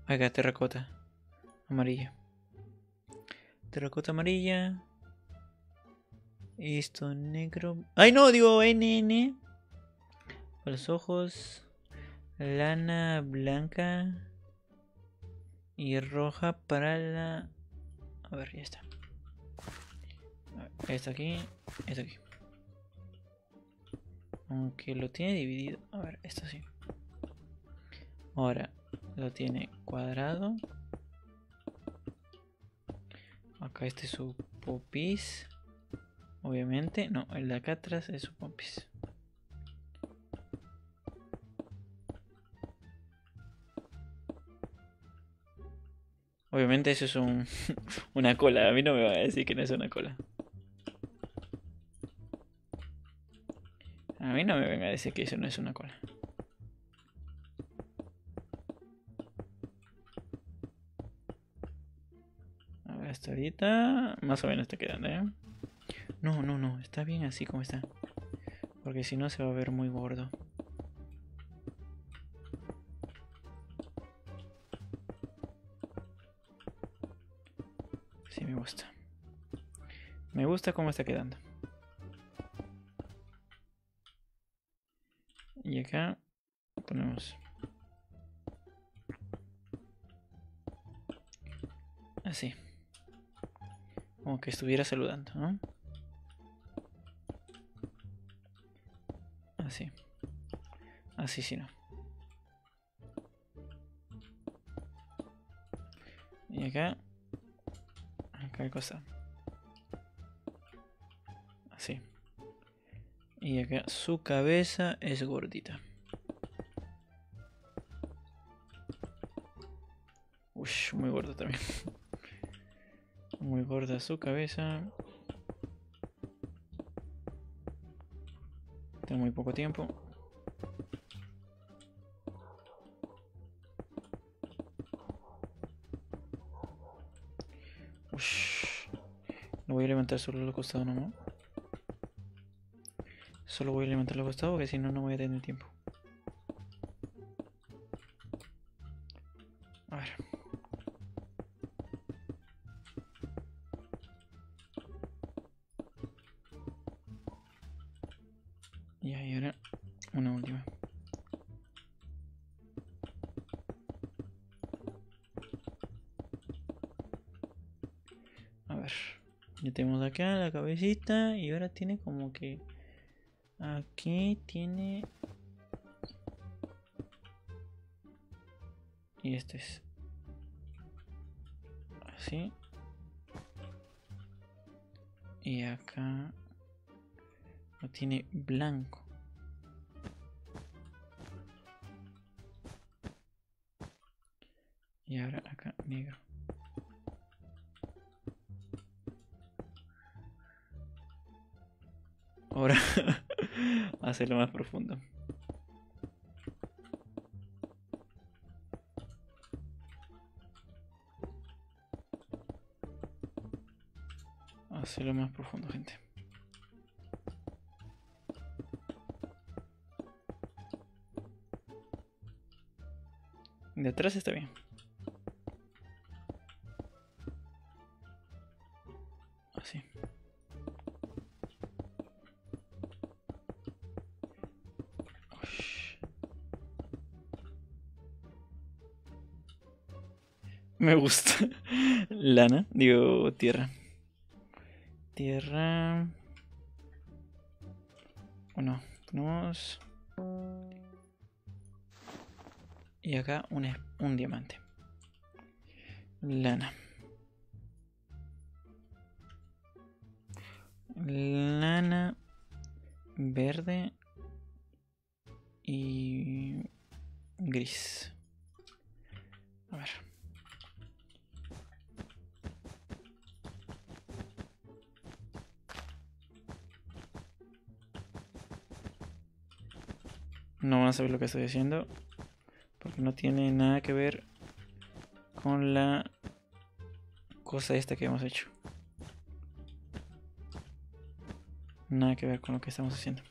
Acá, terracota. Amarilla. Terracota amarilla. Esto negro. ¡Ay no! Digo NN. Para los ojos. Lana blanca. Y roja para la a ver, ya está. Esto aquí, esto aquí. Aunque lo tiene dividido. A ver, esto sí. Ahora, lo tiene cuadrado. Acá este es su popis. Obviamente. No, el de acá atrás es su popis. Obviamente eso es una cola. A mí no me va a decir que no es una cola. A mí no me venga a decir que eso no es una cola. A ver, hasta ahorita más o menos está quedando, ¿eh? No, no, no. Está bien así como está. Porque si no se va a ver muy gordo. gusta. Me gusta cómo está quedando. Y acá ponemos... Así. Como que estuviera saludando, ¿no? Así. Así sí, no. Y acá cosa. Así. Y acá su cabeza es gordita. Uy, muy gorda también. Muy gorda su cabeza. Tengo muy poco tiempo. alimentar solo los costados ¿no? Solo voy a alimentar los costados porque si no, no voy a tener tiempo. acá la cabecita y ahora tiene como que aquí tiene y este es así y acá lo tiene blanco y ahora acá negro hacia lo más profundo. Hacia lo más profundo, gente. detrás está bien. Me gusta. Lana, digo tierra. Tierra. Bueno, ponemos. Y acá un, un diamante. Lana. a saber lo que estoy haciendo, Porque no tiene nada que ver con la cosa esta que hemos hecho. Nada que ver con lo que estamos haciendo.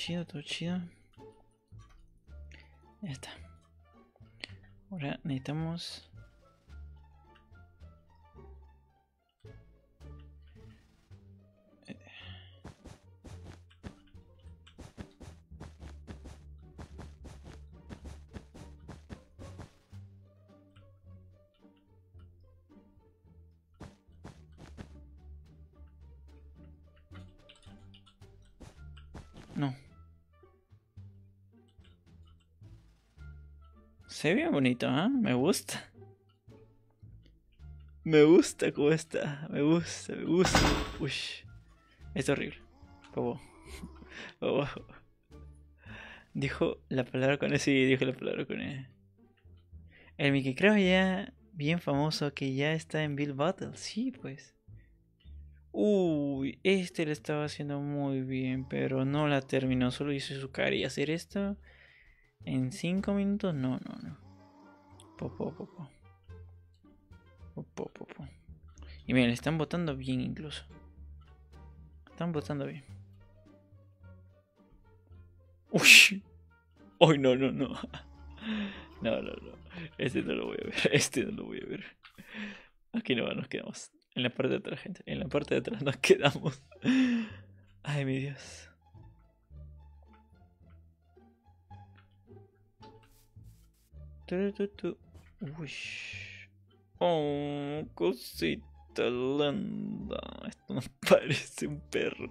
chido, todo chido. Ya está. Ahora necesitamos Se ve bien bonito, ¿eh? Me gusta. Me gusta cómo está. Me gusta, me gusta. Uy. Es horrible. Dijo la palabra con ese... Sí, dijo la palabra con él. El Mickey creo ya bien famoso que ya está en Bill Battle. Sí, pues. Uy, este lo estaba haciendo muy bien, pero no la terminó. Solo hizo su cara y hacer esto en 5 minutos. No, no, no y miren, están votando bien incluso. Están votando bien. Uy. Uy, no, no, no. No, no, no. Este no lo voy a ver. Este no lo voy a ver. Aquí no nos quedamos. En la parte de atrás, gente. En la parte de atrás nos quedamos. Ay, mi Dios. Tu, tu, tu. Uy. Oh, cosita linda. Esto no parece un perro.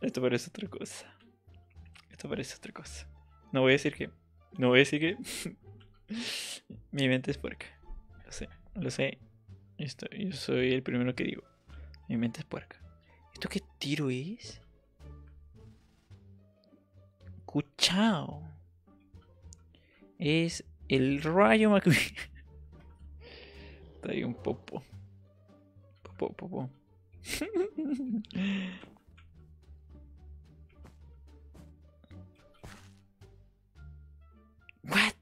Esto parece otra cosa. Esto parece otra cosa. No voy a decir que. No voy a decir que. Mi mente es puerca. Lo sé, lo sé. yo soy el primero que digo. Mi mente es puerca. ¿Esto qué tiro es? Cuchao. Es el Rayo McQueen. Está ahí un popo. Popo, popo. What?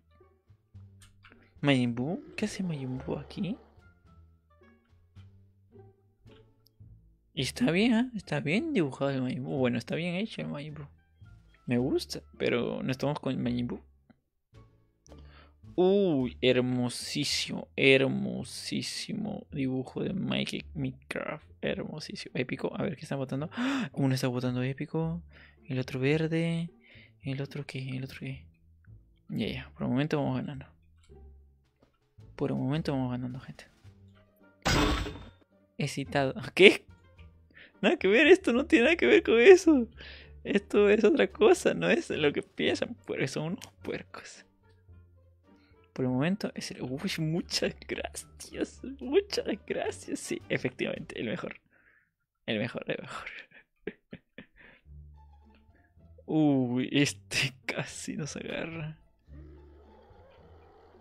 Mayimbu? ¿Qué hace Mayimbu aquí? aquí? está bien, ¿eh? está bien dibujado el Mayimbu. Bueno, está bien hecho el Majin Me gusta, pero no estamos con el Uy, hermosísimo, hermosísimo dibujo de Mike Minecraft. Hermosísimo, épico. A ver qué están votando. ¡Ah! Uno está votando épico, el otro verde, el otro qué, el otro qué. Ya, ya, por un momento vamos ganando. Por un momento vamos ganando, gente. Excitado. ¿Qué? Nada que ver, esto no tiene nada que ver con eso. Esto es otra cosa, no es lo que piensan. Pero son unos puercos por el momento es el. Uy, muchas gracias. Muchas gracias. Sí, efectivamente, el mejor. El mejor, el mejor. Uy, este casi nos agarra.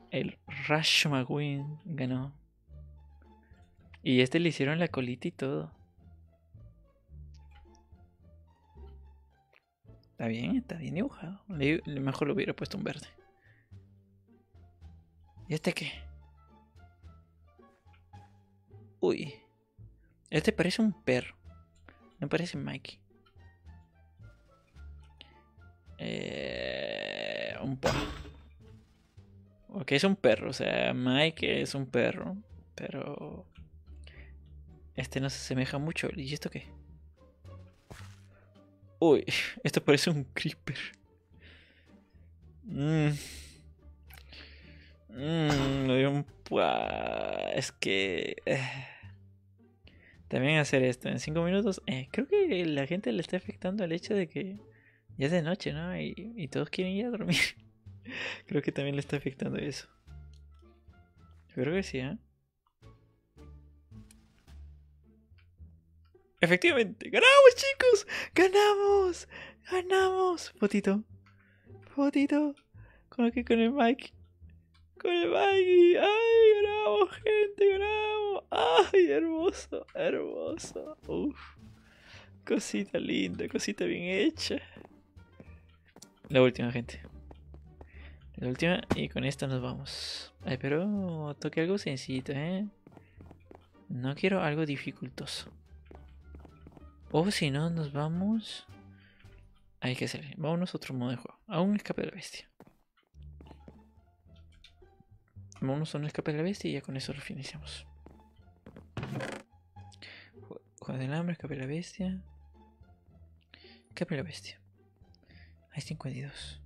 El Rash McQueen ganó. Y este le hicieron la colita y todo. Está bien, está bien dibujado. Le, mejor lo hubiera puesto un verde. ¿Y este qué? Uy. Este parece un perro. Me parece Mikey. Eh, un perro. Ok, es un perro. O sea, Mike es un perro. Pero... Este no se asemeja mucho. ¿Y esto qué? Uy, esto parece un creeper. Mmm. Mm, es que... Eh, también hacer esto en 5 minutos. Eh, creo que la gente le está afectando el hecho de que ya es de noche, ¿no? Y, todos quieren ir a dormir. creo que también le está afectando eso. creo que sí, ¿eh? Efectivamente, ganamos chicos, ganamos, ganamos. potito potito con, que con el mic con el Ay, grabo gente, bravo. Ay, hermoso, hermoso. Uf. Cosita linda, cosita bien hecha. La última, gente. La última y con esta nos vamos. Ay, pero toque algo sencillito, ¿eh? No quiero algo dificultoso. O si no, nos vamos... Hay que salir. Vámonos a otro modo de juego. A un escape de la bestia. Vamos a una escape de la bestia y ya con eso lo finalizamos. Juega del hambre, escape de la bestia. Escape la bestia. Hay 52.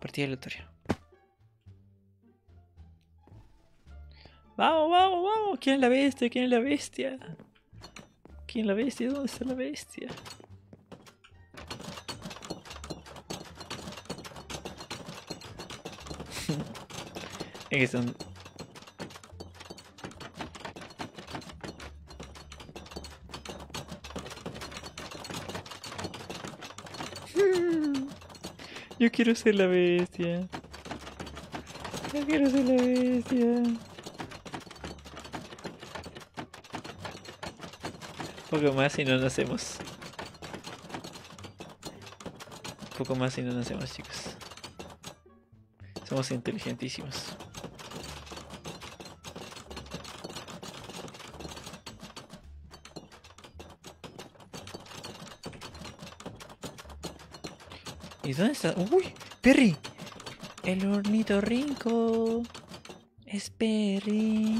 Partida aleatoria. Vamos, vamos, vamos. ¿Quién es la bestia? ¿Quién es la bestia? ¿Quién es la bestia? ¿Dónde está la bestia? Aquí están. Yo quiero ser la bestia. Yo quiero ser la bestia. Poco más y no nacemos. Poco más y no nacemos, chicos. Somos inteligentísimos. dónde está? ¡Uy! ¡Perry! El hornito rinco Es Perry.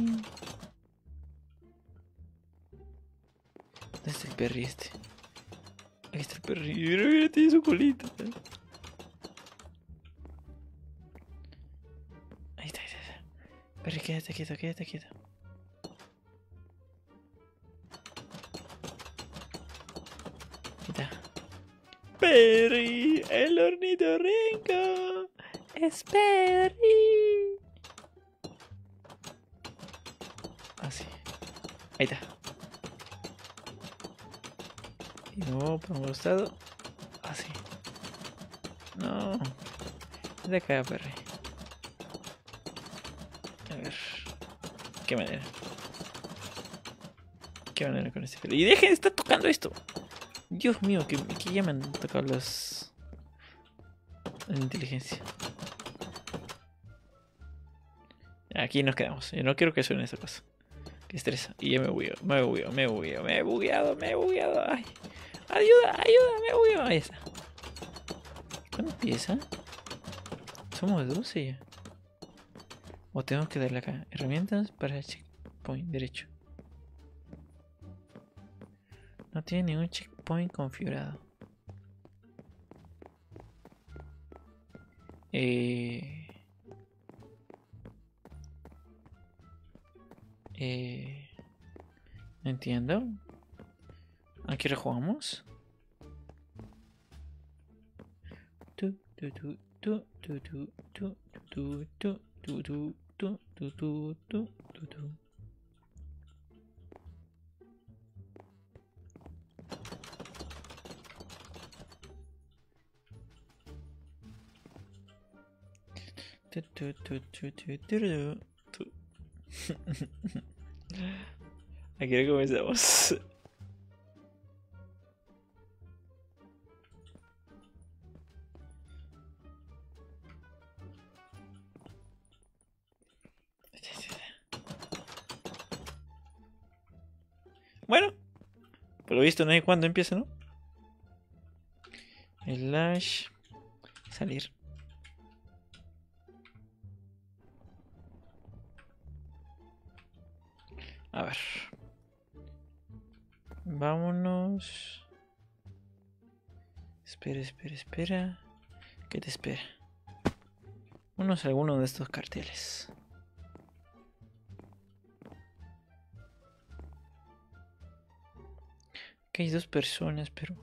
¿Dónde está el Perry este? Ahí está el Perry. Mira, mira, tiene su colita. Ahí está, ahí está. Perry, quédate quieto, quédate quieto. Perry, el ornitorrinco. Es Perry. Así. Ahí está. Y no, por un costado. Así. No. De acá, Perry. A ver. Qué manera. Qué manera con este pelo. Y dejen de estar tocando esto. Dios mío, que, que ya me han tocado las... La inteligencia. Aquí nos quedamos. Yo no quiero que suene esa cosa. Que estresa. Y ya me bugueo, me bugueo, me bugueo, me he bugueado, me he bugueado. Ay. Ayuda, ayuda, me he Ahí está. ¿Cuándo empieza? Somos 12 ya. O tengo que darle acá. Herramientas para checkpoint derecho. No tiene ningún checkpoint configurado. Eh, entiendo. Aquí rejugamos. Tu, tu, tu, tu, tu, tu, tu, tu, tu, tu, tu, tu, tu, tu, tu, tu. Aquí lo comenzamos. Bueno, por lo visto no hay cuándo empieza, ¿no? Slash salir. A ver. Vámonos. Espera, espera, espera. ¿Qué te espera? Unos alguno de estos carteles. Que hay dos personas, pero...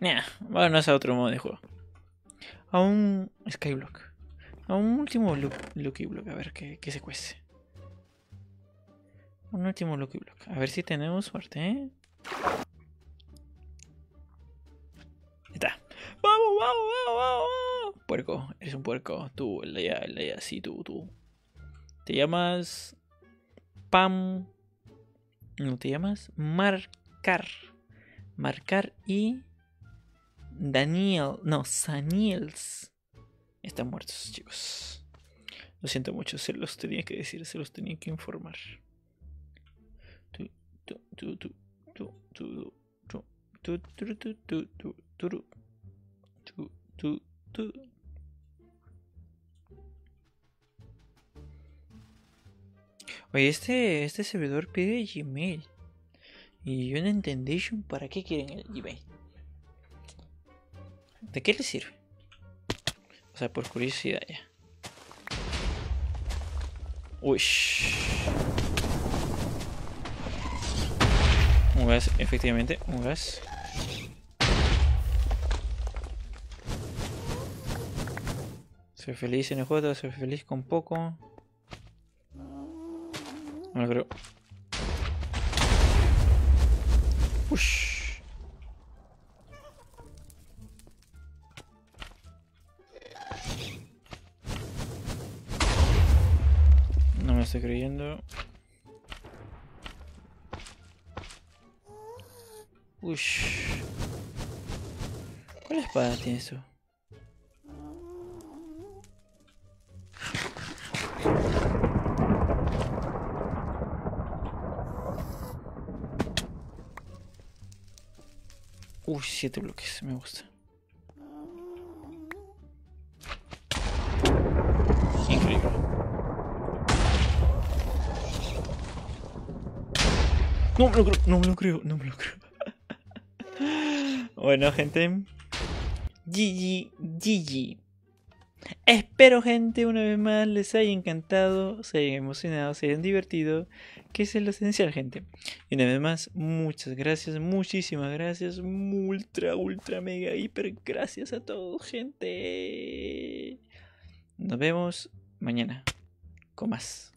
Nah, vámonos a otro modo de juego. A un Skyblock. A un último Lucky Block, a ver qué, qué se cuece. Un último Lucky Block. A ver si tenemos suerte, ¿eh? Está. vamos, vamos, vamos! Puerco, eres un puerco. Tú, el de allá, el de allá. Sí, tú, tú. Te llamas... Pam. No te llamas Marcar. Marcar y... Daniel. No, Saniels. Están muertos, chicos. Lo siento mucho, se los tenía que decir, se los tenía que informar. Oye, este, este servidor pide Gmail. Y yo no entendí para qué quieren el Gmail. ¿De qué les sirve? O sea, por curiosidad ya. Uy. Un gas, efectivamente, un gas. Ser feliz en el juego, ser feliz con poco. No lo creo. No me estoy creyendo. Uy. ¿Cuál espada tiene eso? Uy, siete bloques, me gusta. Increíble. No me lo creo, no me lo creo, no me lo creo. Bueno, gente. GG, GG. Espero, gente, una vez más les haya encantado, se hayan emocionado, se hayan divertido, que es lo esencial, gente. Y una vez más, muchas gracias, muchísimas gracias, ultra, ultra, mega, hiper, gracias a todos, gente. Nos vemos mañana con más.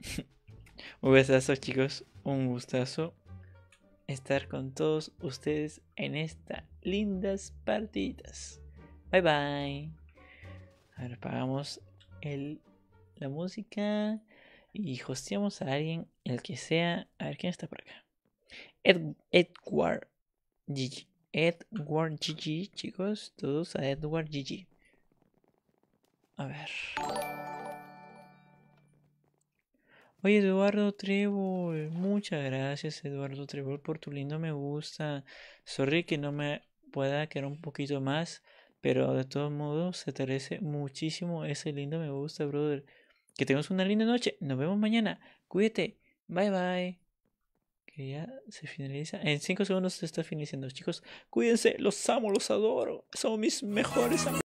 Un besazo, chicos, un gustazo estar con todos ustedes en estas lindas partidas Bye bye. Ahora apagamos el, la música y hosteamos a alguien, el que sea. A ver quién está por acá. Edward Gigi. Edward GG, chicos. Todos a Edward GG. A ver. Oye, Eduardo Trebol, muchas gracias, Eduardo Trebol, por tu lindo me gusta. Sorry que no me pueda quedar un poquito más, pero de todos modos se te muchísimo ese lindo me gusta, brother. Que tengas una linda noche. Nos vemos mañana. Cuídate. Bye bye. Que ya se finaliza. En cinco segundos se está finalizando, chicos. Cuídense. Los amo, los adoro. Son mis mejores amigos.